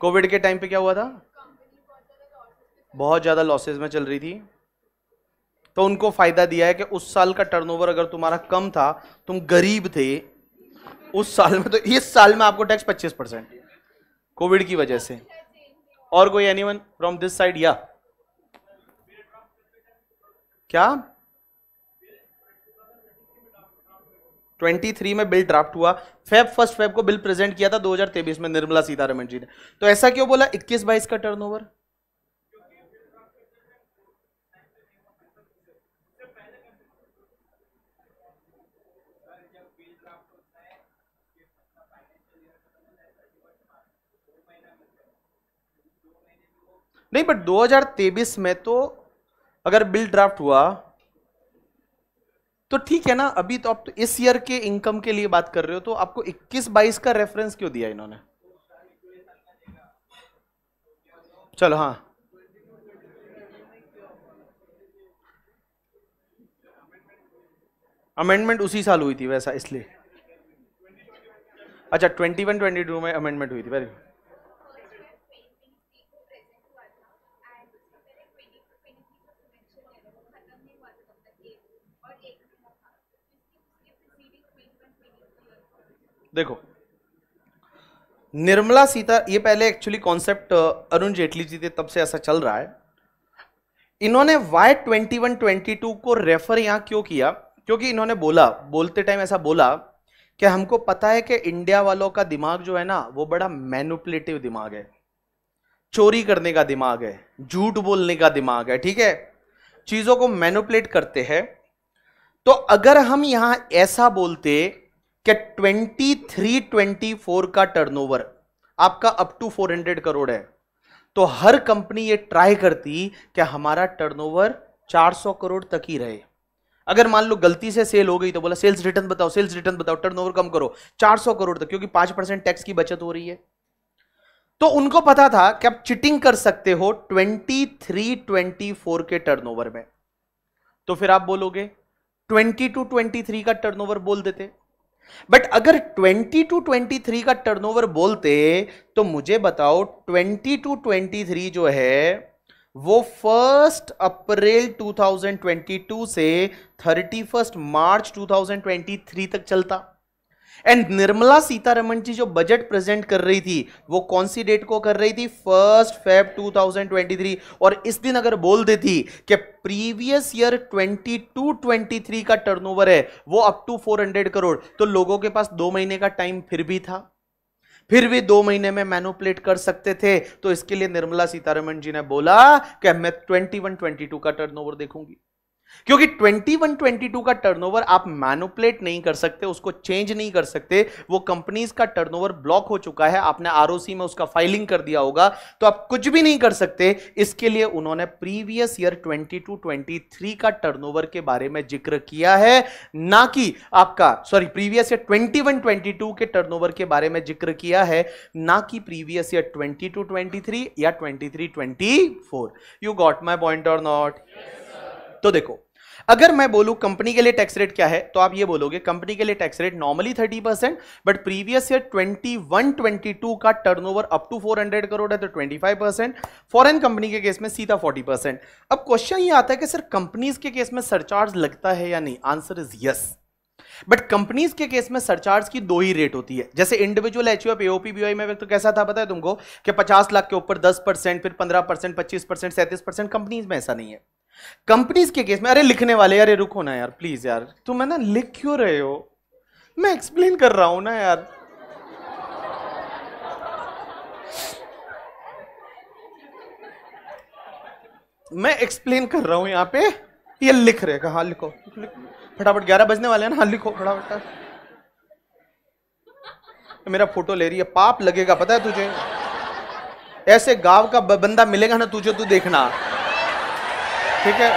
कोविड के टाइम पे क्या हुआ था बहुत ज्यादा लॉसेज में चल रही थी तो उनको फ़ायदा दिया है कि उस साल का टर्नओवर अगर तुम्हारा कम था तुम गरीब थे उस साल में तो इस साल में आपको टैक्स 25 परसेंट कोविड की वजह से और कोई any one from this side या क्या 23 में बिल ड्राफ्ट हुआ फेब फर्स्ट फेब को बिल प्रेजेंट किया था 2023 में निर्मला सीतारमण जी ने तो ऐसा क्यों बोला 21 बाईस का टर्नओवर नहीं बट 2023 में तो अगर बिल ड्राफ्ट हुआ तो ठीक है ना अभी तो आप तो इस ईयर के इनकम के लिए बात कर रहे हो तो आपको 21 बाईस का रेफरेंस क्यों दिया इन्होंने चलो हाँ अमेंडमेंट उसी साल हुई थी वैसा इसलिए अच्छा ट्वेंटी वन ट्वेंटी टू में अमेंडमेंट हुई थी वेरी देखो निर्मला सीता ये पहले एक्चुअली कॉन्सेप्ट अरुण जेटली जी थे तब से ऐसा चल रहा है इन्होंने why twenty one twenty two को रेफर यहां क्यों किया क्योंकि इन्होंने बोला बोलते टाइम ऐसा बोला कि हमको पता है कि इंडिया वालों का दिमाग जो है ना वो बड़ा मैनुपलेटिव दिमाग है चोरी करने का दिमाग है झूठ बोलने का दिमाग है ठीक है चीज़ों को मैनुपलेट करते हैं तो अगर हम यहां ऐसा बोलते कि 2324 का टर्नओवर आपका अप टू 400 करोड़ है तो हर कंपनी ये ट्राई करती कि हमारा टर्नओवर 400 करोड़ तक ही रहे अगर मान लो गलती से सेल हो गई तो बोला सेल्स रिटर्न बताओ सेल्स रिटर्न बताओ टर्नओवर कम करो 400 करोड़ तक क्योंकि 5 परसेंट टैक्स की बचत हो रही है तो उनको पता था कि आप चिटिंग कर सकते हो 2324 के टर्नओवर में तो फिर आप बोलोगे 22 23 का टर्नओवर बोल देते बट अगर 20 टू 23 का टर्नओवर बोलते तो मुझे बताओ 20 टू 23 जो है वो फर्स्ट अप्रैल 2022 से 31 मार्च 2023 तक चलता एंड निर्मला सीतारमन जी जो बजट प्रेजेंट कर रही थी वो कौन सी डेट को कर रही थी फर्स्ट फेब 2023 और इस दिन अगर बोल देती कि प्रीवियस ईयर 22-23 का टर्नओवर है वो अप टू 400 करोड़ तो लोगों के पास दो महीने का टाइम फिर भी था फिर भी दो महीने में मैनुपलेट कर सकते थे तो इसके लिए निर्मला सीतारमन जी ने बोला कि मैं ट्वेंटी वन का टर्न देखूंगी क्योंकि 21 22 का टर्नओवर आप मैनुपलेट नहीं कर सकते उसको चेंज नहीं कर सकते वो कंपनीज का टर्नओवर ब्लॉक हो चुका है आपने आरओसी में उसका फाइलिंग कर दिया होगा तो आप कुछ भी नहीं कर सकते इसके लिए उन्होंने प्रीवियस ईयर 22 23 का टर्नओवर के बारे में जिक्र किया है ना कि आपका sorry previous year twenty one के टर्न के बारे में जिक्र किया है ना कि प्रीवियस ईयर ट्वेंटी 23 या twenty three you got my point और नॉट yes. तो देखो अगर मैं बोलूं कंपनी के लिए टैक्स रेट क्या है तो आप ये बोलोगे कंपनी के लिए tax rate normally 30 percent but previous year 21 22 का टर्नओवर अप टू 400 करोड़ है तो 25 परसेंट फॉरन कंपनी के केस में सीधा 40 परसेंट अब क्वेश्चन ये आता है कि सर कंपनीज के केस में सरचार्ज लगता है या नहीं answer is yes but companies के केस में सरचार्ज की दो ही रेट होती है जैसे इंडिविजुअल एच में तो कैसा था पता है तुमको कि 50 लाख के ऊपर 10 परसेंट फिर 15 परसेंट पच्चीस परसेंट सैंतीस परसेंट कंपनीज में ऐसा नहीं है कंपनीज के केस में अरे लिखने वाले ये रुको ना यार प्लीज यार तुम है ना लिख क्यों रहे हो मैं एक्सप्लेन कर रहा हूं ना यार मैं एक्सप्लेन कर रहा हूं यहां पे ये लिख रहे हाँ लिखो फटाफट ग्यारह बजने वाले हैं ना हाँ लिखो फटाफट मेरा फोटो ले रही है पाप लगेगा पता है तुझे ऐसे गांव का बंदा मिलेगा ना तुझे तू देखना ठीक है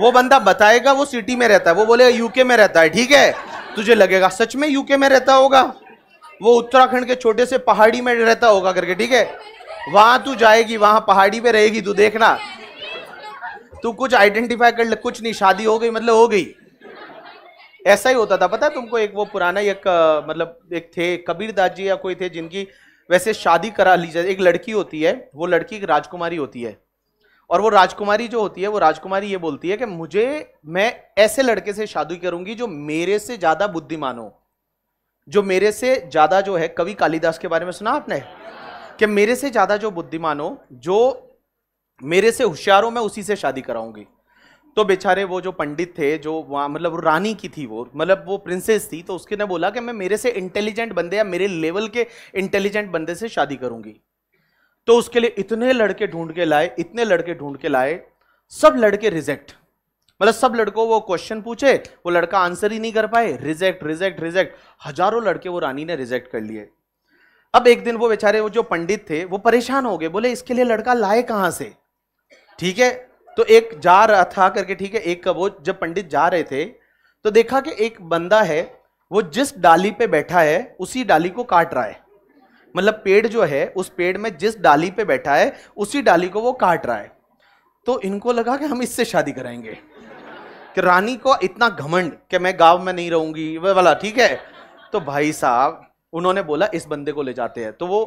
वो बंदा बताएगा वो सिटी में रहता है वो बोलेगा यूके में रहता है ठीक है तुझे लगेगा सच में यूके में रहता होगा वो उत्तराखंड के छोटे से पहाड़ी में रहता होगा करके ठीक है वहां तू जाएगी वहां पहाड़ी पे रहेगी तू देखना तू कुछ आइडेंटिफाई कर ले कुछ नहीं शादी हो गई मतलब हो गई ऐसा ही होता था पता है तुमको एक वो पुराना एक मतलब एक थे दास जी या कोई थे जिनकी वैसे शादी करा ली जाए एक लड़की होती है वो लड़की राजकुमारी होती है और वो राजकुमारी जो होती है वो राजकुमारी ये बोलती है कि मुझे मैं ऐसे लड़के से शादी करूंगी जो मेरे से ज्यादा बुद्धिमान हो जो मेरे से ज्यादा जो है कवि कालिदास के बारे में सुना आपने कि मेरे से ज्यादा जो बुद्धिमान हो जो मेरे से होशियार हो मैं उसी से शादी कराऊंगी तो बेचारे वो जो पंडित थे जो वहाँ मतलब रानी की थी वो मतलब वो प्रिंसेस थी तो उसके ने बोला कि मैं मेरे से इंटेलिजेंट बंदे या मेरे लेवल के इंटेलिजेंट बंदे से शादी करूंगी तो उसके लिए इतने लड़के ढूंढ के लाए इतने लड़के ढूंढ के लाए सब लड़के रिजेक्ट मतलब सब लड़कों वो क्वेश्चन पूछे वो लड़का आंसर ही नहीं कर पाए रिजेक्ट रिजेक्ट रिजेक्ट हजारों लड़के वो रानी ने रिजेक्ट कर लिए अब एक दिन वो बेचारे वो जो पंडित थे वो परेशान हो गए बोले इसके लिए लड़का लाए कहाँ से ठीक है तो एक जा रहा था करके ठीक है एक वो जब पंडित जा रहे थे तो देखा कि एक बंदा है वो जिस डाली पे बैठा है उसी डाली को काट रहा है मतलब पेड़ जो है उस पेड़ में जिस डाली पे बैठा है उसी डाली को वो काट रहा है तो इनको लगा कि हम इससे शादी कराएंगे कि रानी को इतना घमंड कि मैं गांव में नहीं रहूंगी वह वाला ठीक है तो भाई साहब उन्होंने बोला इस बंदे को ले जाते हैं तो वो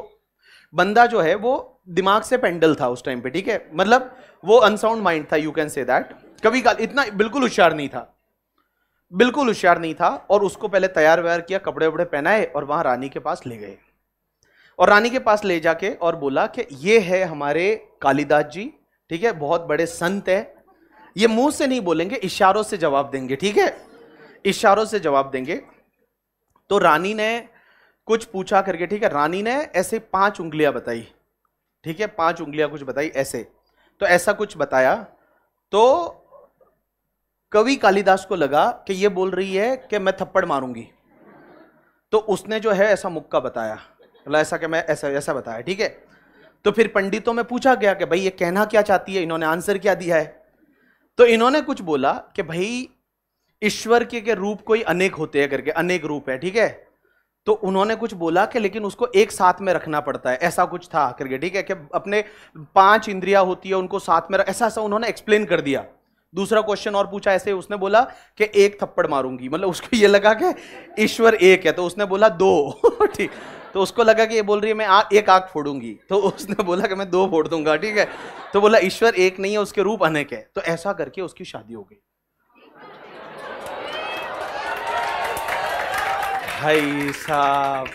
बंदा जो है वो दिमाग से पेंडल था उस टाइम पे ठीक है मतलब वो अनसाउंड माइंड था यू कैन से दैट कभी काल इतना बिल्कुल होशियार नहीं था बिल्कुल होशियार नहीं था और उसको पहले तैयार व्यार किया कपड़े वपड़े पहनाए और वहां रानी के पास ले गए और रानी के पास ले जाके और बोला कि ये है हमारे कालिदास जी ठीक है बहुत बड़े संत है ये मुंह से नहीं बोलेंगे इशारों से जवाब देंगे ठीक है इशारों से जवाब देंगे तो रानी ने कुछ पूछा करके ठीक है रानी ने ऐसे पांच उंगलियां बताई ठीक है पांच उंगलियां कुछ बताई ऐसे तो ऐसा कुछ बताया तो कवि कालिदास को लगा कि ये बोल रही है कि मैं थप्पड़ मारूंगी तो उसने जो है ऐसा मुक्का बताया मतलब ऐसा कि मैं ऐसा ऐसा बताया ठीक है तो फिर पंडितों में पूछा गया कि भाई ये कहना क्या चाहती है इन्होंने आंसर क्या दिया है तो इन्होंने कुछ बोला कि भाई ईश्वर के, के रूप कोई अनेक होते हैं करके अनेक रूप है ठीक है तो उन्होंने कुछ बोला कि लेकिन उसको एक साथ में रखना पड़ता है ऐसा कुछ था करके ठीक है कि अपने पांच इंद्रिया होती है उनको साथ में ऐसा ऐसा उन्होंने एक्सप्लेन कर दिया दूसरा क्वेश्चन और पूछा ऐसे उसने बोला कि एक थप्पड़ मारूंगी मतलब उसको ये लगा कि ईश्वर एक है तो उसने बोला दो ठीक तो उसको लगा कि ये बोल रही है मैं आ, एक आग फोड़ूंगी तो उसने बोला कि मैं दो फोड़ दूंगा ठीक है तो बोला ईश्वर एक नहीं है उसके रूप अनेक है तो ऐसा करके उसकी शादी हो गई भाई साहब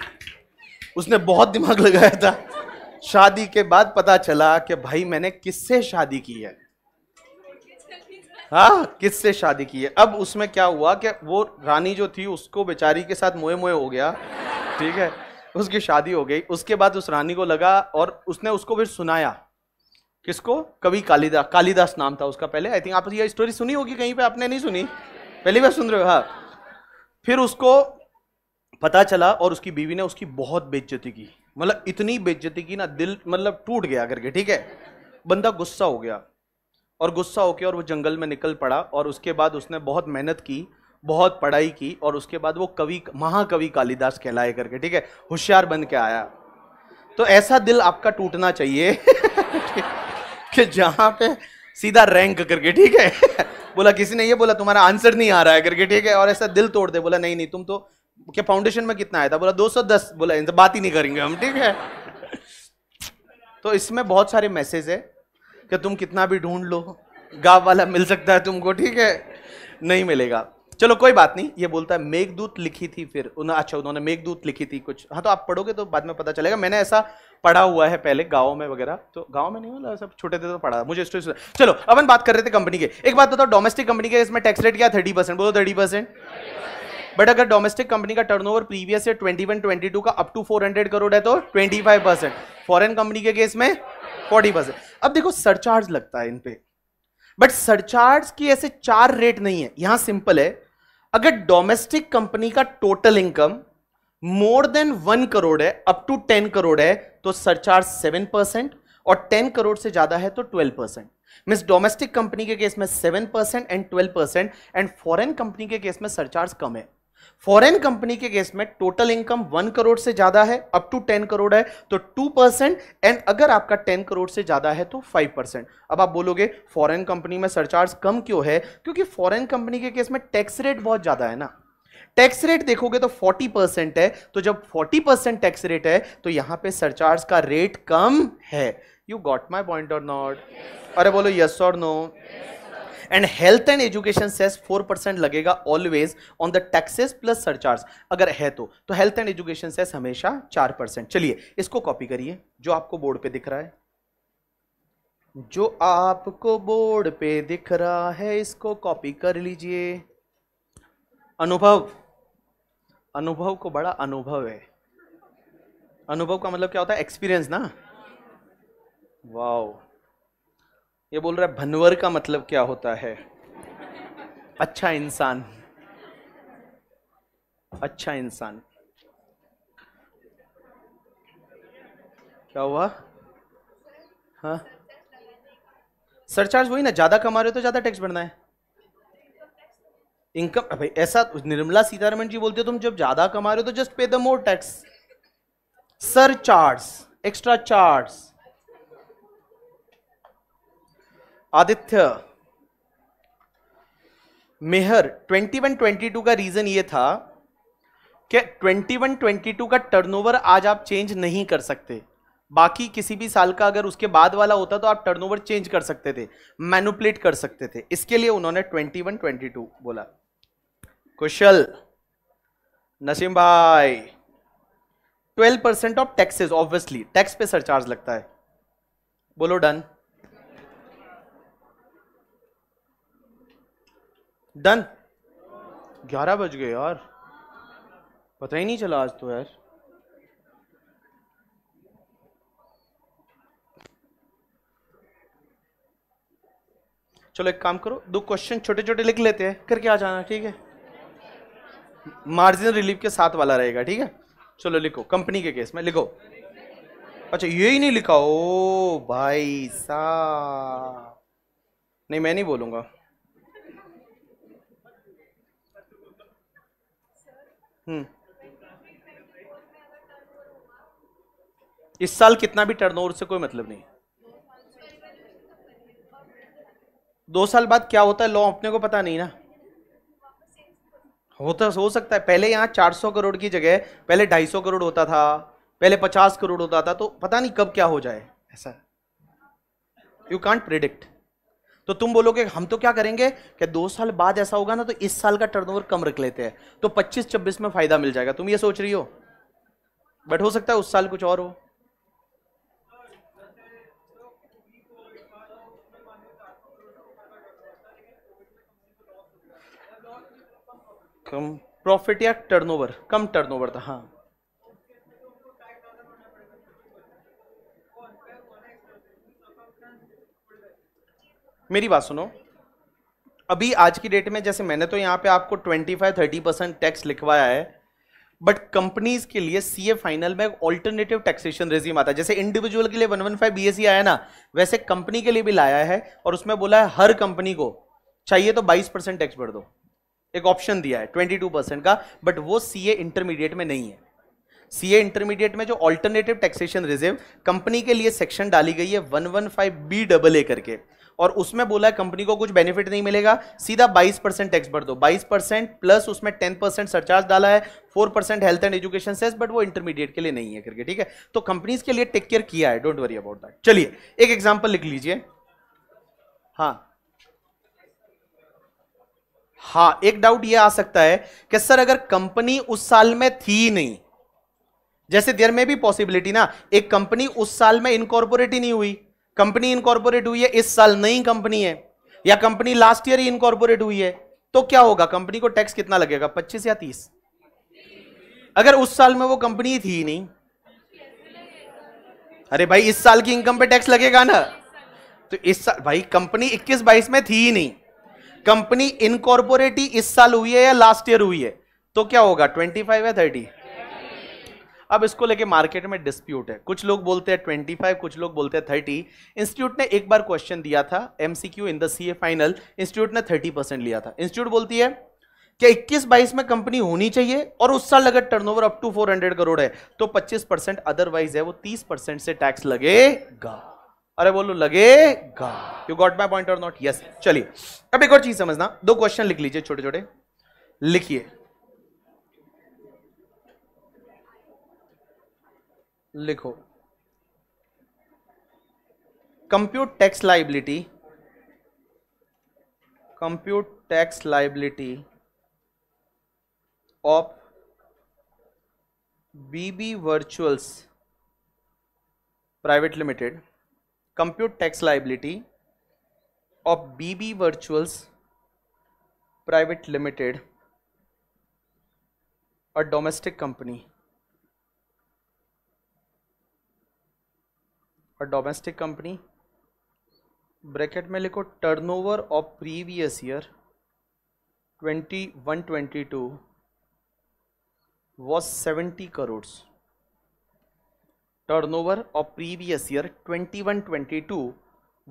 उसने बहुत दिमाग लगाया था शादी के बाद पता चला कि भाई मैंने किससे शादी की है हाँ किससे शादी की है अब उसमें क्या हुआ कि वो रानी जो थी उसको बेचारी के साथ मोए मोए हो गया ठीक है उसकी शादी हो गई उसके बाद उस रानी को लगा और उसने उसको फिर सुनाया किसको कवि कालिदास कालिदास नाम था उसका पहले आई थिंक आप ये स्टोरी सुनी होगी कहीं पे आपने नहीं सुनी पहली बार सुन रहे हो हाँ फिर उसको पता चला और उसकी बीवी ने उसकी बहुत बेज्जती की मतलब इतनी बेज्जती की ना दिल मतलब टूट गया करके ठीक है बंदा गुस्सा हो गया और गुस्सा होकर और वो जंगल में निकल पड़ा और उसके बाद उसने बहुत मेहनत की बहुत पढ़ाई की और उसके बाद वो कवि महाकवि कालिदास कहलाए करके ठीक है होशियार बन के आया तो ऐसा दिल आपका टूटना चाहिए कि जहां पे सीधा रैंक करके ठीक है बोला किसी ने ये बोला तुम्हारा आंसर नहीं आ रहा है करके ठीक है और ऐसा दिल तोड़ दे बोला नहीं नहीं तुम तो क्या फाउंडेशन में कितना आया था बोला 210 बोला इनसे बात ही नहीं करेंगे हम ठीक है तो इसमें बहुत सारे मैसेज है कि तुम कितना भी ढूंढ लो गाँव वाला मिल सकता है तुमको ठीक है नहीं मिलेगा चलो कोई बात नहीं ये बोलता है मेघदूत लिखी थी फिर उन्होंने अच्छा उन्होंने मेघदूत लिखी थी कुछ हाँ तो आप पढ़ोगे तो बाद में पता चलेगा मैंने ऐसा पढ़ा हुआ है पहले गाँव में वगैरह तो गाँव में नहीं मतलब सब छोटे थे तो पढ़ा मुझे स्टोरी चलो अपन बात कर रहे थे कंपनी के एक बात बताओ डोमेस्टिक कंपनी के इसमें टैक्स रेट क्या थर्टी परसेंट बोलो थर्टी परसेंट बट अगर डोमेस्टिक कंपनी का टर्नओवर प्रीवियस ईयर 21 22 का अप टू 400 करोड़ है तो 25 परसेंट फॉरन कंपनी के केस में 40 परसेंट अब देखो सरचार्ज लगता है इन पे बट सरचार्ज की ऐसे चार रेट नहीं है यहां सिंपल है अगर डोमेस्टिक कंपनी का total income more than one crore है अप टू टेन करोड़ है तो सरचार्ज सेवन परसेंट और टेन करोड़ से ज्यादा है तो twelve percent miss domestic company के केस में seven percent and twelve percent and foreign company के केस में सरचार्ज कम है फॉरेन कंपनी के केस में टोटल इनकम वन करोड़ से ज्यादा है अप टू टेन करोड़ है तो टू परसेंट एंड अगर आपका टेन करोड़ से ज्यादा है तो फाइव परसेंट अब आप बोलोगे फॉरेन कंपनी में सरचार्ज कम क्यों है क्योंकि फॉरेन कंपनी के केस में टैक्स रेट बहुत ज्यादा है ना टैक्स रेट देखोगे तो 40 परसेंट है तो जब 40 परसेंट टैक्स रेट है तो यहां पे सरचार्ज का रेट कम है यू गॉट माई पॉइंट और नॉट अरे बोलो यस और no and health and education cess four percent लगेगा always on the taxes plus surcharge अगर है तो तो हेल्थ एंड एजुकेशन सेस हमेशा चार परसेंट चलिए इसको कॉपी करिए जो आपको बोर्ड पे दिख रहा है जो आपको बोर्ड पे दिख रहा है इसको कॉपी कर लीजिए अनुभव अनुभव को बड़ा अनुभव है अनुभव का मतलब क्या होता है एक्सपीरियंस ना वाओ ये बोल रहा है भनवर का मतलब क्या होता है अच्छा इंसान अच्छा इंसान क्या हुआ हाँ सरचार्ज वही ना ज्यादा कमा रहे हो तो ज्यादा टैक्स भरना है इनकम भाई ऐसा निर्मला सीतारमण जी बोलते हो तुम जब ज्यादा कमा रहे हो तो just pay the more tax surcharge extra charge Aditya Mehar 21-22 का रीजन ये था कि 21-22 का टर्नओवर आज आप चेंज नहीं कर सकते बाकी किसी भी साल का अगर उसके बाद वाला होता तो आप टर्नओवर चेंज कर सकते थे मैनुपलेट कर सकते थे इसके लिए उन्होंने 21-22 बोला कुशल नसीम भाई 12 percent of taxes obviously tax पे सरचार्ज लगता है बोलो डन डन ग्यारह बज गए यार पता ही नहीं चला आज तो यार चलो एक काम करो दो क्वेश्चन छोटे छोटे लिख लेते हैं करके आ जाना ठीक है मार्जिन रिलीफ के साथ वाला रहेगा ठीक है चलो लिखो कंपनी के केस में लिखो अच्छा ये ही नहीं लिखा ओ भाई साहब नहीं मैं नहीं बोलूंगा हम्म। इस साल कितना भी टर्नओवर से कोई मतलब नहीं दो साल बाद क्या होता है लॉ अपने को पता नहीं ना होता हो सकता है पहले चार 400 करोड़ की जगह पहले 250 करोड़ होता था पहले 50 करोड़ होता था तो पता नहीं कब क्या हो जाए ऐसा यू कांट प्रिडिक्ट तो तुम बोलोगे हम तो क्या करेंगे कि दो साल बाद ऐसा होगा ना तो इस साल का टर्नओवर कम रख लेते हैं तो 25-26 में फायदा मिल जाएगा तुम ये सोच रही हो बट हो सकता है उस साल कुछ और हो कम प्रॉफिट या टर्नओवर कम टर्नओवर था हाँ मेरी बात सुनो अभी आज की डेट में जैसे मैंने तो यहाँ पे आपको 25 30 परसेंट टैक्स लिखवाया है बट कंपनीज के लिए सीए फाइनल में ऑल्टरनेटिव टैक्सेशन रेजिम आता है जैसे इंडिविजुअल के लिए 115 बीएसई आया ना वैसे कंपनी के लिए भी लाया है और उसमें बोला है हर कंपनी को चाहिए तो 22 परसेंट टैक्स भर दो एक ऑप्शन दिया है 22 परसेंट का बट वो ए इंटरमीडिएट में नहीं है ए इंटरमीडिएट में जो ऑल्टरनेटिव टैक्सेशन रिजिम कंपनी के लिए सेक्शन डाली गई है one one five B double A करके और उसमें बोला है कंपनी को कुछ बेनिफिट नहीं मिलेगा सीधा 22 परसेंट टैक्स भर दो 22 परसेंट प्लस उसमें 10 परसेंट सरचार्ज डाला है 4 percent health and education cess but वो इंटरमीडिएट के लिए नहीं है करके ठीक है तो कंपनीज के लिए टेक केयर किया है डोंट वरी अबाउट दैट चलिए एक एग्जाम्पल लिख लीजिए हाँ हाँ एक डाउट ये आ सकता है कि सर अगर कंपनी उस साल में थी नहीं जैसे देर में भी पॉसिबिलिटी ना एक कंपनी उस साल में इनकॉर्पोरेट ही नहीं हुई कंपनी इनकॉर्पोरेट हुई है इस साल नई कंपनी है या कंपनी लास्ट ईयर ही इनकॉर्पोरेट हुई है तो क्या होगा कंपनी को टैक्स कितना लगेगा पच्चीस या तीस अगर उस साल में वो कंपनी थी ही नहीं अरे भाई इस साल की इनकम पे टैक्स लगेगा ना तो इस साल भाई कंपनी 21-22 में थी ही नहीं कंपनी इनकॉर्पोरेट ही इस साल हुई है या लास्ट ईयर हुई है तो क्या होगा 25 या 30 अब इसको लेके मार्केट में डिस्प्यूट है कुछ लोग बोलते हैं ट्वेंटी फाइव कुछ लोग बोलते हैं थर्टी इंस्टीट्यूट ने एक बार क्वेश्चन दिया था MCQ in the A final institute ने थर्टी परसेंट लिया था इंस्टीट्यूट बोलती है कि इक्कीस बाईस में कंपनी होनी चाहिए और उस साल अगर over up to hundred crore है तो पच्चीस परसेंट अदरवाइज है वो तीस परसेंट से टैक्स लगेगा अरे बोलो लगेगा यू गॉट माई पॉइंट और नॉट यस चलिए अब एक और चीज समझना दो क्वेश्चन लिख लीजिए छोटे छोटे लिखिए लिखो compute tax liability compute tax liability of BB virtuals private limited compute tax liability of BB virtuals private limited और domestic company a domestic company bracket में लिखो turnover of previous year twenty one twenty two was seventy turn turnover of previous year twenty one twenty two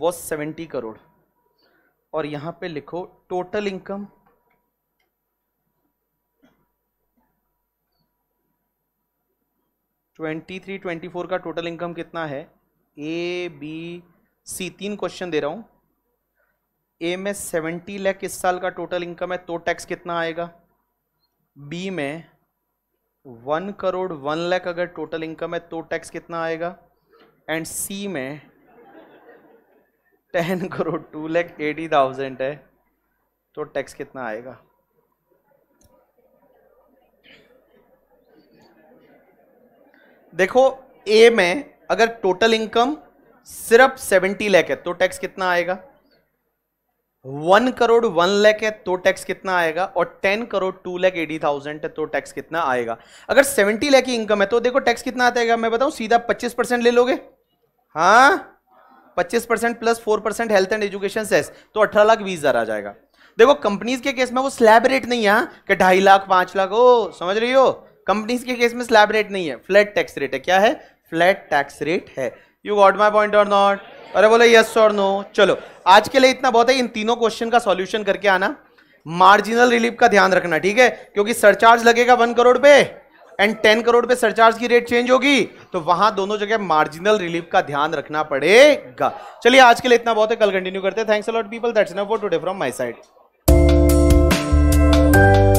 was seventy crore और यहां पे लिखो total income twenty three twenty four का total income कितना है A B C तीन question दे रहा हूँ ए में सेवेंटी लैख इस साल का टोटल इनकम है तो टैक्स कितना आएगा बी में वन करोड़ वन लैख अगर टोटल इनकम है तो टैक्स कितना आएगा एंड सी में ten crore two lakh eighty thousand है तो टैक्स कितना आएगा देखो ए में अगर टोटल इनकम सिर्फ सेवेंटी लैख है तो टैक्स कितना आएगा वन करोड़ वन लैख है तो टैक्स कितना आएगा और ten crore two lakh eighty thousand है तो टैक्स कितना आएगा अगर सेवेंटी लैख की इनकम है तो देखो टैक्स कितना आता है मैं बताऊं सीधा पच्चीस परसेंट ले लोगे हाँ पच्चीस percent plus four percent health and education cess तो अठारह लाख बीस हजार आ जाएगा देखो कंपनीज के केस में वो स्लैब रेट नहीं है हाँ? कि ढाई लाख पांच लाख ओ समझ रही हो कंपनीज के केस में स्लैब रेट नहीं है फ्लैट टैक्स रेट है क्या है फ्लैट टैक्स रेट है यू गॉट माई पॉइंट और नॉट अरे बोले यस और नो चलो आज के लिए इतना बहुत है इन तीनों क्वेश्चन का सॉल्यूशन करके आना मार्जिनल रिलीफ का ध्यान रखना ठीक है क्योंकि सरचार्ज लगेगा वन करोड़ पे एंड टेन करोड़ पे सरचार्ज की रेट चेंज होगी तो वहां दोनों जगह मार्जिनल रिलीफ का ध्यान रखना पड़ेगा चलिए आज के लिए इतना बहुत है कल कंटिन्यू करते हैं thanks a lot people that's not for today from my side